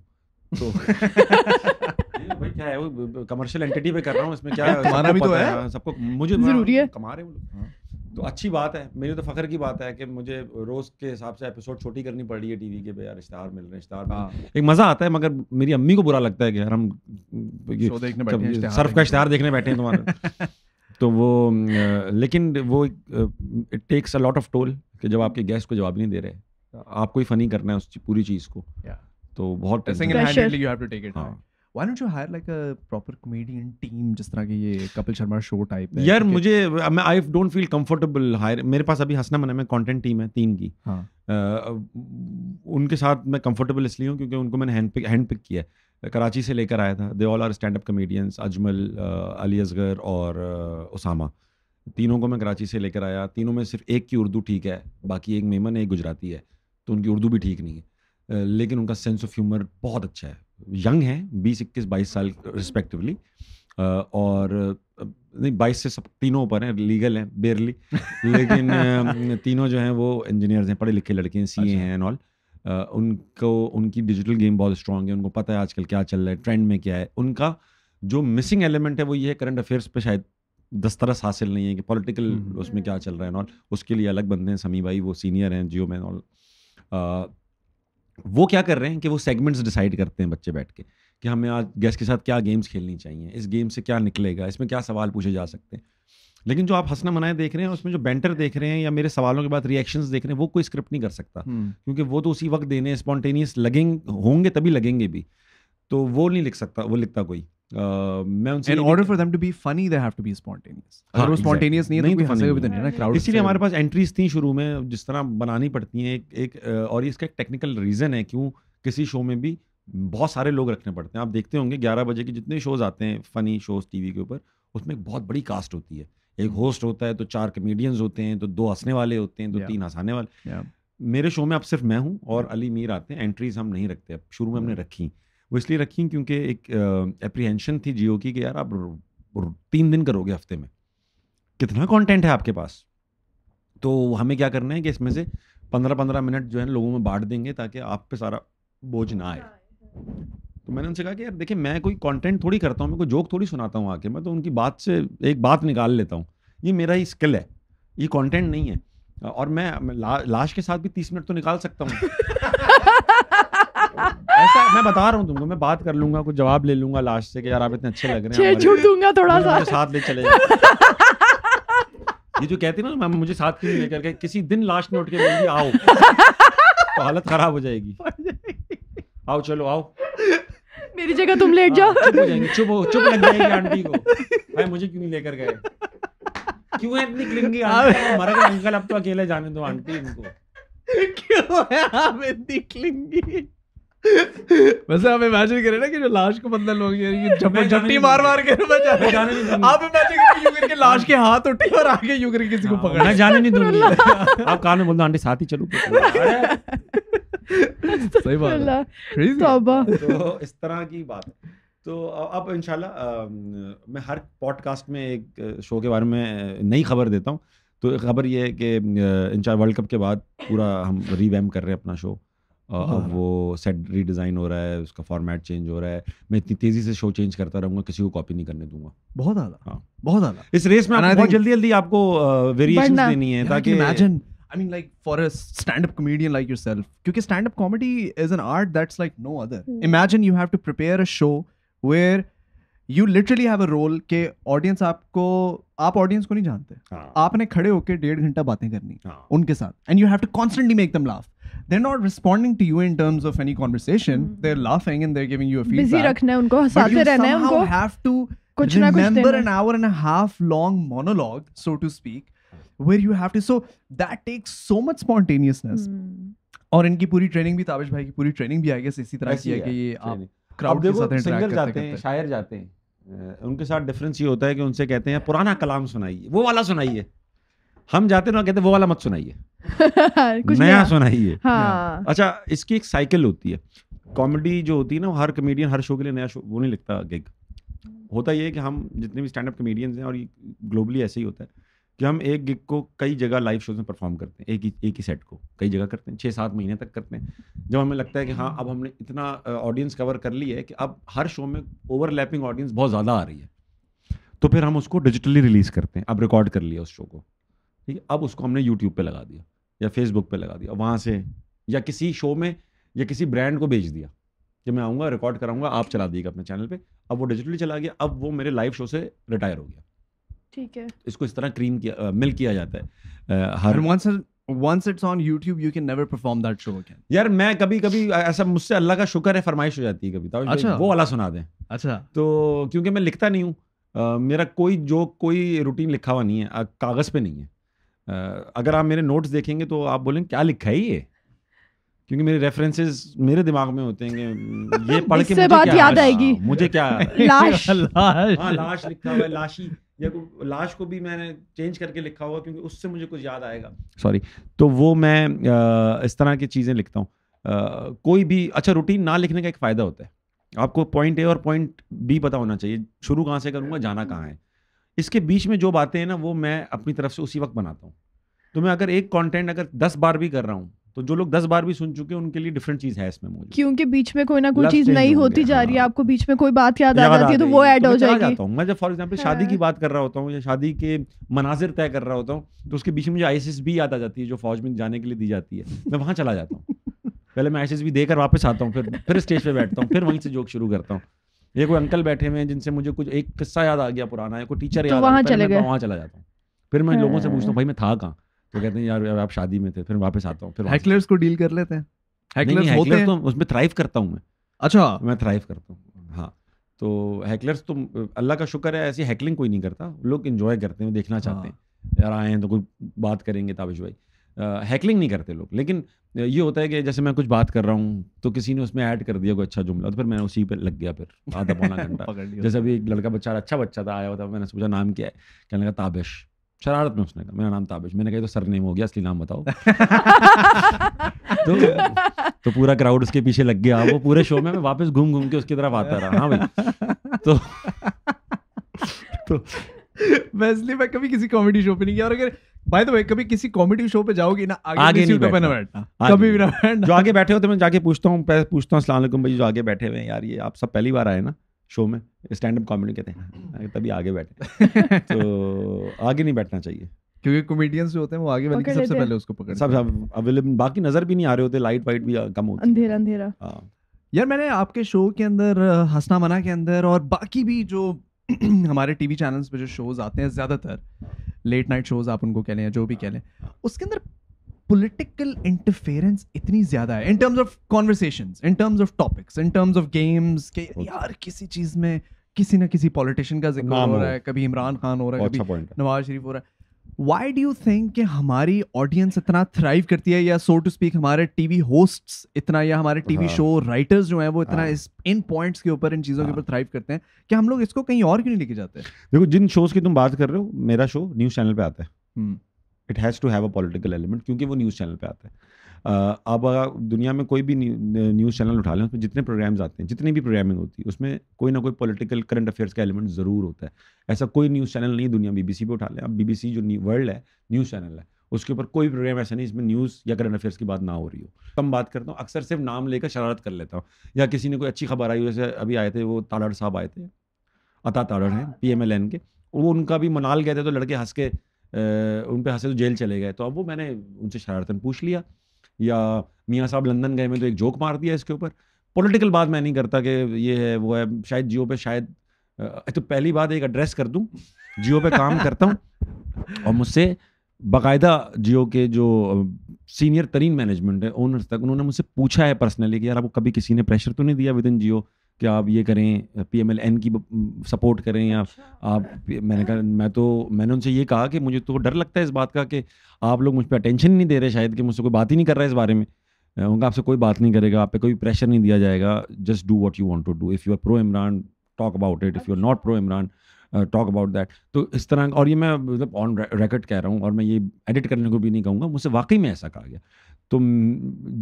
तो, तो भाई क्या है वो कमर्शियल एंटिटी पे कर रहा हूँ इसमें क्या कमाना भी तो है हाँ, सबको मुझे जरूरी है कमा रहे हैं हाँ। तो अच्छी बात है मेरी तो फखर की बात है कि मुझे रोज के हिसाब से एपिसोड छोटी करनी पड़ रही है टीवी के पे यार रिश्तेदार मिल रहे रिश्तेदार हाँ। एक मजा आता है मगर मेरी अम्मी को बुरा लगता है कि यार हम सर्फ का इश्तेहार देखने बैठे हैं तुम्हारे तो वो लेकिन वो it takes a lot of toll कि जब आपके गेस्ट को जवाब नहीं दे रहे आपको ही फनी करना है उस पूरी चीज़ को तो बहुत why don't you hire like a proper comedian team जिस तरह के ये कपिल शर्मा शो टाइप है यार मुझे मैं I don't feel comfortable higher मेरे पास अभी हंसना मना में कंटेंट टीम है तीन की हाँ। उनके साथ मैं कंफर्टेबल इसलिए हूँ क्योंकि उनको मैंने हैंड पिक हैंड पिक किया है कराची से लेकर आया था they all are stand up comedians Ajmal Ali Asghar और उसामा तीनों को मैं कराची से लेकर आया तीनों में सिर्फ एक की उर्दू ठीक है बाकी एक मेमन है एक गुजराती है तो उनकी उर्दू भी ठीक नहीं है लेकिन उनका सेंस ऑफ ह्यूमर बहुत अच्छा है यंग हैं बीस इक्कीस बाईस साल रिस्पेक्टिवली और नहीं बाईस से सब तीनों ऊपर हैं लीगल हैं बेरली लेकिन तीनों जो हैं वो इंजीनियर्स हैं पढ़े लिखे लड़के हैं सी ए अच्छा। हैं एंड ऑल उनको उनकी डिजिटल गेम बहुत स्ट्रांग है उनको पता है आजकल क्या चल रहा है ट्रेंड में क्या है उनका जो मिसिंग एलिमेंट है वो ये है करंट अफेयर्स पे शायद दस्तरस हासिल नहीं है कि पॉलिटिकल हम्म। उसमें क्या चल रहा है नॉल उसके लिए अलग बंदे हैं समी भाई वो सीनियर हैं जियो में ऑल वो क्या कर रहे हैं कि वो सेगमेंट्स डिसाइड करते हैं बच्चे बैठ के कि हमें आज गेस्ट के साथ क्या गेम्स खेलनी चाहिए इस गेम से क्या निकलेगा इसमें क्या सवाल पूछे जा सकते हैं लेकिन जो आप हंसना मनाए देख रहे हैं उसमें जो बैंटर देख रहे हैं या मेरे सवालों के बाद रिएक्शंस देख रहे हैं वो कोई स्क्रिप्ट नहीं कर सकता हम्म। क्योंकि वो तो उसी वक्त देने स्पॉन्टेनियस लगेंगे होंगे तभी लगेंगे भी तो वो नहीं लिख सकता वो लिखता कोई हाँ, तो तो तो इसीलिए हमारे पास एंट्रीज थी शुरू में जिस तरह बनानी पड़ती हैं एक एक और इसका एक टेक्निकल रीजन है क्यों किसी शो में भी बहुत सारे लोग रखने पड़ते हैं आप देखते होंगे ग्यारह बजे के जितने शोज आते हैं फनी शोज टीवी के ऊपर उसमें एक बहुत बड़ी कास्ट होती है एक होस्ट hmm. होता है तो चार कमेडियंस होते हैं तो दो हंसने वाले होते हैं तो तीन हंसाने वाले मेरे शो में अब सिर्फ मैं हूँ और अली मीर आते हैं एंट्रीज हम नहीं रखते अब शुरू में हमने hmm. रखी वो इसलिए रखी क्योंकि एक अप्रीहेंशन थी जियो की कि यार आप तीन दिन करोगे हफ्ते में कितना कंटेंट है आपके पास तो हमें क्या करना है कि इसमें से पंद्रह पंद्रह मिनट जो है लोगों में बांट देंगे ताकि आप पे सारा बोझ ना आए तो मैंने उनसे कहा कि यार देखिए मैं कोई कंटेंट थोड़ी करता हूँ मैं कोई जोक थोड़ी सुनाता हूँ आके मैं तो उनकी बात से एक बात निकाल लेता हूँ ये मेरा ही स्किल है ये कंटेंट नहीं है और मैं ला, लाश के साथ भी तीस मिनट तो निकाल सकता हूँ ऐसा मैं बता रहा हूँ तुमको मैं बात कर लूंगा कुछ जवाब ले लूंगा लास्ट से कि यार आप इतने अच्छे लग रहे हैं दूंगा थोड़ा सा साथ ले चले ये जो कहती ना मैम मुझे साथ क्यों लेकर के किसी दिन लास्ट नोट के बोलिए आओ तो हालत खराब हो जाएगी आओ चलो आओ मेरी जगह तुम लेट हाँ, जाओ चुप हो जाएंगे चुप चुप लग जाएगी आंटी को भाई मुझे क्यों नहीं लेकर गए क्यों है इतनी क्लिंगी आंटी मरा गया अंकल अब तो अकेले जाने दो आंटी इनको क्यों है आप इतनी क्लिंगी वैसे आप इमेजिन करें ना कि जो लाश को बंदा लोग ये झपटी मार मार के बचा आप इमेजिन करें यूं करके लाश के हाथ उठे और आगे यूं किसी को हाँ, पकड़ा मैं जाने नहीं दूंगी आप कान में बोल दो आंटी साथ ही चलो सही बात है तो इस तरह की बात है तो अब इंशाल्लाह मैं हर पॉडकास्ट में एक शो के बारे में नई खबर देता हूँ तो खबर ये है कि इंशा वर्ल्ड कप के बाद पूरा हम रीवैम कर रहे हैं अपना शो अब हाँ। वो सेट रीडिज़ाइन हो रहा है उसका फॉर्मेट चेंज हो रहा है मैं इतनी तेज़ी से शो चेंज करता रहूँगा किसी को कॉपी नहीं करने दूंगा बहुत आला हाँ बहुत आला इस रेस में आना जल्दी जल्दी आपको वेरिएशन देनी है ताकि imagine I mean like for a stand up comedian like yourself क्योंकि stand up comedy is an art that's like no other imagine you have to prepare a show where you literally have a role के ऑडियंस आपको आप ऑडियंस को नहीं जानते हाँ. आपने खड़े होकर डेढ़ घंटा बातें करनी हाँ. उनके साथ and you have to constantly make them laugh they're not responding to you in terms of any conversation mm-hmm. they're laughing and they're giving you a feedback busy rakhna unko but you somehow unko have to kuch remember kuch an hour and a half long monologue so to speak where you have to so that takes so much spontaneousness mm. और इनकी पूरी ट्रेनिंग भी ताबिश भाई की पूरी ट्रेनिंग भी आई गेस इसी तरह की है कि ये आप क्राउड के साथ सिंगर जाते हैं शायर जाते हैं उनके साथ डिफरेंस ये होता है कि उनसे कहते हैं पुराना कलाम सुनाइए वो वाला सुनाइए हम जाते ना तो कहते वो वाला मत सुनाइए नया सुनाइए हाँ।, हाँ। अच्छा इसकी एक साइकिल होती है कॉमेडी जो होती है ना हर कमेडियन हर शो के लिए नया शो वो नहीं लिखता गिग होता ये है कि हम जितने भी स्टैंड अप कमेडियंस हैं और ये ग्लोबली ऐसे ही होता है कि हम एक गिग को कई जगह लाइव शोज में परफॉर्म करते हैं एक ही एक ही सेट को कई जगह करते हैं छः सात महीने तक करते हैं जब हमें लगता है कि हाँ अब हमने इतना ऑडियंस कवर कर ली है कि अब हर शो में ओवरलैपिंग ऑडियंस बहुत ज़्यादा आ रही है तो फिर हम उसको डिजिटली रिलीज़ करते हैं अब रिकॉर्ड कर लिया उस शो को ठीक है अब उसको हमने यूट्यूब पे लगा दिया या फेसबुक पे लगा दिया वहाँ से या किसी शो में या किसी ब्रांड को भेज दिया कि मैं आऊँगा रिकॉर्ड कराऊंगा आप चला दिएगा अपने चैनल पे अब वो डिजिटली चला गया अब वो मेरे लाइव शो से रिटायर हो गया ठीक है इसको इस तरह क्रीम किया आ, मिल किया जाता है आ, हर once once it's on YouTube you can never perform that show again यार मैं कभी कभी ऐसा मुझसे अल्लाह का शुक्र है फरमाइश हो जाती है कभी तो अच्छा वो वाला सुना दें अच्छा तो क्योंकि मैं लिखता नहीं हूँ मेरा कोई जो कोई रूटीन लिखा हुआ नहीं है कागज़ पे नहीं है अगर आप मेरे नोट्स देखेंगे तो आप बोलेंगे क्या लिखा है ये क्योंकि मेरे रेफरेंसेस मेरे दिमाग में होते हैं ये पढ़ के मुझे बात क्या याद आएगी मुझे क्या लाश हाँ, लाश आ, हाँ, लाश लिखा हुआ है लाशी या लाश को भी मैंने चेंज करके लिखा हुआ क्योंकि उससे मुझे कुछ याद आएगा सॉरी तो वो मैं आ, इस तरह की चीज़ें लिखता हूँ कोई भी अच्छा रूटीन ना लिखने का एक फ़ायदा होता है आपको पॉइंट ए और पॉइंट बी पता होना चाहिए शुरू कहाँ से करूंगा जाना कहाँ है इसके बीच में जो बातें हैं ना वो मैं अपनी तरफ से उसी वक्त बनाता हूँ तो मैं अगर एक कंटेंट अगर दस बार भी कर रहा हूँ तो जो लोग दस बार भी सुन चुके हैं उनके लिए डिफरेंट चीज है इसमें क्योंकि बीच में कोई ना कोई चीज नहीं होती जा रही है हाँ। आपको बीच में कोई बात याद आ जाती है तो वो ऐड तो हो हूँ मैं जब फॉर एग्जाम्पल शादी की हाँ। बात कर रहा होता हूँ या शादी के मनाजिर तय कर रहा होता हूँ तो उसके बीच में मुझे आई भी याद आ जाती है जो फौज में जाने के लिए दी जाती है मैं वहाँ चला जाता हूँ पहले मैं आई भी देकर वापस आता हूँ फिर फिर स्टेज पर बैठता हूँ फिर वहीं से जोक शुरू करता हूँ ये कोई अंकल बैठे हुए हैं जिनसे मुझे कुछ एक किस्सा याद आ गया पुराना है कोई टीचर तो याद वहाँ चले गए वहाँ चला जाता हूँ फिर मैं लोगों से हाँ। पूछता हूँ भाई मैं था कहाँ तो कहते हैं यार आप शादी में थे फिर वापस आता हूँ फिर हैकलर्स को डील कर लेते हैं हैकलर्स होते हैं तो उसमें थ्राइव करता हूँ मैं अच्छा मैं थ्राइव करता हूँ हाँ तो हैकलर्स तो अल्लाह का शुक्र है ऐसी हैकलिंग कोई नहीं करता लोग इन्जॉय करते हैं देखना चाहते हाँ। हैं यार आए हैं तो कोई बात करेंगे ताबिश भाई हैकलिंग नहीं करते लोग लेकिन ये होता है कि जैसे मैं कुछ बात कर रहा हूँ तो किसी ने उसमें ऐड कर दिया कोई अच्छा जुमला तो फिर मैं उसी पर लग गया फिर आधा पौना घंटा जैसे अभी एक लड़का बच्चा अच्छा बच्चा था आया हुआ था मैंने पूछा नाम क्या है कहने का ताबिश शरारत में उसने कहा मेरा नाम ताबिश मैंने कहा तो सर नेम हो गया असली नाम बताओ तो तो पूरा क्राउड उसके पीछे लग गया वो पूरे शो में मैं वापस घूम घूम के उसकी तरफ आता रहा हाँ भाई तो, तो मैं इसलिए मैं कभी किसी कॉमेडी शो पे नहीं गया और अगर बाय द वे कभी किसी कॉमेडी शो पे जाओगी ना आगे, आगे नहीं बैठना बैठना कभी भी ना बैठना जो आगे बैठे होते मैं जाके पूछता हूँ पूछता हूँ असलाकुम भाई जो आगे बैठे हुए हैं यार ये आप सब पहली बार आए ना शो में स्टैंड अप कॉमेडी कहते हैं तभी आगे बैठे तो आगे नहीं बैठना चाहिए क्योंकि कॉमेडियंस जो होते हैं वो आगे वाले सबसे पहले उसको पकड़ सब अवेलेबल बाकी नजर भी नहीं आ रहे होते लाइट वाइट भी कम होती अंधेरा अंधेरा हाँ। यार मैंने आपके शो के अंदर हंसना मना के अंदर और बाकी भी जो हमारे टीवी चैनल्स पे जो शोज आते हैं ज़्यादातर लेट नाइट शोज आप उनको कह लें जो भी कह लें उसके अंदर पॉलिटिकल इंटरफेरेंस इतनी ज़्यादा है in terms of conversation in terms of topics in terms of games के यार किसी चीज़ में किसी ना किसी पॉलिटिशियन का जिक्र हो रहा है कभी इमरान खान हो रहा है कभी अच्छा नवाज शरीफ हो रहा है वाई डू थिंक कि हमारी ऑडियंस इतना थ्राइव करती है या सो टू स्पीक हमारे टीवी होस्ट्स इतना या हमारे टीवी वी शो राइटर्स जो हैं वो इतना हाँ। इस इन पॉइंट्स के ऊपर इन चीज़ों के हाँ। ऊपर थ्राइव करते हैं कि हम लोग इसको कहीं और क्यों नहीं लेके जाते देखो जिन शोज़ की तुम बात कर रहे हो मेरा शो न्यूज़ चैनल पर आता है it has to have a political element क्योंकि वो न्यूज़ चैनल पर आता है अब दुनिया में कोई भी न्यूज़ चैनल उठा लें उसमें जितने प्रोग्राम्स आते हैं जितनी भी प्रोग्रामिंग होती है उसमें कोई ना कोई पॉलिटिकल करंट अफेयर्स का एलिमेंट ज़रूर होता है ऐसा कोई न्यूज़ चैनल नहीं दुनिया बीबीसी पे उठा लें अब बीबीसी जो वर्ल्ड है न्यूज़ चैनल है उसके ऊपर कोई प्रोग्राम ऐसा नहीं इसमें न्यूज़ या करंट अफेयर्स की बात ना हो रही हो कम तो बात करता हूँ अक्सर सिर्फ नाम लेकर शरारत कर लेता हूँ या किसी ने कोई अच्छी खबर आई जैसे अभी आए थे वो ताड़ साहब आए थे अता ताड़ हैं पी के वो उनका भी मनाल गए थे तो लड़के हंस के उन पर हंसे तो जेल चले गए तो अब वो मैंने उनसे शरारतन पूछ लिया या मियाँ साहब लंदन गए में तो एक जोक मार दिया इसके ऊपर पॉलिटिकल बात मैं नहीं करता कि ये है वो है शायद जियो पे शायद तो पहली बात एक एड्रेस कर दूँ जियो पे काम करता हूँ और मुझसे बाकायदा जियो के जो सीनियर तरीन मैनेजमेंट है ओनर्स तक उन्होंने मुझसे पूछा है पर्सनली कि यार आपको कभी किसी ने प्रेशर तो नहीं दिया विद इन जियो कि आप ये करें पी एम एल एन की सपोर्ट करें या अच्छा। आप मैंने कहा मैं तो मैंने उनसे ये कहा कि मुझे तो डर लगता है इस बात का कि आप लोग मुझ पर अटेंशन नहीं दे रहे शायद कि मुझसे कोई बात ही नहीं कर रहा है इस बारे में उनका आपसे कोई बात नहीं करेगा आप पे कोई प्रेशर नहीं दिया जाएगा just do what you want to do if you are pro Imran talk about it if you are not pro Imran talk about that तो इस तरह और ये मैं मतलब ऑन रिकॉर्ड कह रहा हूँ और मैं ये एडिट करने को भी नहीं कहूँगा मुझसे वाकई में ऐसा कहा गया तो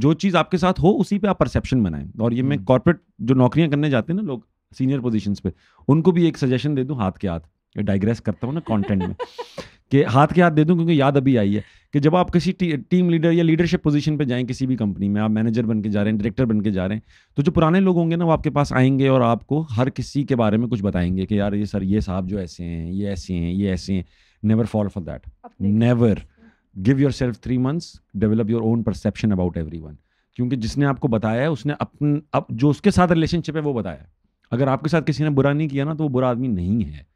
जो चीज़ आपके साथ हो उसी पे आप परसेप्शन बनाएं और ये मैं कॉर्पोरेट हम्म। जो नौकरियां करने जाते हैं ना लोग सीनियर पोजीशन पे उनको भी एक सजेशन दे दूँ हाथ के हाथ डाइग्रेस करता हूँ ना कंटेंट में कि हाथ के हाथ दे दूँ क्योंकि याद अभी आई है कि जब आप किसी टी, टीम लीडर या लीडरशिप पोजीशन पे जाएं किसी भी कंपनी में आप मैनेजर बन के जा रहे हैं डायरेक्टर बन के जा रहे हैं तो जो पुराने लोग होंगे ना वो आपके पास आएंगे और आपको हर किसी के बारे में कुछ बताएंगे कि यार ये सर ये साहब जो ऐसे हैं ये ऐसे हैं ये ऐसे हैं never fall for that never give yourself three months develop your own perception about everyone क्योंकि जिसने आपको बताया है उसने अपन अब जो उसके साथ रिलेशनशिप है वो बताया अगर आपके साथ किसी ने बुरा नहीं किया ना तो वो बुरा आदमी नहीं है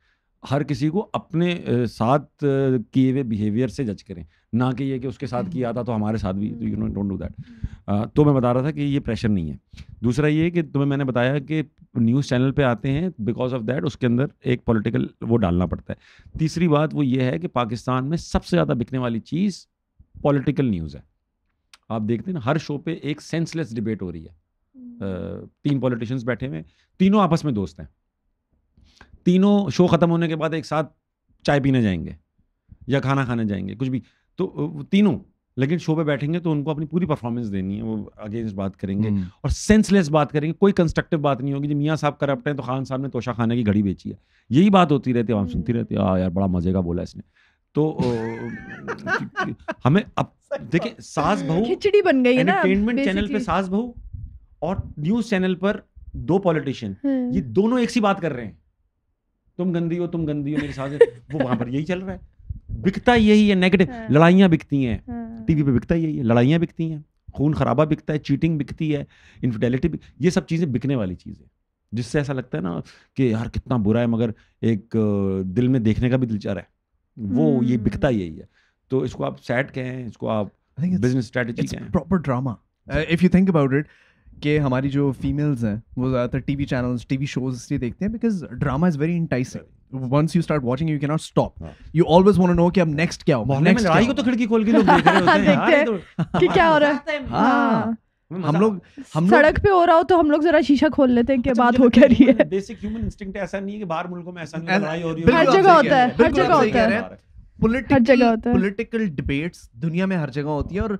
हर किसी को अपने साथ किए हुए बिहेवियर से जज करें ना कि ये कि उसके साथ किया हम्म। था तो हमारे साथ भी तो you know don't do that तो मैं बता रहा था कि ये प्रेशर नहीं है दूसरा ये कि तुम्हें मैंने बताया कि न्यूज़ चैनल पे आते हैं बिकॉज ऑफ दैट उसके अंदर एक पॉलिटिकल वो डालना पड़ता है तीसरी बात वो ये है कि पाकिस्तान में सबसे ज़्यादा बिकने वाली चीज़ पॉलिटिकल न्यूज़ है आप देखते हैं ना हर शो पे एक सेंसलेस डिबेट हो रही है हम्म। तीन पॉलिटिशियंस बैठे हुए तीनों आपस में दोस्त हैं तीनों शो ख़त्म होने के बाद एक साथ चाय पीने जाएंगे या खाना खाने जाएंगे कुछ भी तो तीनों लेकिन शो पे बैठेंगे तो उनको अपनी पूरी परफॉर्मेंस देनी है वो अगेंस्ट बात करेंगे हम्म। और सेंसलेस बात करेंगे कोई कंस्ट्रक्टिव बात नहीं होगी जब मियाँ साहब करप्ट हैं तो खान साहब ने तोशा खाने की घड़ी बेची है यही बात होती रहती है हम हम्म। सुनती रहती है हाँ यार बड़ा मजे का बोला इसने तो हमें अब देखिए सास बहू खिचड़ी बन गई एंटरटेनमेंट चैनल पे सास बहू और न्यूज चैनल पर दो पॉलिटिशियन हम्म। ये दोनों एक सी बात कर रहे हैं तुम गंदी हो तुम गंदी हो मेरी सास वो वहां पर यही चल रहा है बिकता यही है नेगेटिव हाँ। लड़ाइयाँ बिकती हैं टी हाँ। टीवी पे बिकता यही है लड़ाइयाँ बिकती हैं खून खराबा बिकता है चीटिंग बिकती है इनफिडेलिटी ये सब चीज़ें बिकने वाली चीज़ें जिससे ऐसा लगता है ना कि यार कितना बुरा है मगर एक दिल में देखने का भी दिल है वो ये हम्म। बिकता यही है तो इसको आप सैड कहें इसको आप बिजनेस स्ट्रेटजी कहें proper drama if you think about it कि हमारी जो फीमेल्स हैं वो ज़्यादातर टी टीवी चैनल्स वी शोज इसलिए देखते हैं because drama is very enticing once you start watching you can not stop you always want to know कि अब नेक्स्ट क्या होगा नेक्स्ट लड़ाई को तो खिड़की खोल के लोग देख रहे होते हैं तो- कि क्या हो रहा है हाँ, हाँ। हम लोग हम सड़क पे हो रहा हो तो हम लोग जरा शीशा खोल लेते हैं कि अच्छा, बात हो क्या रही है बेसिक ह्यूमन इंस्टिंक्ट ऐसा नहीं है कि बाहर मुल्कों में ऐसा नहीं लड़ाई हो रही है हर जगह होता है हर जगह होता है पोलिटिकल डिबेट्स दुनिया में हर जगह होती है और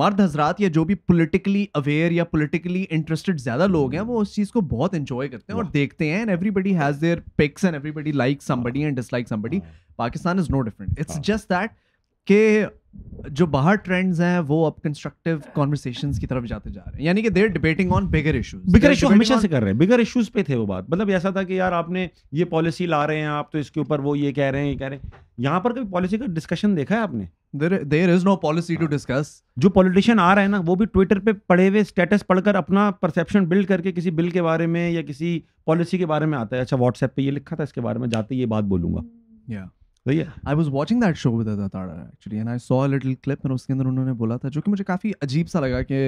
मर्द हजरात या जो भी पोलिटिकली अवेयर या पोलिटिकली इंटरेस्टेड ज्यादा लोग हैं वो उस चीज को बहुत इंजॉय करते हैं और देखते हैं and everybody has their picks and everybody like somebody and dislike somebody Pakistan is no different it's just that कि जो बाहर ट्रेंड्स हैं वो अब कंस्ट्रक्टिव कॉन्वर्सेशन की तरफ जाते जा रहे हैं यानी कि they're debating on bigger issues bigger issue हमेशा से कर रहे हैं बिगर इशूज पे थे वो बात मतलब ऐसा था कि यार आपने ये पॉलिसी ला रहे हैं आप तो इसके ऊपर वो ये कह रहे हैं ये कह रहे हैं यहाँ पर कभी पॉलिसी का डिस्कशन देखा है आपने there is no policy to discuss जो पॉलिटिशियन आ रहे हैं ना वो भी ट्विटर पे पढ़े हुए स्टेटस पढ़कर अपना परसेप्शन बिल्ड करके किसी बिल के बारे में या किसी पॉलिसी के बारे में आता है अच्छा व्हाट्सएप पे ये लिखा था इसके बारे में जाते ये बात बोलूंगा या yeah. I was watching that show with actually and I saw little clip और उसके अंदर उन्होंने बोला था जो कि मुझे काफ़ी अजीब सा लगा कि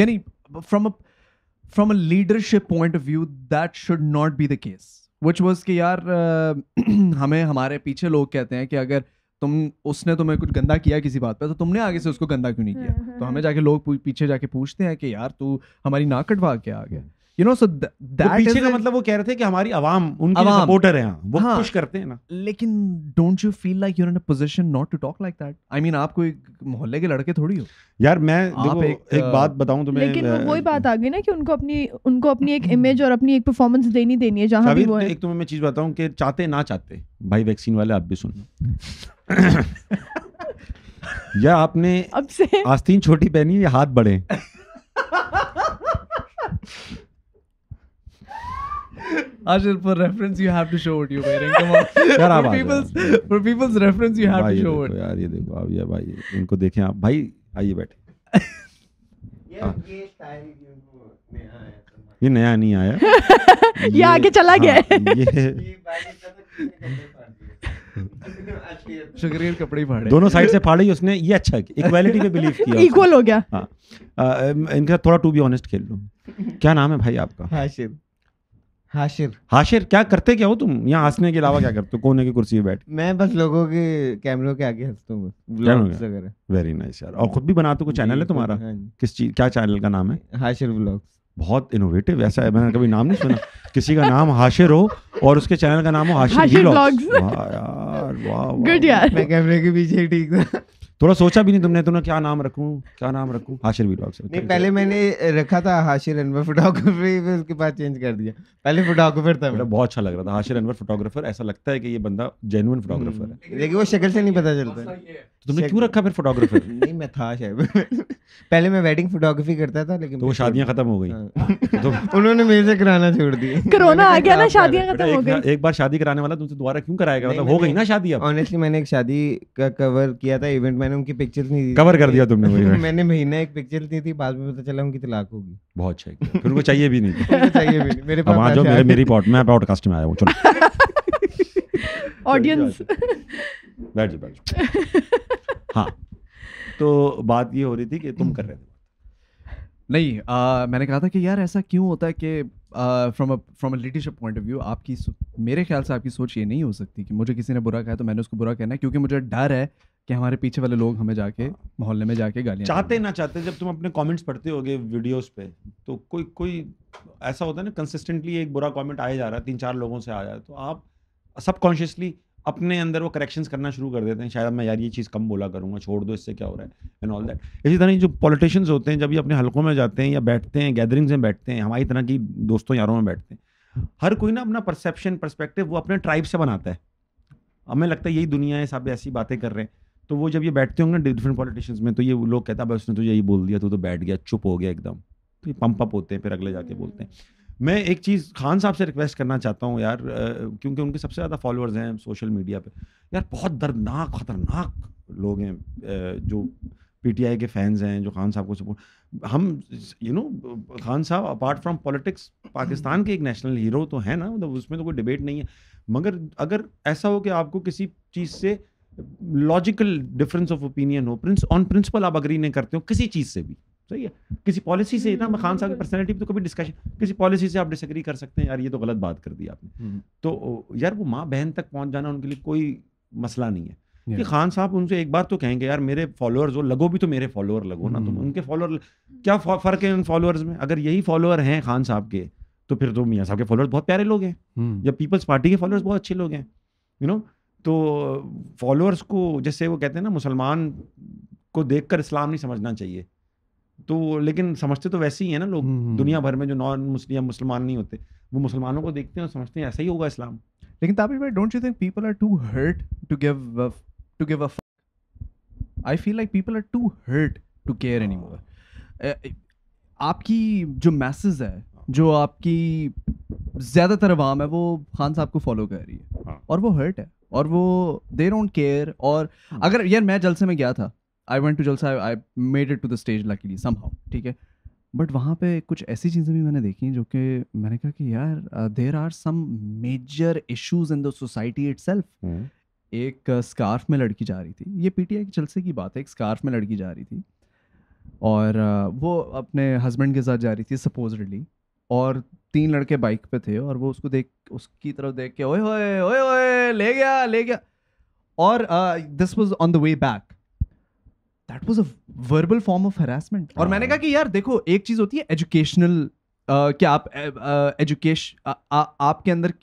यानी from a from a leadership point of view that should not be the case which was कि यार हमें हमारे पीछे लोग कहते हैं कि अगर तुम उसने तुम्हें कुछ गंदा किया किसी बात पे तो तुमने आगे से उसको गंदा क्यों नहीं किया हम्म, तो हमें हम्म। जाके लोग पीछे जाके पूछते हैं कि यार तू हमारी नाक कटवा के आ गया यू नो सो पीछे का मतलब वो कह रहे थे कि हमारी आवाम उनके सपोर्टर हैं वो हाँ, पुश करते हैं ना लेकिन don't you feel like you are in a position not to talk like that I mean आप कोई मोहल्ले के लड़के थोड़ी हो यार मैं देखो एक, एक बात बताऊं तुम्हें लेकिन वही बात आ गई ना कि उनको अपनी उनको अपनी एक इमेज और अपनी एक परफॉर्मेंस देनी देनी है जहां भी वो है एक तुम्हें मैं चीज बताऊं कि चाहते ना चाहते भाई वैक्सीन वाले आप भी सुन या आपने अब से आस्तीन छोटी पहनी या हाथ बड़े Ashir, for reference, you have to show what you're wearing. Come on. for, people's, for people's reference, you have to show it. यार ये देखो अब ये भाई इनको देखें आप भाई आइए बैठे ये ये नया नहीं आया ये आगे चला गया हाँ, ये तो शुक्रिया कपड़े फाड़े दोनों साइड से फाड़े ही उसने ये अच्छा है इक्वालिटी पे बिलीव किया इक्वल हो गया हाँ इनका थोड़ा टू बी ऑनेस्ट खेल लो क्या नाम है भाई आपका हाशिम हाशिर हाशिर क्या करते क्या हो तुम यहाँ हंसने के अलावा क्या करते हो कोने की कुर्सी पे बैठ मैं बस लोगों के कैमरों के आगे हंसता हूँ वेरी नाइस यार और खुद भी बनाते हो चैनल है तुम्हारा हाँ किस चीज क्या चैनल का नाम है हाशिर ब्लॉग बहुत इनोवेटिव ऐसा है मैंने कभी नाम नहीं सुना किसी का नाम हाशिर हो और उसके चैनल का नाम हो हाशिर व्लॉग्स वाह यार वाह गुड यार मैं कैमरे के पीछे ठीक था थोड़ा सोचा भी नहीं तुमने तुमने तो क्या नाम रखूं क्या नाम रखूं हाशिर वीलॉग नहीं पहले मैंने रखा था हाशिर अनवर फोटोग्राफी फिर उसके बाद चेंज कर दिया पहले फोटोग्राफर था मेरा बहुत अच्छा लग रहा था हाशिर अनवर फोटोग्राफर ऐसा लगता है कि ये बंदा जेन्युइन फोटोग्राफर है लेकिन हम्म, वो शक्ल से नहीं पता चलता तो तुमने क्यों रखा फिर फोटोग्राफर नहीं मैं था शायद पहले मैं वेडिंग फोटोग्राफी करता था लेकिन तो वो शादियां खत्म हो गई हाँ। तो उन्होंने मेरे से कराना छोड़ दिया कोरोना आ गया ना शादियां खत्म हो गई एक बार शादी कराने वाला तुमसे दोबारा क्यों कराएगा मतलब हो गई ना शादी अब ऑनेस्टली मैंने एक शादी का कवर किया था इवेंट में मैंने उनकी पिक्चर नहीं दी कवर कर दिया तुमने मैंने महीना एक पिक्चर दी थी बाद में पता चला उनकी तलाक होगी बहुत अच्छा फिर उनको चाहिए भी नहीं चाहिए भी नहीं मेरे पास जो मेरे मेरी पॉट मैं पॉडकास्ट में आया हूँ चलो ऑडियंस बैठ जाओ बैठ जाओ हाँ तो बात ये हो रही थी कि तुम कर रहे थे नहीं आ, मैंने कहा था कि यार ऐसा क्यों होता है कि from from a leadership point of view आपकी मेरे ख्याल से आपकी सोच ये नहीं हो सकती कि मुझे किसी ने बुरा कहा तो मैंने उसको बुरा कहना है क्योंकि मुझे डर है कि हमारे पीछे वाले लोग हमें जाके हाँ। मोहल्ले में जाके गाली चाहते ना चाहते जब तुम अपने कमेंट्स पढ़ते होगे वीडियोस पे तो कोई कोई ऐसा होता है ना कंसिस्टेंटली एक बुरा कमेंट आया जा रहा है तीन चार लोगों से आया है तो आप सबकॉन्शियसली अपने अंदर वो करेक्शंस करना शुरू कर देते हैं शायद मैं यार ये चीज़ कम बोला करूँगा छोड़ दो इससे क्या हो रहा है एंड ऑल दैट इसी तरह जो पॉलिटिशियंस होते हैं जब ये अपने हलकों में जाते हैं या बैठते हैं गैदरिंग्स में बैठते हैं हमारी तरह की दोस्तों यारों में बैठते हैं हर कोई ना अपना परसेप्शन परस्पेक्टिव वो अपने ट्राइब से बनाता है हमें लगता है यही दुनिया है सब ऐसी बातें कर रहे हैं तो वो जब ये बैठते होंगे ना डिफरेंट पॉलिटिशियंस में तो ये लोग कहता भाई उसने तुझे तो ये बोल दिया तू तो, तो बैठ गया चुप हो गया एकदम तो ये पंप अप होते हैं फिर अगले जाके बोलते हैं हम्म। मैं एक चीज़ खान साहब से रिक्वेस्ट करना चाहता हूँ यार क्योंकि उनके सबसे ज़्यादा फॉलोअर्स हैं सोशल मीडिया पर यार बहुत दर्दनाक ख़तरनाक लोग हैं जो पी के फैंस हैं जो खान साहब को सपोर्ट हम यू नो खान साहब अपार्ट फ्रॉम पॉलिटिक्स पाकिस्तान के एक नेशनल हीरो तो हैं ना मतलब उसमें तो कोई डिबेट नहीं है मगर अगर ऐसा हो कि आपको किसी चीज़ से लॉजिकल डिफरेंस ऑफ ओपिनियन हो प्रिंस ऑन प्रिंसिपल आप अग्री नहीं करते हो किसी चीज़ से भी सही है किसी पॉलिसी से ना खान साहब की पर्सनैलिटी तो कभी डिस्कशन किसी पॉलिसी से आप डिसग्री कर सकते हैं यार ये तो गलत बात कर दी आपने हम्म। तो यार वो माँ बहन तक पहुँच जाना उनके लिए कोई मसला नहीं है कि खान साहब उनसे एक बार तो कहेंगे यार मेरे फॉलोअर्स हो लगो भी तो मेरे फॉलोअर लगो ना तुम हम्म। उनके फॉलोअर क्या फ़र्क है उन फॉलोअर्स में अगर यही फॉलोअर हैं खान साहब के तो फिर तो मियाँ साहब के फॉलोअर्स बहुत प्यारे लोग हैं हम्म। या पीपल्स पार्टी के फॉलोअर्स बहुत अच्छे लोग हैं यू नो तो फॉलोअर्स को जैसे वो कहते हैं ना मुसलमान को देख इस्लाम नहीं समझना चाहिए तो लेकिन समझते तो वैसे ही है ना लोग हम्म, हम्म, दुनिया हम्म। भर में जो नॉन मुस्लिम मुसलमान नहीं होते वो मुसलमानों को देखते हैं और समझते हैं ऐसा ही होगा इस्लाम लेकिन भाई don't you think people are too hurt to give to give a I feel like people are too hurt to care more आपकी जो मैसेज है जो आपकी ज़्यादातर आवाम है वो खान साहब को फॉलो कर रही है हाँ। और वो हर्ट है और वो दे डोंट केयर और hmm. अगर यार मैं जलसे में गया था आई वेंट टू जलसा I made it to the stage luckily somehow ठीक है बट वहाँ पे कुछ ऐसी चीज़ें भी मैंने देखी जो कि मैंने कहा कि यार there are some major issues in the society it एक स्कार्फ uh, में लड़की जा रही थी ये पीटीआई के जलसे की बात है एक स्कार्फ में लड़की जा रही थी और uh, वो अपने हस्बैंड के साथ जा रही थी सपोजडली और तीन लड़के बाइक पे थे और वो उसको देख उसकी तरफ देख के ओए ओए ओए ओए ले गया ले गया और this was on the way back that was a verbal form of harassment और मैंने कहा कि हाँ। यार देखो एक चीज होती है एजुकेशनल uh, कि आप एजुकेश uh, uh, आपके अंदर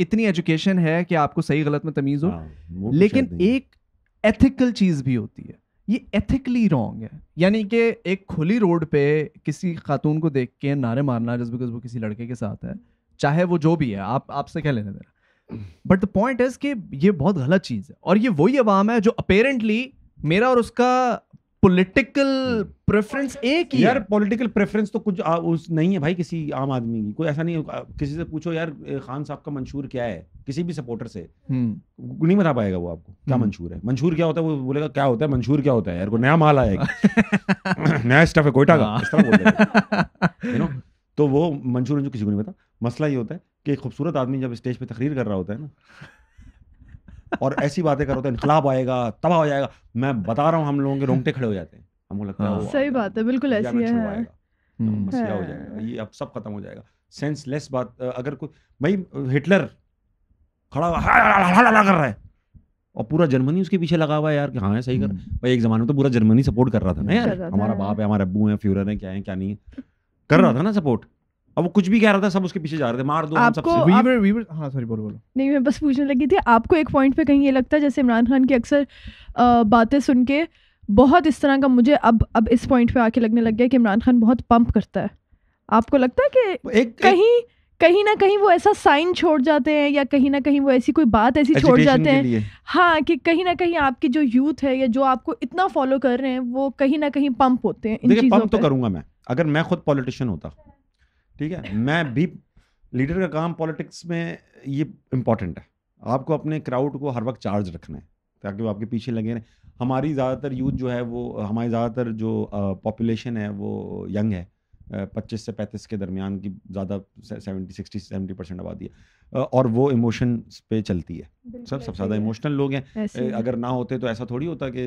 इतनी एजुकेशन है कि आपको सही गलत में तमीज हो हाँ, लेकिन एक एथिकल चीज भी होती है ये एथिकली रॉन्ग है यानी कि एक खुली रोड पे किसी खातून को देख के नारे मारना जस्ट बिकॉज वो किसी लड़के के साथ है चाहे वो जो भी है आप आपसे कह लेने मेरा बट द पॉइंट इज कि ये बहुत गलत चीज़ है और ये वही अवाम है जो अपेरेंटली मेरा और उसका पॉलिटिकल प्रेफरेंस एक ही यार पॉलिटिकल प्रेफरेंस तो कुछ आ, उस नहीं है भाई किसी आम आदमी की कोई ऐसा नहीं किसी से पूछो यार खान साहब का मंशूर क्या है किसी भी सपोर्टर से हम्म। नहीं बता पाएगा वो आपको क्या हम्म। मंशूर है मंशूर क्या होता है वो बोलेगा क्या होता है मंशूर क्या होता है यार को नया माल आएगा नया स्टफ है कोयटा का हाँ। इस तरह यू नो तो वो मंशूर जो किसी को नहीं पता मसला ये होता है कि एक खूबसूरत आदमी जब स्टेज पे तकरीर कर रहा होता है ना और ऐसी बातें करो तो इनकलाब आएगा तबाह हो जाएगा मैं बता रहा हूँ हम लोगों के रोंगटे खड़े हो जाते हैं हमको लगता है हाँ। सही बात है बिल्कुल ऐसी है तो हम्म। मसला हो जाएगा हाँ। ये अब सब खत्म हो जाएगा सेंसलेस बात अगर कोई भाई हिटलर खड़ा हुआ हाँ, हाँ, हाँ, कर रहा है और पूरा जर्मनी उसके पीछे लगा हुआ है यार कि हाँ है सही कर हम्म। भाई एक जमाने में तो पूरा जर्मनी सपोर्ट कर रहा था ना यार हमारा बाप है हमारे अबू है फ्यूरर है क्या है क्या नहीं है कर रहा था ना सपोर्ट अब वो कुछ भी कह रहा था सब उसके पीछे जा रहे थे मार दो आपको हम सबसे वीवर वीवर हाँ सॉरी बोलो बोलो नहीं मैं बस पूछने लगी थी आपको एक पॉइंट पे कहीं ये लगता है जैसे इमरान खान की अक्सर बातें सुन के बहुत इस तरह का मुझे अब अब इस पॉइंट पे आके लगने लग गया कि इमरान खान बहुत पंप करता है आपको लगता है कि एक, कहीं एक, कहीं ना कहीं वो ऐसा साइन छोड़ जाते हैं या कहीं ना कहीं वो ऐसी कोई बात ऐसी छोड़ जाते हैं हाँ कि कहीं ना कहीं आपकी जो यूथ है या जो आपको इतना फॉलो कर रहे हैं वो कहीं ना कहीं पंप होते हैं इन पंप तो करूंगा मैं अगर मैं खुद पॉलिटिशियन होता ठीक है मैं भी लीडर का काम पॉलिटिक्स में ये इंपॉर्टेंट है आपको अपने क्राउड को हर वक्त चार्ज रखना है ताकि वो आपके पीछे लगे रहें हमारी ज़्यादातर यूथ जो है वो हमारी ज़्यादातर जो पॉपुलेशन है वो यंग है पच्चीस से पैंतीस के दरमियान की ज़्यादा सेवेंटी सिक्सटी सेवेंटी परसेंट आबादी है और वो इमोशन पे चलती है सब सबसे ज़्यादा इमोशनल लोग हैं अगर ना होते तो ऐसा थोड़ी होता कि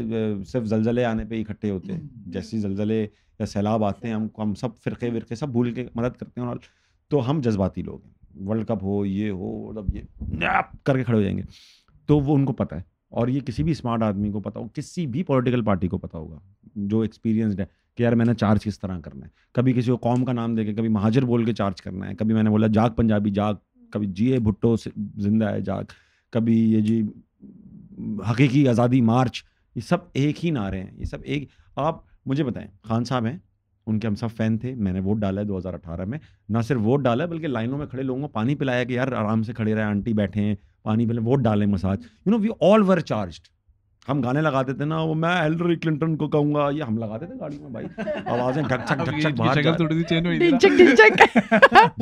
सिर्फ जलजले आने पे इकट्ठे होते हैं हम्म, जैसे जलजले या सैलाब आते हैं हम हम सब फिरके हम्म। विरके सब भूल के मदद करते हैं और तो हम जज्बाती लोग हैं वर्ल्ड कप हो ये हो मतलब ये करके खड़े हो जाएंगे तो वो उनको पता है और ये किसी भी स्मार्ट आदमी को पता हो किसी भी पॉलिटिकल पार्टी को पता होगा जो एक्सपीरियंसड है कि यार मैंने चार्ज किस तरह करना है कभी किसी को कौम का नाम देखे कभी महाजर बोल के चार्ज करना है कभी मैंने बोला जाग पंजाबी जाग कभी जिए भुट्टो जिंदा है जाग कभी ये जी हकीकी आज़ादी मार्च ये सब एक ही नारे हैं ये सब एक आप मुझे बताएं खान साहब हैं उनके हम सब फ़ैन थे मैंने वोट डाला है दो में ना सिर्फ वोट डाला है बल्कि लाइनों में खड़े लोगों को पानी पिलाया कि यार आराम से खड़े रहे आंटी बैठे हैं पानी पिले वोट डालें massage you know we all were charge हम गाने लगाते थे ना वो मैं हेलरी क्लिंटन को कहूंगा ये हम लगाते थे गाड़ी में भाई आवाजें ढक छक ढक छक बाहर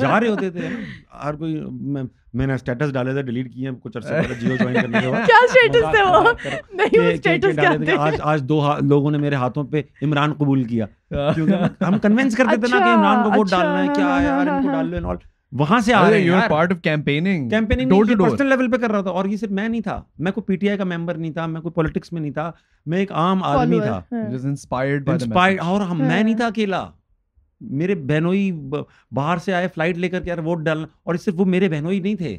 जा रहे होते थे हर कोई मैं मैंने स्टेटस डाले थे डिलीट किए हैं कुछ अरसे पहले जियो ज्वाइन करने के बाद क्या स्टेटस थे वो नहीं वो स्टेटस क्या थे आज आज दो लोगों ने मेरे हाथों पे इमरान कबूल किया क्योंकि हम कन्विंस करते थे ना कि अच्छा, इमरान को वोट अच्छा, डालना है क्या यार हाँ, हाँ, इनको हाँ, डाल लो एंड ऑल वहां से आ रहे हैं यार part of campaigning campaigning personal level पे कर रहा था और ये सिर्फ मैं नहीं था मैं कोई पीटीआई का मेंबर नहीं था मैं कोई पॉलिटिक्स में नहीं था मैं एक आम आदमी था इंस्पायर्ड हाँ। इंस्पायर्ड और हम मैं नहीं हाँ। था अकेला मेरे बहनोई बाहर से आए फ्लाइट लेकर के यार वोट डालना और सिर्फ वो मेरे बहनोई नहीं थे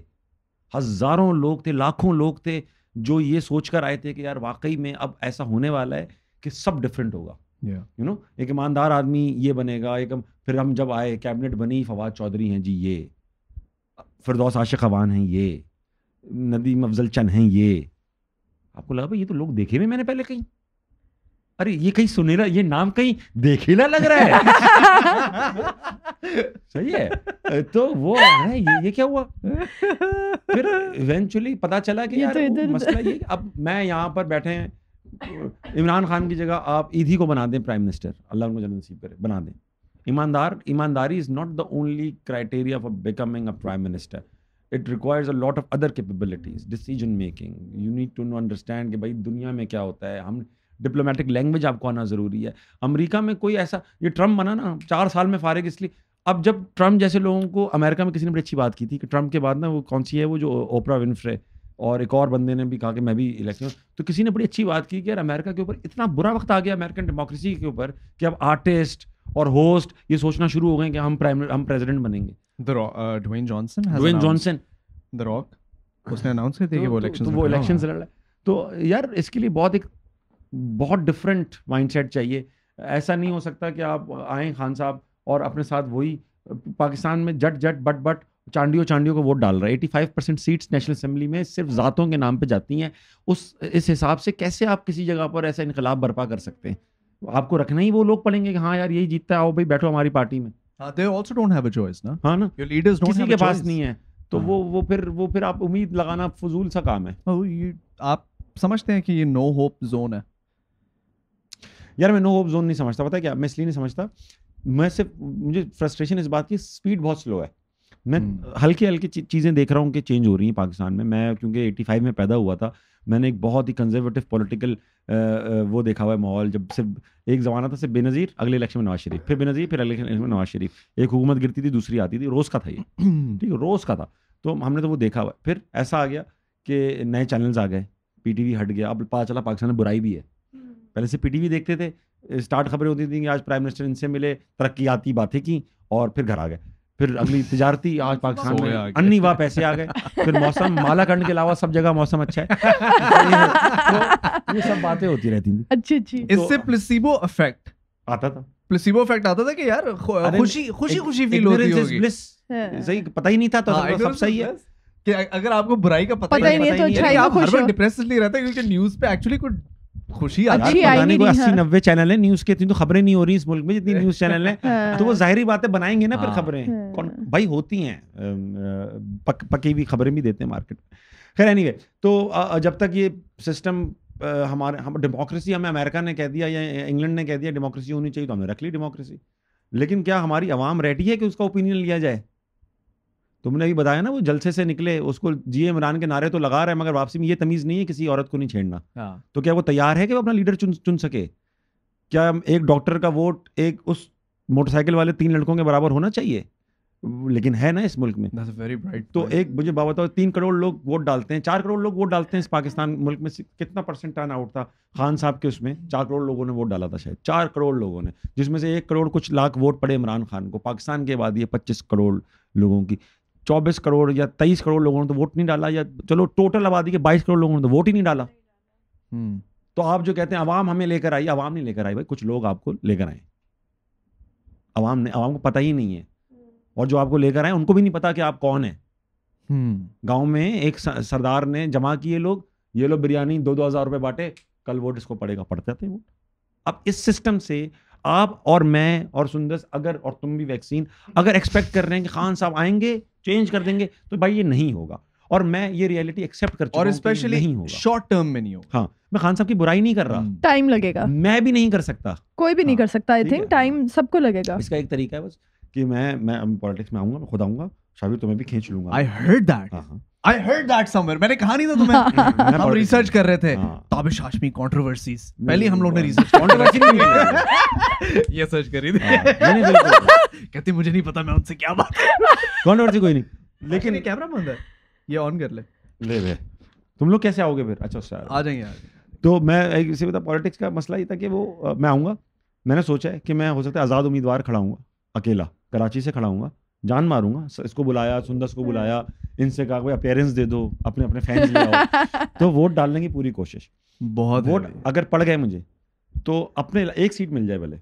हजारों लोग थे लाखों लोग थे जो ये सोच कर आए थे कि यार वाकई में अब ऐसा होने वाला है कि सब डिफरेंट होगा यू नो एक ईमानदार आदमी ये बनेगा एक फिर हम जब आए कैबिनेट बनी फवाद चौधरी हैं जी ये फिरदौस आशिक अवान हैं ये नदीम अफजल चंद हैं ये आपको लगा भाई ये तो लोग देखे हुए मैंने पहले कहीं अरे ये कहीं सुनेला ये नाम कहीं देखेला लग रहा है सही है तो वो है ये, ये क्या हुआ फिर इवेंचुअली पता चला कि यार तो मसला ये अब मैं यहाँ पर बैठे हैं इमरान खान की जगह आप ईदी को बना दें प्राइम मिनिस्टर अल्लाह उनको जन्म नसीब करे बना दें ईमानदार ईमानदारी is not the only criteria for becoming a prime minister it requires a lot of other capabilities decision making you need to know understand कि भाई दुनिया में क्या होता है हम डिप्लोमेटिक लैंग्वेज आपको आना ज़रूरी है अमेरिका में कोई ऐसा ये ट्रम्प बना ना चार साल में फारिग इसलिए अब जब ट्रम्प जैसे लोगों को अमेरिका में किसी ने बड़ी अच्छी बात की थी कि ट्रम्प के बाद ना वो कौन सी है वो जो ओपरा विनफ्रे और एक और बंदे ने भी कहा कि मैं भी इलेक्शन तो किसी ने बड़ी अच्छी बात की कि यार अमेरिका के ऊपर इतना बुरा वक्त आ गया अमेरिकन डेमोक्रेसी के ऊपर कि अब आर्टिस्ट और होस्ट ये सोचना शुरू हो गए कि हम प्राइम हम प्रेसिडेंट बनेंगे जॉनसन जॉनसन द रॉक उसने अनाउंस कि तो- वो इलेक्शन तो- तो वो इलेक्शन से लड़ रहा है तो यार इसके लिए बहुत एक बहुत डिफरेंट माइंडसेट चाहिए ऐसा नहीं हो सकता कि आप आए खान साहब और अपने साथ वही पाकिस्तान में जट जट बट बट चांडियो चांडियो को वोट डाल रहा है eighty five percent seats national assembly में सिर्फ ज़ातों के नाम पे जाती हैं उस इस हिसाब से कैसे आप किसी जगह पर ऐसा इनकलाब बर्पा कर सकते हैं आपको रखना ही वो लोग पढ़ेंगे कि हाँ यार यही जीतता है आओ भाई बैठो हमारी पार्टी में हाँ, ना लीडर्स हाँ के पास नहीं है तो हाँ। वो वो फिर वो फिर आप उम्मीद लगाना फजूल सा काम है आप समझते हैं कि ये नो होप जोन है यार मैं नो होप जोन नहीं समझता पता क्या मैं इसलिए नहीं समझता मैं सिर्फ मुझे फ्रस्ट्रेशन इस बात की स्पीड बहुत स्लो है मैं हम्म। हल्की हल्की चीज़ें देख रहा हूँ कि चेंज हो रही हैं पाकिस्तान में मैं क्योंकि 85 में पैदा हुआ था मैंने एक बहुत ही कंजर्वेटिव पॉलिटिकल वो देखा हुआ है माहौल जब सिर्फ एक ज़माना था सिर्फ बेनज़ीर अगले इलेक्शन में नवाज शरीफ फिर बेनज़ीर फिर अगले इलेक्शन में नवाज शरीफ एक हुकूमत गिरती थी दूसरी आती थी रोज़ का था ये ठीक है रोज़ का था तो हमने तो वो देखा हुआ फिर ऐसा आ गया कि नए चैनल्स आ गए पी हट गया अब पता चला पाकिस्तान में बुराई भी है हम्म। पहले से पी देखते थे स्टार्ट खबरें होती थी कि आज प्राइम मिनिस्टर इनसे मिले तरक्याती बातें की और फिर घर आ गए फिर अगली तजारती आज पाकिस्तान में अन्नी वाह पैसे आ गए फिर मौसम मालाखंड के अलावा सब जगह मौसम अच्छा है तो ये सब बातें होती रहती थी अच्छी अच्छी तो, इससे प्लेसिबो इफेक्ट आता था प्लेसिबो इफेक्ट आता था कि यार खुशी खुशी खुशी फील होती होगी हाँ। सही पता ही नहीं था तो हाँ, सब सही है कि अगर आपको बुराई का पता, पता ही नहीं नहीं, नहीं, नहीं, नहीं, नहीं, नहीं, नहीं, नहीं, है तो आप हर बार डिप्रेस नहीं रहते क्योंकि न्यूज़ पे एक्चुअली कुछ खुशी नहीं हाँ। अस्सी नब्बे चैनल है न्यूज के इतनी तो खबरें नहीं हो रही इस मुल्क में जितनी न्यूज चैनल है तो वो हाँ। जाहिर बातें बनाएंगे ना फिर हाँ। खबरें कौन भाई होती हैं पकी हुई खबरें भी देते हैं मार्केट में खैर एनी तो जब तक ये सिस्टम हमारे हम डेमोक्रेसी हमें अमेरिका ने कह दिया या इंग्लैंड ने कह दिया डेमोक्रेसी होनी चाहिए तो हमने रख ली डेमोक्रेसी लेकिन क्या हमारी आवाम रेडी है कि उसका ओपिनियन लिया जाए तुमने भी बताया ना वो जलसे से निकले उसको जी इमरान के नारे तो लगा रहे हैं मगर वापसी में ये तमीज़ नहीं है किसी औरत को नहीं छेड़ना हाँ। तो क्या वो तैयार है कि वो अपना लीडर चुन चुन सके क्या एक डॉक्टर का वोट एक उस मोटरसाइकिल वाले तीन लड़कों के बराबर होना चाहिए लेकिन है ना इस मुल्क में वेरी ब्राइट तो एक मुझे बाबा बताओ तीन करोड़ लोग वोट डालते हैं चार करोड़ लोग वोट डालते हैं इस पाकिस्तान मुल्क में कितना परसेंट टर्न आउट था खान साहब के उसमें चार करोड़ लोगों ने वोट डाला था शायद चार करोड़ लोगों ने जिसमें से एक करोड़ कुछ लाख वोट पड़े इमरान खान को पाकिस्तान के बाद ये पच्चीस करोड़ लोगों की 24 करोड़ या 23 करोड़ लोगों ने तो वोट नहीं डाला या चलो टोटल आबादी के 22 करोड़ लोगों ने तो वोट ही नहीं डाला हम्म। तो आप जो कहते हैं आवाम हमें लेकर आई आवाम नहीं लेकर आई भाई कुछ लोग आपको लेकर आए आवाम ने आवाम को पता ही नहीं है और जो आपको लेकर आए उनको भी नहीं पता कि आप कौन है हम्म। गांव में एक सरदार ने जमा किए लोग ये लोग बिरयानी दो दो हज़ार रुपये बांटे कल वोट इसको पड़ेगा पड़ जाते हैं वोट अब इस सिस्टम से आप और मैं और सुंदर अगर और तुम भी वैक्सीन अगर एक्सपेक्ट कर रहे हैं कि खान साहब आएंगे चेंज कर देंगे तो भाई ये नहीं होगा और मैं ये रियलिटी एक्सेप्ट कर और स्पेशली नहीं होगा शॉर्ट टर्म में नहीं होगा हाँ मैं खान साहब की बुराई नहीं कर रहा टाइम हम्म। लगेगा मैं भी नहीं कर सकता कोई भी नहीं हाँ, कर सकता आई थिंक टाइम सबको लगेगा इसका एक तरीका है बस कि मैं मैं पॉलिटिक्स में आऊंगा मैं खुद आऊंगा शाबिर तुम्हें भी खींच लूंगा I heard that I heard that somewhere मैंने कहा नहीं था तुम्हें हाँ। हम्म, हम रिसर्च कर रहे थे ताबिश हाशमी कंट्रोवर्सीज पहले हम लोग ने रिसर्च कंट्रोवर्सी नहीं की ये सर्च करी थी हाँ, कहते मुझे नहीं पता मैं उनसे क्या बात कंट्रोवर्सी कोई नहीं लेकिन कैमरा बंद है ये ऑन कर ले ले ले तुम लोग कैसे आओगे फिर अच्छा सर अच्छा। आ जाएंगे तो मैं एक इसी बता पॉलिटिक्स का मसला ये था कि वो मैं आऊंगा मैंने सोचा है कि मैं हो सकता है आज़ाद उम्मीदवार खड़ा हूँ अकेला कराची से खड़ा हूँ जान मारूंगा इसको बुलाया सुंदर को बुलाया इनसे कहा भाई अपेयरेंस दे दो अपने अपने फैंस ले तो वोट डालने की पूरी कोशिश बहुत वोट अगर पड़ गए मुझे तो अपने एक सीट मिल जाए भले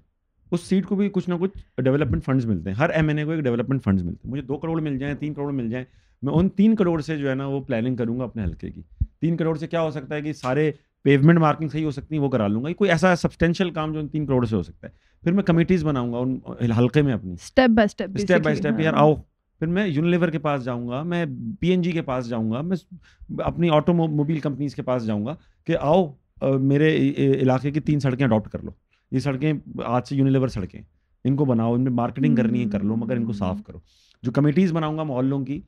उस सीट को भी कुछ ना कुछ डेवलपमेंट फंड्स मिलते हैं हर एम को एक डेवलपमेंट फंड्स मिलते हैं मुझे दो करोड़ मिल जाए तीन करोड़ मिल जाए मैं उन तीन करोड़ से जो है ना वो प्लानिंग करूंगा अपने हल्के की तीन करोड़ से क्या हो सकता है कि सारे पेवमेंट मार्किंग सही हो सकती है वो करा लूंगा कोई ऐसा सब्सटेंशियल काम जो तीन करोड़ से हो सकता है फिर मैं कमेटीज बनाऊंगा उन हल्के में अपनी step by step step by step यार हाँ। आओ फिर मैं यूनिलेवर के पास जाऊंगा मैं पीएनजी के पास जाऊंगा मैं अपनी ऑटोमोबाइल कंपनीज के पास जाऊंगा कि आओ मेरे इलाके की तीन सड़कें अडॉप्ट कर लो ये सड़कें आज से यूनिलेवर सड़कें इनको बनाओ इनमें मार्केटिंग करनी है कर लो मगर इनको साफ हम्म। करो जो कमेटीज़ बनाऊंगा मोहल्लों की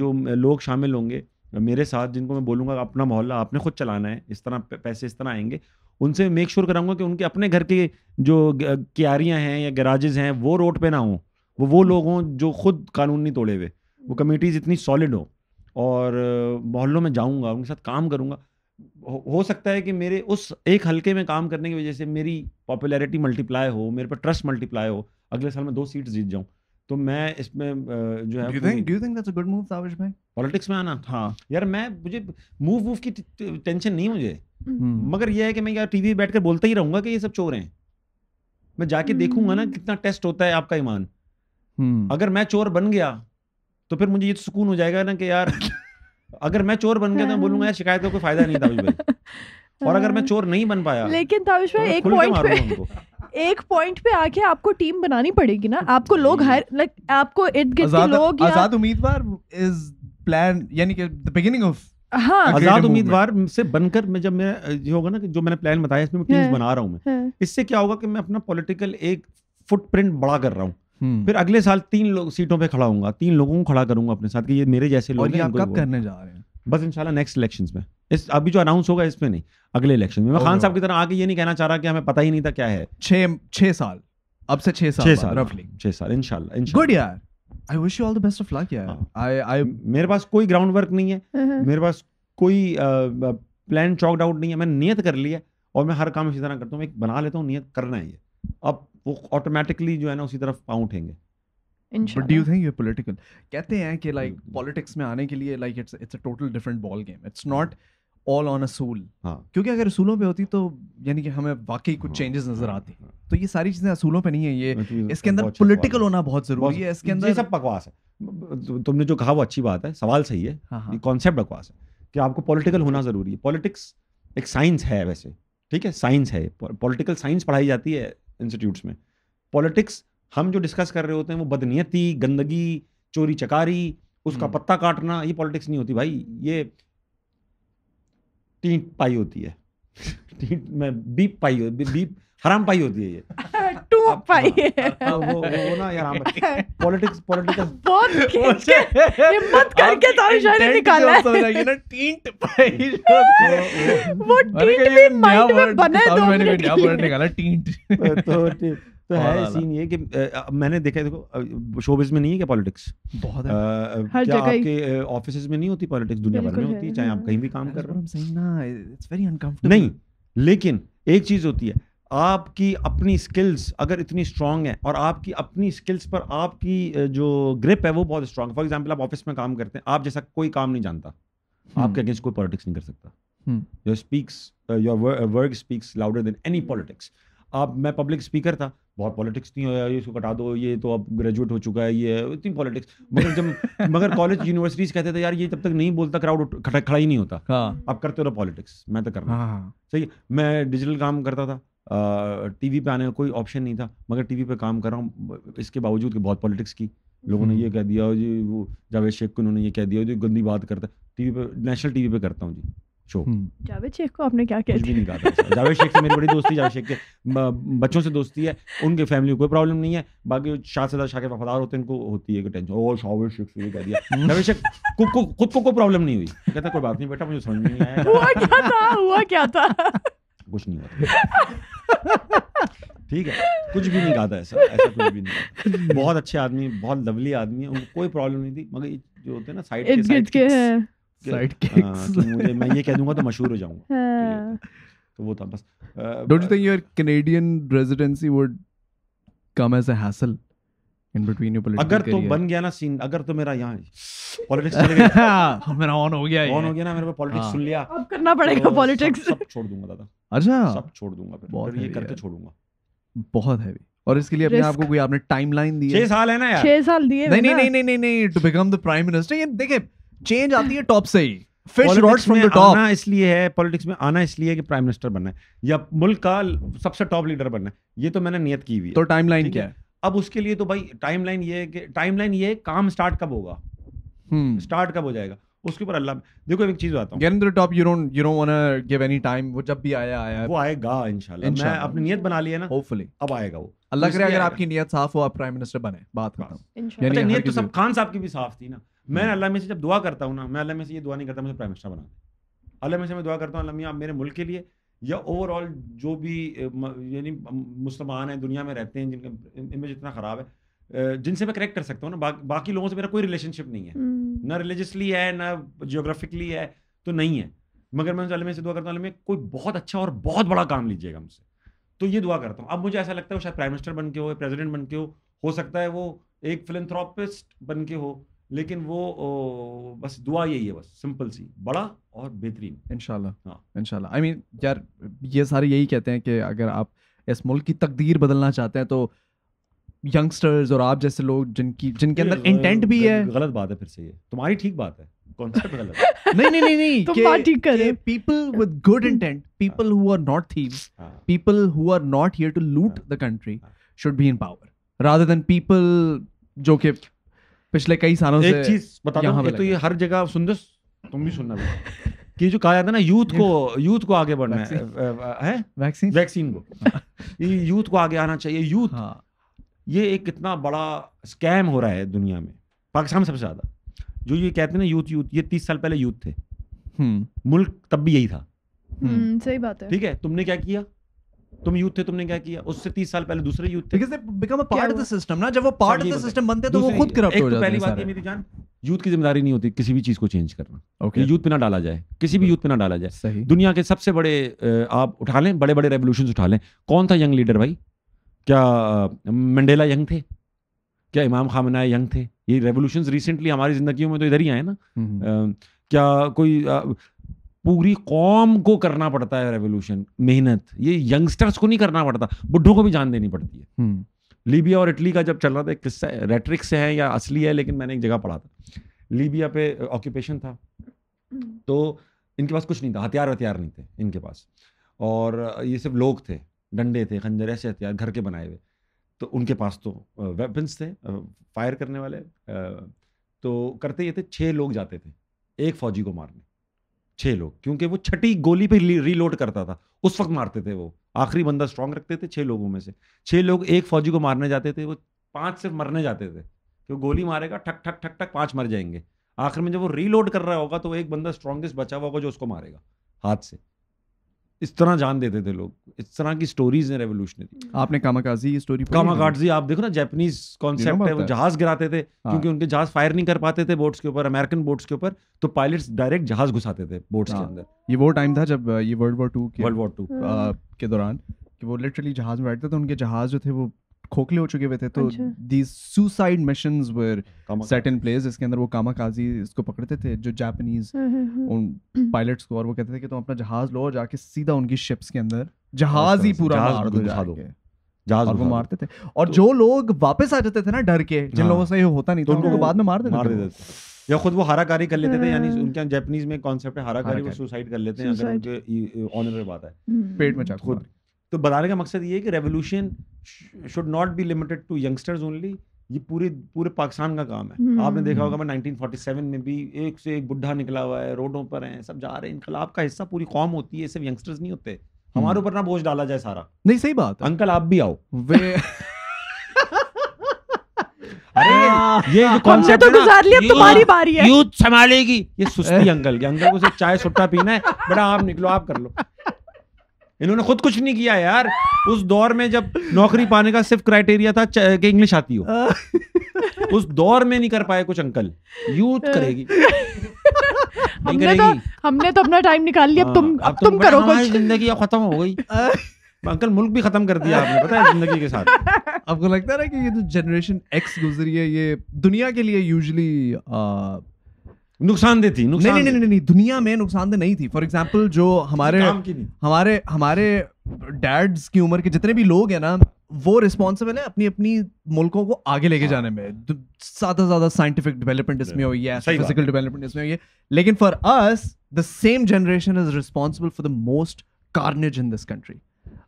जो लोग शामिल होंगे मेरे साथ जिनको मैं बोलूँगा अपना मोहल्ला आपने खुद चलाना है इस तरह पैसे इस तरह आएंगे उनसे मेक श्योर कराऊंगा कि उनके अपने घर के जो क्यारियाँ हैं या गराजेज हैं वो रोड पे ना हों वो वो लोग हों जो खुद कानून नहीं तोड़े हुए वो कमेटीज़ इतनी सॉलिड हो और मोहल्लों में जाऊँगा उनके साथ काम करूँगा हो सकता है कि मेरे उस एक हल्के में काम करने की वजह से मेरी पॉपुलैरिटी मल्टीप्लाई हो मेरे पर ट्रस्ट मल्टीप्लाई हो अगले साल में दो सीट जीत जाऊँ तो मैं इसमें जो है गुड मूव भाई पॉलिटिक्स में आना हाँ यार मैं मुझे मूव मूव की टेंशन नहीं मुझे हम्म। मगर यह है कि मैं यार टीवी बैठकर बोलता ही रहूंगा कि ये सब चोर हैं मैं जाके हम्म। देखूंगा ना कितना टेस्ट होता है आपका ईमान हम्म। अगर मैं चोर बन गया तो फिर मुझे ये तो सुकून हो जाएगा ना कि यार अगर मैं चोर बन गया तो बोलूंगा यार शिकायत का कोई फायदा नहीं था और अगर मैं हाँ। चोर नहीं बन पाया लेकिन ताविश तो एक पॉइंट पे एक पॉइंट पे आके आपको टीम बनानी पड़ेगी ना आपको लोग हायर लाइक आपको इर्द गिर्द के लोग आजाद उम्मीदवार इज प्लान यानी कि द बिगिनिंग ऑफ हाँ आजाद उम्मीदवार से बनकर मैं जब मैं ये होगा ना कि जो मैंने प्लान बताया इसमें मैं टीम्स बना रहा हूँ मैं इससे क्या होगा कि मैं अपना पॉलिटिकल एक फुटप्रिंट बड़ा कर रहा हूँ हम्म। फिर अगले साल तीन लोग सीटों पे खड़ा होऊंगा तीन लोगों को खड़ा करूंगा अपने साथ कि ये मेरे जैसे लोग और ये आप कब करने जा रहे हैं बस इंशाल्लाह नेक्स्ट इलेक्शंस में इस अभी जो अनाउंस होगा इसमें नहीं अगले इलेक्शन में मैं खान साहब की तरह आगे ये नहीं कहना चाह रहा कि हमें पता ही नहीं था क्या है छह साल अब से छह साल रफली छह साल इंशाल्लाह गुड यार I wish you all the best of luck यार आई हाँ। आई मेरे पास कोई ग्राउंड वर्क नहीं है uh-huh. मेरे पास कोई प्लान चॉकड आउट नहीं है मैंने नियत कर लिया और मैं हर काम इसी तरह करता हूँ मैं बना लेता हूँ नियत करना है ये अब वो ऑटोमेटिकली जो है ना उसी तरफ पाँव उठेंगे but do think you political कहते हैं कि लाइक पॉलिटिक्स hmm. में आने के लिए like it's it's a total different ball game it's not all on असूल क्योंकि अगर असूलों पे होती तो यानी कि हमें वाकई कुछ चेंजेस हाँ। नजर आती हाँ। तो ये सारी चीजें असूलों पे नहीं है तो ये इसके अंदर पॉलिटिकल अच्छा होना बहुत जरूरी है इसके अंदर ये सब बकवास है तुमने जो कहा वो अच्छी बात है सवाल सही है हाँ, ये कॉन्सेप्ट बकवास है कि आपको पॉलिटिकल होना जरूरी है पॉलिटिक्स एक साइंस है वैसे ठीक है साइंस है पॉलिटिकल साइंस पढ़ाई जाती है इंस्टीट्यूट्स में पॉलिटिक्स हम जो डिस्कस कर रहे होते हैं वो बदनीयती गंदगी चोरी चकारी उसका हम्म। पत्ता काटना ये पॉलिटिक्स नहीं होती भाई ये टीट पाई होती है टीट में बीप पाई हो बीप हराम पाई होती है ये टू पाई हाँ, है हाँ, वो वो ना यार पॉलिटिक्स पॉलिटिकल बहुत के हिम्मत करके शायरी निकाला है पाई वो भी माइंड में बने दो निकाला तो तो है सीन ये कि आ, मैंने देखा देखो शोबिज में नहीं है क्या पॉलिटिक्स बहुत है आ, क्या आपके ऑफिस में नहीं होती पॉलिटिक्स दुनिया भर में होती है चाहे आप हाँ। कहीं भी काम कर रहे हो नहीं लेकिन एक चीज होती है आपकी अपनी स्किल्स अगर इतनी स्ट्रांग है और आपकी अपनी स्किल्स पर आपकी जो ग्रिप है वो बहुत स्ट्रांग फॉर एग्जाम्पल आप ऑफिस में काम करते हैं आप जैसा कोई काम नहीं जानता आपके अगेंस्ट हम्म। कोई पॉलिटिक्स नहीं कर सकता your speaks your work speaks louder than any politics आप मैं पब्लिक स्पीकर था बहुत पॉलिटिक्स नहीं होया इसको कटा दो ये तो अब ग्रेजुएट हो चुका है ये इतनी पॉलिटिक्स मगर जब मगर कॉलेज यूनिवर्सिटीज कहते थे यार ये तब तक नहीं बोलता क्राउड खड़ा ही नहीं होता हाँ। अब करते रहो पॉलिटिक्स मैं तो कर रहा हाँ, हाँ। सही मैं डिजिटल काम करता था टीवी पे आने का कोई ऑप्शन नहीं था मगर टीवी पे काम कर रहा हूँ इसके बावजूद कि बहुत पॉलिटिक्स की लोगों ने हम्म। ये कह दिया जी वो जावेद शेख को उन्होंने ये कह दिया जी गंदी बात करता टीवी पे नेशनल टीवी पे करता हूँ जी शो हम्म। जावेद शेख को आपने क्या कहा भी नहीं कहा जावेद शेख से मेरी बड़ी दोस्ती जावेद शेख के बच्चों से दोस्ती है उनके फैमिली को कोई प्रॉब्लम नहीं है बाकी शाह से शाह के वफादार होते हैं उनको होती है टेंशन ओ हम्म। जावेद शेख से कह दिया जावेद शेख खुद को खुद को कोई प्रॉब्लम नहीं हुई कहता कोई बात नहीं बेटा मुझे समझ नहीं आया हुआ क्या था हुआ क्या था कुछ नहीं हुआ ठीक है कुछ भी नहीं गाता ऐसा ऐसा कुछ भी नहीं बहुत अच्छे आदमी बहुत लवली आदमी है उनको कोई प्रॉब्लम नहीं थी मगर जो होते हैं ना साइड के साइड के हैं साइड हाँ, किक्स मुझे मैं ये कह दूंगा तो मशहूर हो जाऊंगा हाँ। तो वो था बस don't you think your residency would come as a hassle in between your political अगर तो बन गया ना सीन अगर तो मेरा पॉलिटिक्स चले गया हाँ, मेरा ऑन हो गया ऑन हो गया ना मेरे पे पॉलिटिक्स सुन लिया अब करना पड़ेगा पॉलिटिक्स तो सब छोड़ दूंगा दादा अच्छा सब छोड़ दूंगा फिर ये करके छोड़ूंगा बहुत हैवी और इसके लिए अपने आपको कोई आपने टाइमलाइन दी है साल है ना यार छह साल दिए नहीं नहीं नहीं नहीं नहीं to become the prime minister ये देखिए चेंज आती है टॉप से ही इसलिए है पॉलिटिक्स में आना इसलिए है कि प्राइम मिनिस्टर बनना है या मुल्क का सबसे टॉप लीडर बनना है ये तो मैंने नियत की हुई है तो टाइम लाइन क्या है अब उसके लिए तो भाई टाइम लाइन ये है कि टाइम लाइन ये काम स्टार्ट कब होगा स्टार्ट हम्म। कब हो जाएगा उसके ऊपर अल्लाह देखो एक चीज बताता हूँ get top you don't you don't want give any time वो जब भी आया आया वो आएगा इंशाल्लाह मैं अपनी नियत बना ली है ना होपफुली अब आएगा वो अल्लाह तो करे अगर आपकी नियत साफ हो आप प्राइम मिनिस्टर बने बात खत्म यानी अच्छा, नियत तो सब खान साहब की भी साफ थी ना मैं हम्म। अल्लाह में से जब दुआ करता हूँ ना मैं अल्लाह में से ये दुआ नहीं करता मुझे प्राइम मिनिस्टर बना दे अल्लाह में से मैं दुआ करता हूँ अल्लाह आप मेरे मुल्क के लिए या ओवरऑल जो भी यानी मुसलमान हैं दुनिया में रहते हैं जिनका इमेज इतना ख़राब है जिनसे मैं करेक्ट कर सकता हूँ ना बा, बाकी लोगों से मेरा कोई रिलेशनशिप नहीं है हम्म। ना रिलीजियसली है ना जियोग्राफिकली है तो नहीं है मगर मैं उनसे से दुआ करता हूँ कोई बहुत अच्छा और बहुत बड़ा काम लीजिएगा मुझसे तो ये दुआ करता हूँ अब मुझे ऐसा लगता है वो शायद प्राइम मिनिस्टर बन के हो प्रेजिडेंट बन के हो हो सकता है वो एक फिलंथ्रॉपिस्ट बन के हो लेकिन वो ओ, बस दुआ यही है बस सिंपल सी बड़ा और बेहतरीन इनशाला हाँ इनशाला आई मीन यार ये सारे यही कहते हैं कि अगर आप इस मुल्क की तकदीर बदलना चाहते हैं तो यंगस्टर्स और आप जैसे लोग जिनकी जिनके अंदर इंटेंट भी है गलत बात है फिर से ये तुम्हारी ठीक बात है नहीं नहीं नहीं नहीं के बात people with good intent people who are not thieves people who are not here to loot the country should be in power rather than people जो कि पिछले कई सालों एक से एक चीज बता तो ये हर जगह सुन दो तुम भी सुनना भी कि जो कहा जाता है ना यूथ को यूथ को आगे बढ़ना है, है वैक्सीन वैक्सीन को ये यूथ को आगे आना चाहिए यूथ हाँ। ये एक कितना बड़ा स्कैम हो रहा है दुनिया में पाकिस्तान में सबसे ज़्यादा जो ये कहते हैं ना यूथ यूथ ये तीस साल पहले यूथ थे हम्म। मुल्क तब भी यही था हम्म, हम्म। सही बात है ठीक है तुमने क्या किया तुम यूथ थे तुमने क्या किया उससे तीस साल पहले दूसरे यूथ थे become a part of the system ना जब वो पार्ट ऑफ द सिस्टम बनते तो वो खुद करप्ट हो तो जाते हैं पहली बात ये मेरी जान यूथ की जिम्मेदारी नहीं होती किसी भी चीज को चेंज करना okay. यूथ पे ना डाला जाए किसी भी यूथ पे ना डाला जाए सही दुनिया के सबसे बड़े आप उठा लें बड़े बड़े रेवोल्यूशन उठा लें कौन था यंग लीडर भाई क्या मंडेला यंग थे क्या इमाम खामनाए यंग थे ये रेवोल्यूशन रिसेंटली हमारी जिंदगी में तो इधर ही आए ना हम्म। क्या कोई पूरी कौम को करना पड़ता है रेवोल्यूशन मेहनत ये यंगस्टर्स को नहीं करना पड़ता बुढ़ों को भी जान देनी पड़ती है हम्म। लीबिया और इटली का जब चल रहा था किस्सा रेटरिक से है या असली है लेकिन मैंने एक जगह पढ़ा था लीबिया पे ऑक्यूपेशन था तो इनके पास कुछ नहीं था हथियार हथियार नहीं थे इनके पास और ये सिर्फ लोग थे डंडे थे खंजर ऐसे हथियार घर के बनाए हुए तो उनके पास तो वेपन्स थे फायर करने वाले तो करते ये थे छः लोग जाते थे एक फौजी को मारने छः लोग क्योंकि वो छठी गोली पे रीलोड करता था उस वक्त मारते थे वो आखिरी बंदा स्ट्रांग रखते थे छः लोगों में से छः लोग एक फौजी को मारने जाते थे वो पाँच से मरने जाते थे तो गोली मारेगा ठक ठक ठक ठक पाँच मर जाएंगे आखिर में जब वो रीलोड कर रहा होगा तो एक बंदा स्ट्रांगेस्ट बचा हुआ होगा जो उसको मारेगा हाथ से इस तरह जान देते थे लोग इस तरह की स्टोरीज हैं रेवोल्यूशनरी हम्म। आपने कामाकाजी ये स्टोरी कामाकाजी आप देखो ना जैपनीज कॉन्सेप्ट है वो जहाज गिराते थे हाँ। क्योंकि उनके जहाज फायर नहीं कर पाते थे बोट्स के ऊपर अमेरिकन बोट्स के ऊपर तो पायलट्स डायरेक्ट जहाज घुसाते थे बोट्स हाँ। के अंदर ये वो टाइम था जब ये world war two world war two के दौरान कि वो लिटरली जहाज में बैठते थे तो उनके जहाज जो थे वो खोखले हो चुके हुए थे तो these suicide mission set in place जिसके अंदर वो कामाकाजी इसको पकड़ते थे जो जापानीज हम्म, हम्म, हम्म। उन पायलट्स को और वो कहते थे कि तुम अपना जहाज लो जाके सीधा उनकी शिप्स के अंदर जहाज अच्छा, ही पूरा मार दो जाके जहाज को मारते थे और तो जो लोग वापस आ जाते थे ना डर के जिन हाँ। लोगों से ये होता नहीं तो उनको हाँ। बाद में मार देते थे या खुद वो हाराकारी कर लेते थे यानी हाँ। उनके जापानीज में कॉन्सेप्ट है हाराकारी वो सुसाइड कर लेते हैं अगर उनके ऑनर में बात है पेट में खुद तो बताने का मकसद ये है कि revolution should not be limited to youngsters only ये पूरे पूरे पाकिस्तान का काम है hmm. आपने देखा हम्म, होगा हम्म। मैं 1947 में भी एक से एक बुढ़ा निकला हुआ है रोडों पर हैं सब जा रहे हैं इनकलाब का हिस्सा पूरी कौम होती है सिर्फ यंगस्टर्स नहीं होते hmm. हमारे ऊपर ना बोझ डाला जाए सारा नहीं सही बात अंकल आप भी आओ वे अरे ये हाँ। कॉन्सेप्ट तो गुजार लिया तुम्हारी तो बारी है यूथ संभालेगी ये सुस्ती अंकल के अंकल को सिर्फ चाय सुट्टा पीना है बड़ा आप निकलो आप कर लो इन्होंने खुद कुछ नहीं किया यार उस दौर में जब नौकरी पाने का सिर्फ क्राइटेरिया था कि इंग्लिश आती हो उस दौर में नहीं कर पाए कुछ अंकल यूथ करेगी हमने तो- करेगी। तो हमने तो अपना टाइम निकाल लिया हाँ, अब तुम अब तो तुम करो कुछ जिंदगी अब खत्म हो गई अंकल मुल्क भी खत्म कर दिया आपने पता है जिंदगी के साथ आपको लगता है ना कि ये जो जनरेशन एक्स गुजरी है ये दुनिया के लिए यूजली नुकसान दे थी नुकसान नहीं, नहीं नहीं नहीं दुनिया में दे तो नहीं थी फॉर एग्जाम्पल जो हमारे हमारे हमारे डैड्स की उम्र के जितने भी लोग हैं ना वो रिस्पॉन्सिबल है अपनी अपनी मुल्कों को आगे लेके हाँ। जाने में ज्यादा ज्यादा साइंटिफिक डेवलपमेंट इसमें हुई है फिजिकल डेवलपमेंट इसमें हुई है लेकिन for us the same generation is responsible for the most carnage in this country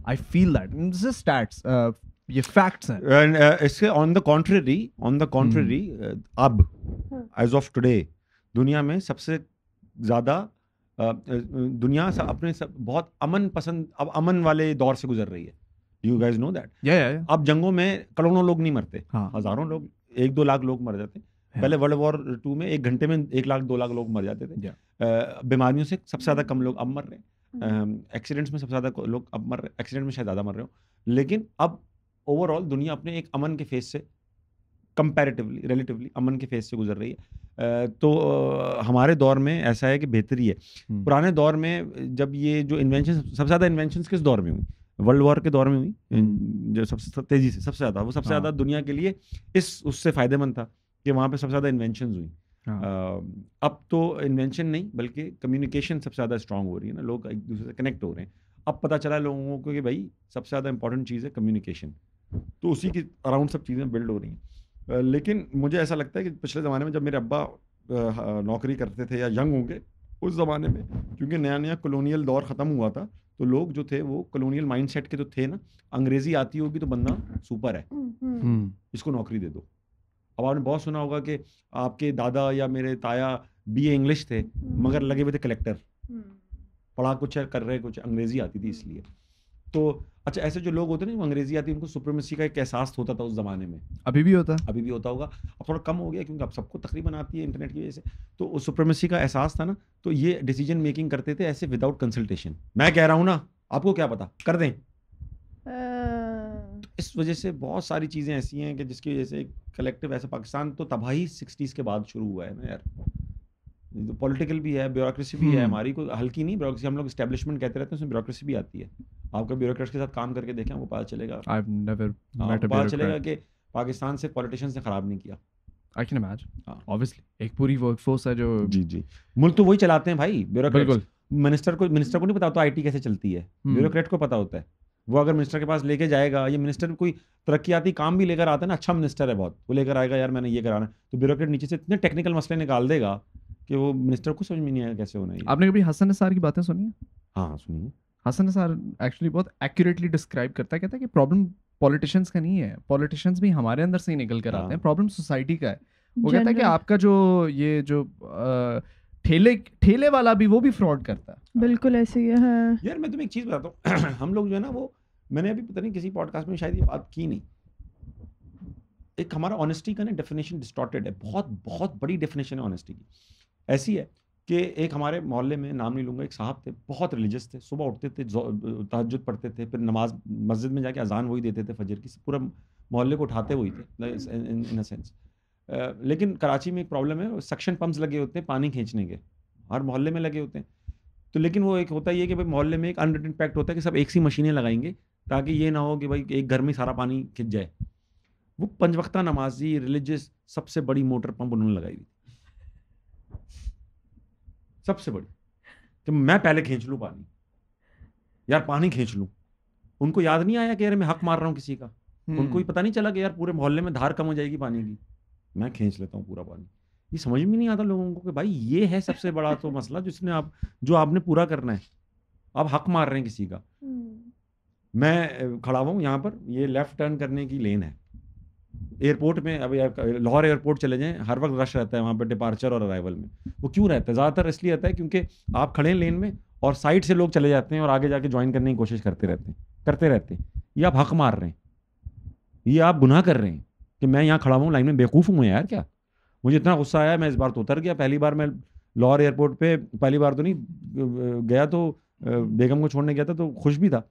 I feel that this is stats ये फैक्ट्स हैं uh, इसके on the contrary on the contrary अब एज ऑफ टुडे दुनिया में सबसे ज़्यादा दुनिया सब अपने सब बहुत अमन पसंद अब अमन वाले दौर से गुजर रही है यू गैज नो दैट अब जंगों में करोड़ों लोग नहीं मरते हाँ. हजारों लोग एक दो लाख लोग मर जाते पहले वर्ल्ड वॉर टू में एक घंटे में एक लाख दो लाख लोग मर जाते थे बीमारियों से सबसे ज़्यादा कम लोग अब मर रहे हैं एक्सीडेंट्स mm-hmm. में सबसे ज़्यादा लोग अब मर रहे एक्सीडेंट में शायद ज़्यादा मर रहे हो लेकिन अब ओवरऑल दुनिया अपने एक अमन के फेस से कंपेरेटिवली रिलेटिवली अमन के फेस से गुजर रही है तो हमारे दौर में ऐसा है कि बेहतरी है हम्म। पुराने दौर में जब ये जो इन्वेंशन सबसे ज़्यादा इन्वेंशन किस दौर में हुई वर्ल्ड वॉर के दौर में हुई हम्म। जो सबसे तेज़ी से सबसे ज़्यादा वो सबसे ज़्यादा हाँ। दुनिया के लिए इस उससे फ़ायदेमंद था कि वहाँ पर सबसे ज़्यादा इन्वेंशन हुई हाँ। अब तो इन्वेंशन नहीं बल्कि कम्युनिकेशन सबसे ज़्यादा स्ट्रांग हो रही है ना लोग एक दूसरे से कनेक्ट हो रहे हैं अब पता चला लोगों को कि भाई सबसे ज़्यादा इंपॉर्टेंट चीज़ है कम्युनिकेशन तो उसी के अराउंड सब चीज़ें बिल्ड हो रही हैं लेकिन मुझे ऐसा लगता है कि पिछले ज़माने में जब मेरे अब्बा नौकरी करते थे या यंग होंगे उस ज़माने में क्योंकि नया नया कॉलोनियल दौर ख़त्म हुआ था तो लोग जो थे वो कॉलोनियल माइंडसेट के तो थे ना अंग्रेज़ी आती होगी तो बंदा सुपर है हम्म, हम्म। हम्म। इसको नौकरी दे दो अब आपने बहुत सुना होगा कि आपके दादा या मेरे ताया बी इंग्लिश थे मगर लगे हुए थे कलेक्टर पढ़ा कुछ कर रहे कुछ अंग्रेज़ी आती थी इसलिए तो अच्छा ऐसे जो लोग होते हैं ना अंग्रेजी आती है उनको सुप्रीमेसी का एक एहसास होता था उस जमाने में अभी भी होता अभी भी होता होगा अब थोड़ा कम हो गया क्योंकि अब सबको तकरीबन आती है इंटरनेट की वजह से तो उस सुप्रीमेसी का एहसास था ना तो ये डिसीजन मेकिंग करते थे ऐसे विदाउट कंसल्टेशन मैं कह रहा हूँ ना आपको क्या पता कर दें तो इस वजह से बहुत सारी चीज़ें ऐसी हैं कि जिसकी वजह से कलेक्टिव ऐसा पाकिस्तान तो तबाही सिक्सटीज़ के बाद शुरू हुआ है ना यार पॉलिटिकल भी है ब्यूरोक्रेसी भी है हम्म। हमारी को हल्की नहीं ब्यूरोक्रेसी हम लोग स्टैब्लिशमेंट कहते रहते हैं उसमें ब्यूरोक्रेसी भी आती है आपका ब्यूरोक्रेट्स के साथ काम करके देखें आपको पता चलेगा हाँ, पता चलेगा कि पाकिस्तान से पॉलिटिशियंस ने ख़राब नहीं किया आई कैन इमेजिन ऑब्वियसली एक पूरी वर्कफोर्स है जो जी जी मुल्क तो वही चलाते हैं भाई मिनिस्टर को मिनिस्टर को नहीं पता होता आईटी कैसे चलती है ब्यूरोक्रेट हम्म। को पता होता है वो अगर मिनिस्टर के पास लेके जाएगा मिनिस्टर कोई तरक्याती काम भी लेकर आता है ना अच्छा मिनिस्टर है बहुत वो लेकर आएगा यार मैंने ये कराना तो ब्यूरोक्रेट नीचे से इतने टेक्निकल मसले निकाल देगा कि वो मिनिस्टर को समझ में नहीं आया कैसे होना है आपने कभी हसन निसार की बातें सुनी है हाँ सुनी हसन निसार एक्चुअली बहुत एक्यूरेटली डिस्क्राइब करता है कहता है कि प्रॉब्लम पॉलिटिशियंस का नहीं है पॉलिटिशियंस भी हमारे अंदर से ही निकल कर आते हैं प्रॉब्लम हाँ। सोसाइटी का है वो कहता है कि आपका जो ये जो ठेले ठेले वाला भी वो भी फ्रॉड करता है बिल्कुल ऐसे ही है हाँ। यार मैं तुम्हें एक चीज़ बताता हूँ हम लोग जो है ना वो मैंने अभी पता नहीं किसी पॉडकास्ट में शायद ये बात की नहीं एक हमारा ऑनेस्टी का ना डेफिनेशन डिस्टॉर्टेड है बहुत बहुत बड़ी डेफिनेशन है ऑनेस्टी की ऐसी है कि एक हमारे मोहल्ले में नाम नहीं लूँगा एक साहब थे बहुत रिलीजियस थे सुबह उठते थे तहजद पढ़ते थे फिर नमाज मस्जिद में जाके अजान वही देते थे फजर की पूरा मोहल्ले को उठाते वही थे इन अ सेंस लेकिन कराची में एक प्रॉब्लम है सक्शन पम्प्स लगे होते हैं पानी खींचने के हर मोहल्ले में लगे होते हैं तो लेकिन वो एक होता ही है कि भाई मोहल्ले में एक अनरिटन पैक्ट होता है कि सब एक सी मशीनें लगाएंगे ताकि ये ना हो कि भाई एक घर में सारा पानी खिंच जाए वो पंचवक्ता नमाजी रिलीजियस सबसे बड़ी मोटर पम्प उन्होंने लगाई हुई सबसे बड़ी तो मैं पहले खींच लूँ पानी यार पानी खींच लूँ उनको याद नहीं आया कि यार मैं हक मार रहा हूँ किसी का हम्म। उनको ही पता नहीं चला कि यार पूरे मोहल्ले में धार कम हो जाएगी पानी की मैं खींच लेता हूँ पूरा पानी ये समझ में नहीं आता लोगों को कि भाई ये है सबसे बड़ा तो मसला जिसने आप जो आपने पूरा करना है आप हक मार रहे हैं किसी का हम्म। मैं खड़ा हुआ यहां यहाँ पर ये लेफ्ट टर्न करने की लेन है एयरपोर्ट में अभी लाहौर एयरपोर्ट चले जाएं हर वक्त रश रहता है वहाँ पर डिपार्चर और अराइवल में वो क्यों रहता है ज़्यादातर इसलिए रहता है क्योंकि आप खड़े हैं लेन में और साइड से लोग चले जाते हैं और आगे जाके ज्वाइन करने की कोशिश करते रहते हैं करते रहते हैं ये आप हक मार रहे हैं ये आप गुनाह कर रहे हैं कि मैं यहाँ खड़ा हूँ लाइन में बेवकूफ़ हूँ यार क्या मुझे इतना गुस्सा आया मैं इस बार तो उतर गया पहली बार मैं लाहौर एयरपोर्ट पर पहली बार तो नहीं गया तो बेगम को छोड़ने गया था तो खुश भी था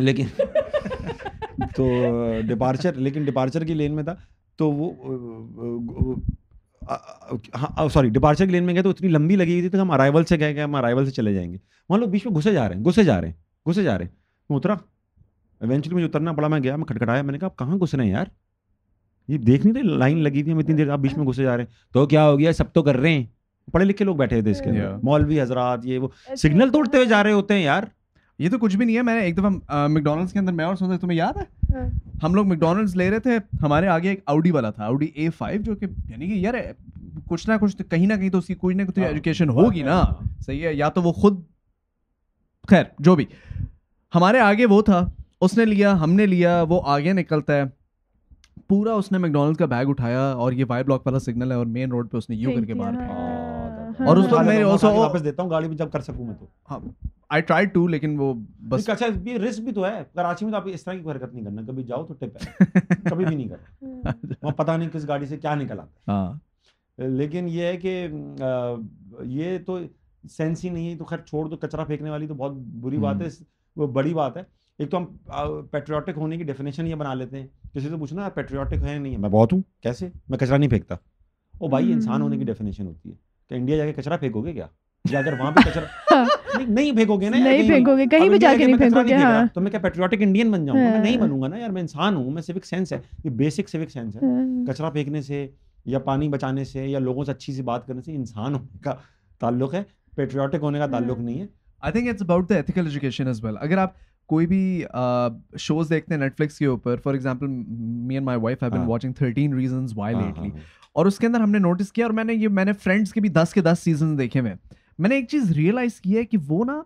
लेकिन तो डिपार्चर लेकिन डिपार्चर की लेन में था तो वो हाँ सॉरी डिपार्चर की लेन में गए तो इतनी लंबी लगी हुई थी तो हम अराइवल से गए गए हम अराइवल से चले जाएंगे वहाँ लोग बीच में घुसे जा रहे हैं घुसे जा रहे हैं घुसे जा रहे हैं मैं उतरा इवेंचुअली मुझे उतरना पड़ा मैं गया मैं खटखटाया मैंने कहा आप कहाँ घुस रहे हैं यार ये देख नहीं रहे लाइन लगी थी हम इतनी देर आप बीच में घुसे जा रहे हैं तो क्या हो गया सब तो कर रहे हैं पढ़े लिखे लोग बैठे थे इसके मौलवी हजरात ये वो अच्छा। सिग्नल तोड़ते हुए जा रहे होते हैं यार ये तो कुछ भी नहीं है मैंने एक दफा मैकडोनल्ड्स के अंदर मैं और सोचा तुम्हें याद है हाँ। हम लोग मैकडोनल्ड्स ले रहे थे हमारे आगे एक आउडी वाला था आउडी ए फाइव जो कि यानी कि यार कुछ ना कुछ तो कहीं ना कहीं तो उसकी कुछ ना कुछ एजुकेशन तो हाँ, हाँ, होगी ना सही है या तो वो खुद खैर जो भी हमारे आगे वो था उसने लिया हमने लिया वो आगे निकलता है पूरा उसने मैकडोनल्ड का बैग उठाया और ये वाई ब्लॉक वाला सिग्नल है और मेन रोड पे उसने यू करके बाहर फेंका हाँ, और उस हाँ। वक्त हाँ, मैं ऑल्सो तो वापस देता हूँ गाड़ी भी जब कर सकूँ मैं तो आई ट्राई टू लेकिन वो बस अच्छा भी रिस्क भी तो है कराची में तो आप इस तरह की हरकत नहीं करना कभी जाओ तो टिप है कभी भी नहीं करना वहाँ पता नहीं किस गाड़ी से क्या निकल आता लेकिन ये है कि ये तो सेंस ही नहीं है तो खैर छोड़ दो कचरा फेंकने वाली तो बहुत बुरी बात है हम्म। वो बड़ी बात है एक तो हम पेट्रियाटिक होने की डेफिनेशन ये बना लेते हैं किसी से तो पूछना पेट्रियाटिक है नहीं है मैं बहुत हूँ कैसे मैं कचरा नहीं फेंकता ओ भाई हम्म। इंसान होने की डेफिनेशन होती है तो इंडिया जाके कचरा फेंकोगे क्या या अगर वहां पे कचरा नहीं, फेंकोगे ना नहीं फेंकोगे कहीं भी जाके नहीं फेंकोगे हाँ। तो मैं क्या पेट्रियोटिक इंडियन बन जाऊंगा मैं नहीं हाँ। बनूंगा ना यार मैं इंसान हूँ मैं सिविक सेंस है ये बेसिक सिविक सेंस है हाँ। कचरा फेंकने से या पानी बचाने से या लोगों से अच्छी सी बात करने से इंसान होने का ताल्लुक है पेट्रियोटिक होने का ताल्लुक नहीं है I think it's about the ethical education as well अगर आप कोई भी शोज देखते हैं नेटफ्लिक्स के ऊपर for example me and my wife have been watching thirteen reason why lately और उसके अंदर हमने नोटिस किया और मैंने ये मैंने फ्रेंड्स के भी दस के दस सीजन देखे हुए मैंने एक चीज़ रियलाइज की है कि वो ना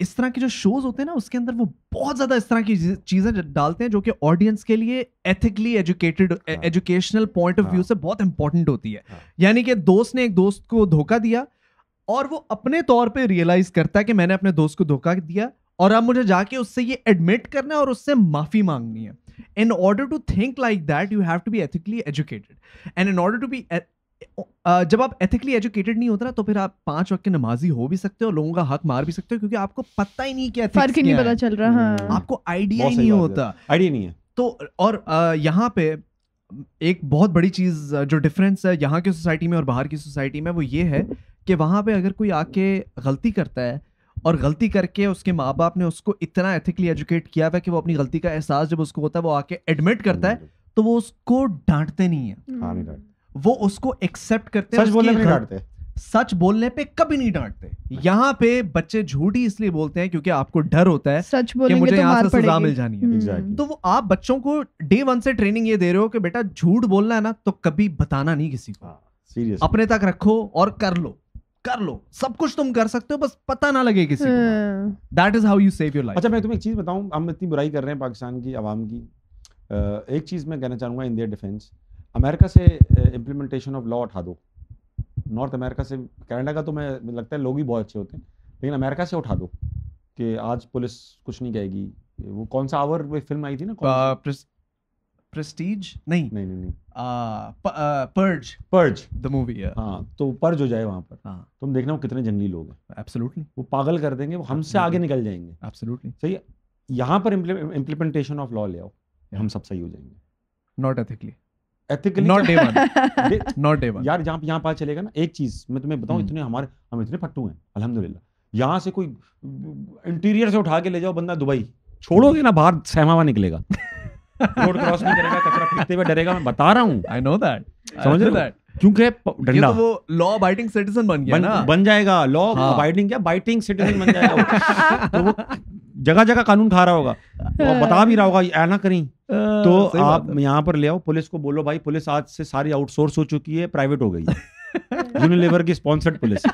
इस तरह के जो शोज होते हैं ना उसके अंदर वो बहुत ज़्यादा इस तरह की चीज़ें डालते हैं जो कि ऑडियंस के लिए ethically educated educational point of view से बहुत इंपॉर्टेंट होती है हाँ। यानी कि दोस्त ने एक दोस्त को धोखा दिया और वो अपने तौर पे रियलाइज करता है कि मैंने अपने दोस्त को धोखा दिया और अब मुझे जाके उससे ये एडमिट करना है और उससे माफ़ी मांगनी है in order to think like that you have to be ethically educated and in order to be जब आप एथिकली एजुकेटेड नहीं होता ना तो फिर आप पांच वक्त के नमाजी हो भी सकते हो लोगों का हक मार भी सकते हो क्योंकि आपको पता ही नहीं क्या फर्क ही नहीं पता चल रहा हाँ। हम्म। आपको आइडिया ही नहीं होता आइडिया नहीं है तो और यहाँ पे एक बहुत बड़ी चीज़ जो डिफरेंस है यहाँ की सोसाइटी में और बाहर की सोसाइटी में वो ये है कि वहां पे अगर कोई आके गलती करता है और गलती करके उसके माँ बाप ने उसको इतना एथिकली एजुकेट किया हुआ कि वो अपनी गलती का एहसास जब उसको होता है वो आके एडमिट करता है तो वो उसको डांटते नहीं है हाँ, वो उसको एक्सेप्ट करते सच बोलने में डांटते सच बोलने पे कभी नहीं डांटते यहाँ पे बच्चे झूठ ही इसलिए बोलते हैं क्योंकि आपको डर होता है सच कि मुझे तो यहाँ से सजा मिल जानी है हम्म। तो वो आप बच्चों को डे वन से ट्रेनिंग ये दे रहे हो कि बेटा झूठ बोलना है ना तो कभी बताना नहीं किसी को सीरियस हाँ, अपने तक रखो और कर लो कर लो सब कुछ तुम कर सकते हो बस पता ना लगे किसी that is how you save your life अच्छा मैं तुम्हें एक चीज़ बताऊं हम इतनी बुराई कर रहे हैं पाकिस्तान की आवाम की uh, एक चीज़ मैं कहना चाहूँगा इंडिया डिफेंस अमेरिका से इम्प्लीमेंटेशन ऑफ लॉ उठा दो नॉर्थ अमेरिका से कनाडा का तो मैं लगता है लोग ही बहुत अच्छे होते हैं लेकिन अमेरिका से उठा दो कि आज पुलिस कुछ नहीं कहेगी वो कौन सा आवर वो फिल्म आई थी ना प्रेस्टीज नहीं नहीं, नहीं। पर्ज पर्ज द मूवी हाँ तो पर्ज हो जाए वहाँ पर हाँ तुम तो देखना वो कितने जंगली लोग हैं एब्सोल्युटली वो पागल कर देंगे वो हमसे आगे निकल जाएंगे एब्सोल्युटली सही यहाँ पर इम्प्लीमेंटेशन ऑफ लॉ ले आओ हम सब सही हो जाएंगे not ethically ethically not day one not day one यार जहाँ यहाँ पास चलेगा ना एक चीज मैं तुम्हें बताऊँ हम्म। इतने हमारे हम इतने फट्टू हैं अल्हम्दुलिल्लाह यहाँ से कोई इंटीरियर से उठा के ले जाओ बंदा दुबई छोड़ोगे ना बाहर सहमावा निकलेगा रोड क्रॉस नहीं करेगा कचरा फेंकते हुए डरेगा मैं बता रहा हूँ आई नो दैट समझ रहे क्योंकि डंडा तो वो लॉ बाइटिंग सिटीजन बन गया बन, ना बन जाएगा लॉ हाँ. बाइटिंग क्या बाइटिंग सिटीजन बन जाएगा वो तो जगह जगह कानून खा रहा होगा और बता भी रहा होगा ऐना करें तो आप यहाँ पर ले आओ पुलिस को बोलो भाई पुलिस आज से सारी आउटसोर्स हो चुकी है प्राइवेट हो गई यूनिलीवर की स्पॉन्सर्ड पुलिस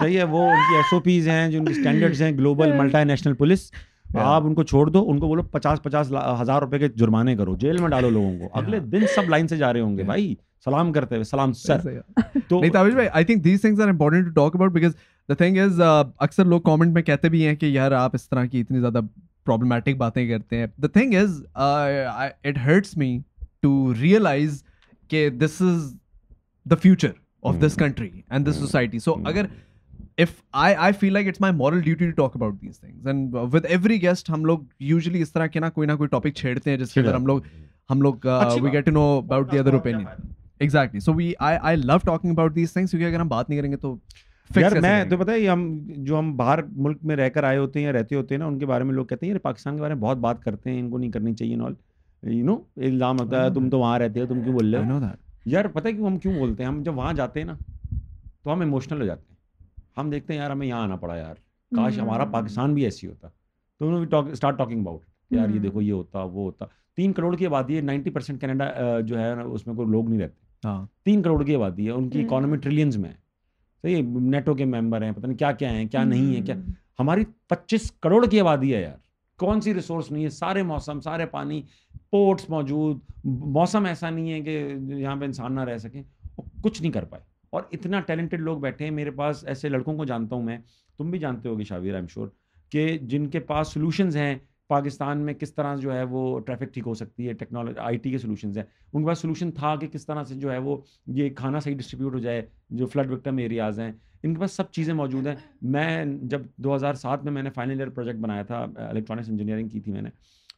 सही है वो उनकी एसओपीज हैं जो उनकी स्टैंडर्ड्स हैं ग्लोबल मल्टीनेशनल हाँ। पुलिस तो आप उनको छोड़ दो उनको बोलो पचास पचास हजार रुपए के जुर्माने करो जेल में डालो लोगों को अगले दिन सब लाइन से जा रहे होंगे भाई सलाम करते हुए सलाम सर तो नहीं भाई I think these things are important to talk about because the thing is अक्सर लोग कमेंट में कहते भी हैं कि यार आप इस तरह की इतनी ज़्यादा प्रॉब्लमेटिक बातें करते हैं the thing is it hurts me to realise के this is the future of this country and this society so अगर hmm. If I I feel like it's my moral duty to talk about these things and with every guest हम लोग यूजली इस तरह के ना कोई ना कोई टॉपिक छेड़ते हैं जिसके अंदर हम लोग हम लोग we get know about the other opinion exactly so we I I love talking about these things क्योंकि अगर हम बात नहीं करेंगे तो यार मैं तो पता है हम जो हम बाहर मुल्क में रहकर आए होते हैं या रहते होते हैं ना उनके बारे में लोग कहते हैं यार पाकिस्तान के बारे में बहुत बात करते हैं इनको नहीं करनी चाहिए नॉल यू नो इल्ज़ाम होता है तुम तो वहाँ रहते हो तुम क्यों बोल रहे हो यार पता है क्यों हम क्यों बोलते हैं हम जब वहाँ जाते हैं ना तो हम इमोशनल हो जाते हैं हम देखते हैं यार हमें यहाँ आना पड़ा यार काश हमारा हम्म। पाकिस्तान भी ऐसी होता तो उन्होंने स्टार्ट टॉकिंग अबाउट यार ये हम्म। देखो ये होता वो होता तीन करोड़ की आबादी है नाइन्टी परसेंट कैनेडा जो है ना उसमें कोई लोग नहीं रहते हाँ तीन करोड़ की आबादी है उनकी इकोनॉमी हम्म। ट्रिलियंस में है सही नेटो के मेंबर हैं पता नहीं क्या क्या है क्या नहीं है क्या हमारी पच्चीस करोड़ की आबादी है यार कौन सी रिसोर्स नहीं है सारे मौसम सारे पानी पोर्ट्स मौजूद मौसम ऐसा नहीं है कि यहाँ पे इंसान ना रह सकें कुछ नहीं कर पाए और इतना टैलेंटेड लोग बैठे हैं मेरे पास ऐसे लड़कों को जानता हूँ मैं तुम भी जानते होगे शाविर आई एम श्योर कि जिनके पास सोल्यूशंस हैं पाकिस्तान में किस तरह जो है वो ट्रैफिक ठीक हो सकती है टेक्नोलॉजी आईटी के सॉल्यूशंस हैं उनके पास सोल्यूशन था कि किस तरह से जो है वो ये खाना सही डिस्ट्रीब्यूट हो जाए जो फ्लड विक्टम एरियाज़ हैं इनके पास सब चीज़ें मौजूद हैं मैं जब 2007 में मैंने फाइनल ईयर प्रोजेक्ट बनाया था इलेक्ट्रॉनिक्स इंजीनियरिंग की थी मैंने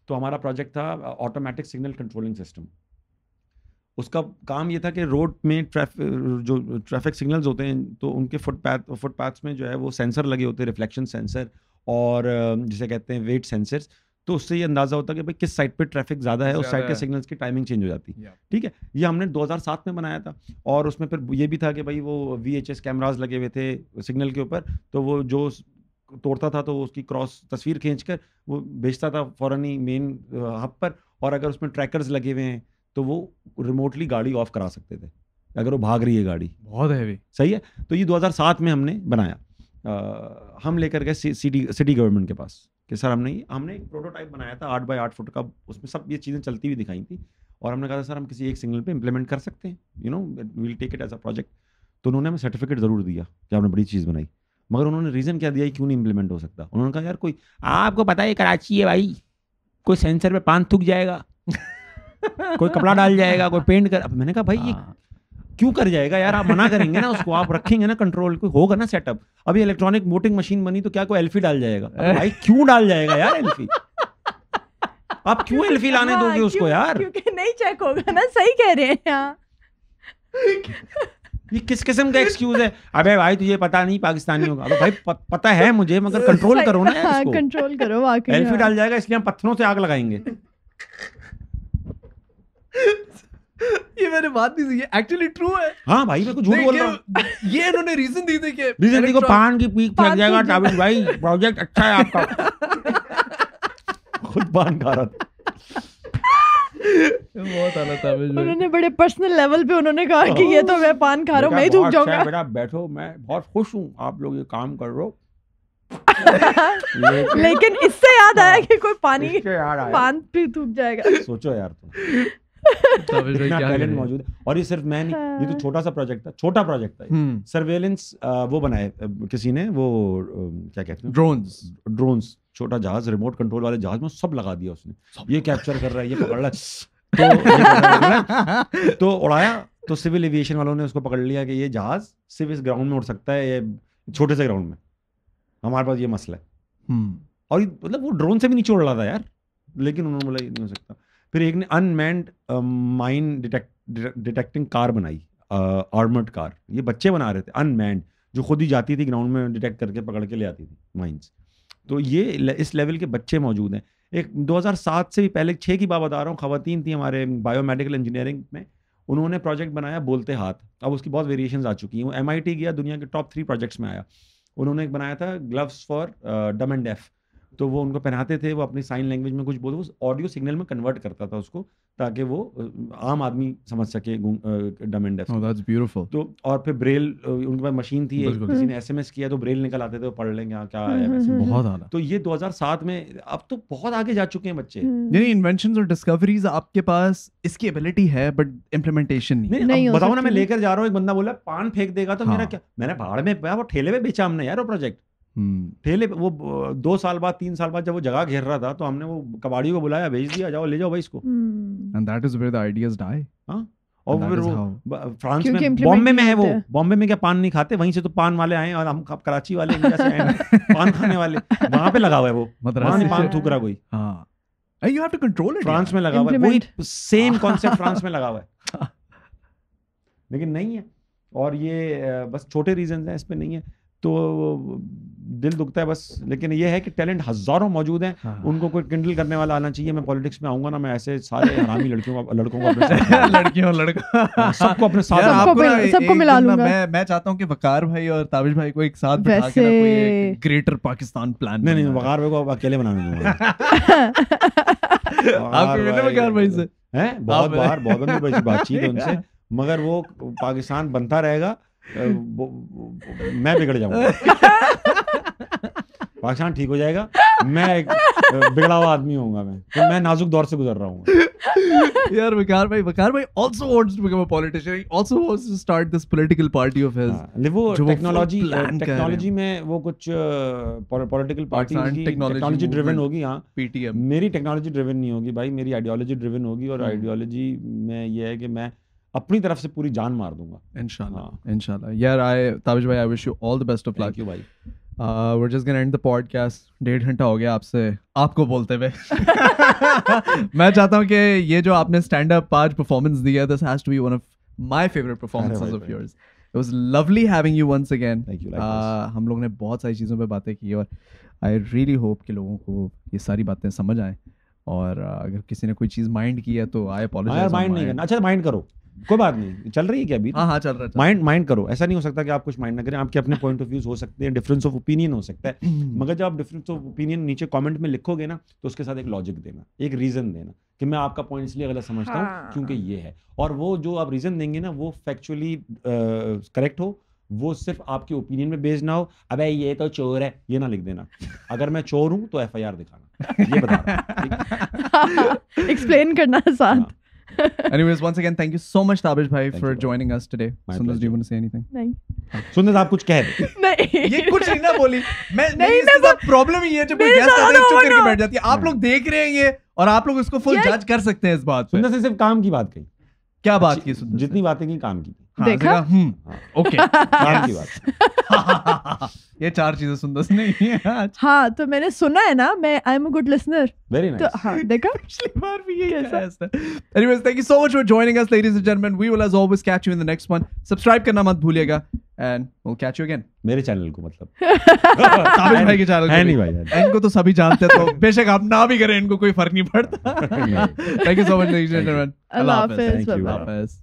तो हमारा प्रोजेक्ट था ऑटोमेटिक सिग्नल कंट्रोलिंग सिस्टम उसका काम ये था कि रोड में ट्रैफ जो ट्रैफिक सिग्नल्स होते हैं तो उनके फुटपाथ फुटपाथ्स में जो है वो सेंसर लगे होते हैं रिफ्लेक्शन सेंसर और जिसे कहते हैं वेट सेंसर्स तो उससे ये अंदाजा होता है कि भाई किस साइड पे ट्रैफिक ज़्यादा है उस साइड के सिग्नल्स की टाइमिंग चेंज हो जाती है ठीक है ये हमने 2007 में बनाया था और उसमें फिर ये भी था कि भाई वो वी एच कैमराज लगे हुए थे सिग्नल के ऊपर तो वो जो तोड़ता था तो उसकी क्रॉस तस्वीर खींच कर वो भेजता था फ़ौर ही मेन हब पर और अगर उसमें ट्रैकर्स लगे हुए हैं तो वो रिमोटली गाड़ी ऑफ करा सकते थे अगर वो भाग रही है गाड़ी बहुत हैवी सही है तो ये 2007 में हमने बनाया आ, हम लेकर गए सिटी सिटी गवर्नमेंट के पास कि सर हमने हमने एक प्रोटोटाइप बनाया था आठ बाई आठ फुट का उसमें सब ये चीज़ें चलती हुई दिखाई थी और हमने कहा था सर हम किसी एक सिग्नल पे इम्प्लीमेंट कर सकते हैं you know we'll take it as a project तो उन्होंने हमें सर्टिफिकेट ज़रूर दिया कि आपने बड़ी चीज़ बनाई मगर उन्होंने रीज़न क्या दिया क्यों नहीं इम्प्लीमेंट हो सकता उन्होंने कहा यार कोई आपको पता है कराची है भाई कोई सेंसर पे पान थूक जाएगा कोई कपड़ा डाल जाएगा कोई पेंट कर मैंने कहा भाई ये हाँ। क्यों कर जाएगा यार आप मना करेंगे ना उसको आप रखेंगे ना कंट्रोल कोई होगा ना सेटअप अभी इलेक्ट्रॉनिक वोटिंग मशीन बनी तो क्या कोई एल्फी डाल जाएगा भाई क्यों डाल जाएगा यार एल्फी आप क्यों एल्फी लाने हाँ, दोगे उसको यार क्योंकि नहीं चेक होगा ना सही कह रहे हैं ये किस किस्म का एक्सक्यूज है अबे भाई तुझे पता नहीं पाकिस्तानियों का अबे भाई पता है मुझे मगर कंट्रोल करो ना हाँ, इसको कंट्रोल करो एल्फी डाल जाएगा इसलिए हम पत्थरों से आग लगाएंगे ये मैंने बात नहीं सीखी एक्चुअली ट्रू है हाँ भाई मैं कुछ तो झूठ बोल रहा हूँ ये इन्होंने रीजन दी थी कि रीजन देखो पान की पीक लग जाएगा टाबिश भाई प्रोजेक्ट अच्छा है आपका खुद पान खा रहा था बहुत आला था उन्होंने बड़े पर्सनल लेवल पे उन्होंने कहा कि ये तो मैं पान खा रहा हूँ मैं ही जाऊंगा बेटा बैठो मैं बहुत खुश हूँ आप लोग ये काम कर रहे हो लेकिन इससे याद आया हाँ, कि कोई पानी पान पे थूक जाएगा सोचो यार तुम टैलेंट तो मौजूद और ये सिर्फ मैं नहीं ये तो हाँ। छोटा सा प्रोजेक्ट था छोटा प्रोजेक्ट था सर्वेलेंस हम्म। वो बनाए किसी ने वो क्या कहते हैं ड्रोन्स ड्रोन्स छोटा जहाज रिमोट कंट्रोल वाले जहाज में सब लगा दिया उसने ये कैप्चर कर रहा है ये पकड़ रहा है तो तो उड़ाया तो सिविल एविएशन वालों ने उसको पकड़ लिया कि ये जहाज सिर्फ इस ग्राउंड में उड़ सकता है ये छोटे से ग्राउंड में हमारे पास ये मसला है हम्म। और मतलब वो ड्रोन से भी नीचे उड़ रहा था यार लेकिन उन्होंने बोला ये नहीं हो सकता फिर एक ने अनमैंड माइन डिटेक्टिंग कार बनाई आर्मर्ड कार ये बच्चे बना रहे थे अनमैंड जो खुद ही जाती थी ग्राउंड में डिटेक्ट करके पकड़ के ले आती थी माइंस तो ये इस लेवल के बच्चे मौजूद हैं एक 2007 से भी पहले छः की बात बता रहा हूँ खातन थी हमारे बायोमेडिकल इंजीनियरिंग में उन्होंने प्रोजेक्ट बनाया बोलते हाथ अब उसकी बहुत वेरिएशन आ चुकी हैं वो एम गया दुनिया के टॉप थ्री प्रोजेक्ट्स में आया उन्होंने एक बनाया था gloves for dumb and deaf तो वो उनको पहनाते थे वो अपनी साइन लैंग्वेज में कुछ बोलते वो ऑडियो सिग्नल में कन्वर्ट करता था उसको ताकि वो आम आदमी समझ सके डम एंड ब्यूटीफुल तो और फिर ब्रेल उनके पास मशीन थी किसी ने एसएमएस किया तो ब्रेल निकल आते थे वो पढ़ लेंगे हाँ, क्या हम्म, हम्म, बहुत हम्म। तो ये 2007 में अब तो बहुत आगे जा चुके हैं बच्चे यानी इन्वेंशंस और डिस्कवरीज आपके पास इसकी एबिलिटी है बट इम्प्लीमेंटेशन नहीं, नहीं बताओ ना मैं लेकर जा रहा हूँ एक बंदा बोला पान फेंक देगा तो मेरा हाँ। क्या मैंने पहाड़ में ठेले में बेचा हमने यार वो प्रोजेक्ट ठेले वो दो साल बाद तीन साल बाद जब वो जगह घेर रहा था तो हमने वो कबाड़ी को बुलाया भेज दिया जाओ ले जाओ भाई इसको and that is where the ideas die हां और फिर वो फ्रांस में बॉम्बे में है वो बॉम्बे में क्या पान नहीं खाते वहीं से तो पान वाले आए और हम कराची वाले इंडिया आए पान खाने वाले वहां पे लगा हुआ है वो मद्रास पान थूक रहा कोई हां you have to control it France में लगा हुआ है वही सेम कांसेप्ट फ्रांस में लगा हुआ है लेकिन नहीं है और ये बस छोटे रीजंस हैं इस पे नहीं है तो दिल दुखता है बस लेकिन ये है कि टैलेंट हज़ारों मौजूद हैं हाँ। उनको कोई किंडल करने वाला आना चाहिए मैं पॉलिटिक्स में आऊंगा ना मैं ऐसे सारे हरामी लड़कियों को लड़कों को लड़कियों लड़का हाँ, सबको अपने साथ सबको सबको मिला लूंगा मैं मैं चाहता हूं कि वकार भाई और ताबिश भाई को एक साथ बैठा के कोई ग्रेटर पाकिस्तान प्लान नहीं नहीं वकार भाई को अकेले बना दूंगा आप वकार भाई से हैं बहुत बार बहुत बार बातचीत उनसे मगर वो पाकिस्तान बनता रहेगा मैं बिगड़ जाऊंगा पाकिस्तान ठीक हो जाएगा मैं एक बिगड़ा हुआ आदमी होऊंगा मैं तो मैं नाजुक दौर से गुजर रहा हूँ यार वकार भाई वकार भाई also wants to become a politician he also wants to start this political party of his लिवो टेक्नोलॉजी टेक्नोलॉजी में वो कुछ पॉलिटिकल पार्टी की टेक्नोलॉजी ड्रिवन होगी हां पीटीएम मेरी टेक्नोलॉजी ड्रिवन नहीं होगी भाई मेरी आइडियोलॉजी ड्रिवन होगी और आइडियोलॉजी hmm. में ये है कि मैं अपनी तरफ से पूरी जान मार दूंगा इंशाल्लाह हाँ। इंशाल्लाह भाई I wish you all the best of luck भाई पॉडकास्ट uh, डेढ़ घंटा हो गया आपसे आपको बोलते हुए मैं चाहता हूँ कि ये जो आपने स्टैंड अप आज परफॉर्मेंस दिया this has to be one of my favourite performances of yours it was lovely having you once again हम लोग ने बहुत सारी चीज़ों पे बातें की और आई रियली होप कि लोगों को ये सारी बातें समझ आएँ और uh, अगर किसी ने कोई चीज़ माइंड की है तो आई अपॉलोजाइज माइंड नहीं करना अच्छा माइंड करो कोई बात नहीं चल रही है क्या अभी हाँ हाँ चल रहा है माइंड माइंड करो ऐसा नहीं हो सकता कि आप कुछ माइंड ना करें आपके अपने पॉइंट ऑफ व्यूज हो सकते हैं डिफरेंस ऑफ ओपिनियन हो सकता है मगर जब आप डिफरेंस ऑफ ओपिनियन नीचे कमेंट में लिखोगे ना तो उसके साथ एक लॉजिक देना एक रीजन देना कि मैं आपका पॉइंट इसलिए गलत समझता हूँ हाँ। क्योंकि ये है और वो जो आप रीजन देंगे ना वो फैक्चुअली करेक्ट हो वो सिर्फ आपके ओपिनियन में बेस्ड ना हो अबे ये तो चोर है ये ना लिख देना अगर मैं चोर हूँ तो एफ दिखाना ये बता एक्सप्लेन हाँ, करना साथ Anyways, once again, thank you so much, Tabish Bhai, Thank for you, bro. joining us today. My Sundas, do you pleasure. want to say anything? नहीं सुनने आप कुछ कह दे नहीं ये कुछ नहीं ना बोली मैं नहीं, नहीं, ना प्रॉब्लम ही है जब कोई मेरे गेस्ट साथ आता है चुप होगा करके ना। बैठ जाती है आप लोग देख रहे हैं ये और आप लोग इसको फुल यार- जज कर सकते हैं इस बात पे सुनने से सिर्फ काम की बात कही क्या बात की सुंदर जितनी बातें की काम की हाँ, तो देखा हम्म हाँ, ओके की बात ये चार चीजें सुन दस नहीं है आज हाँ तो मैंने सुना है ना मैं I am a good listener very nice तो हाँ देखा पिछली बार भी यही ऐसा ऐसा anyways thank you so much for joining us ladies and gentleman we will as always catch you in the next one subscribe करना मत भूलिएगा and we will catch you again मेरे चैनल को मतलब ताबिश भाई के चैनल को नहीं भाई इनको तो सभी जानते हैं तो बेशक आप ना भी करें इनको कोई फर्क नहीं पड़ता thank you so much ladies and gentleman अल्लाह हाफिज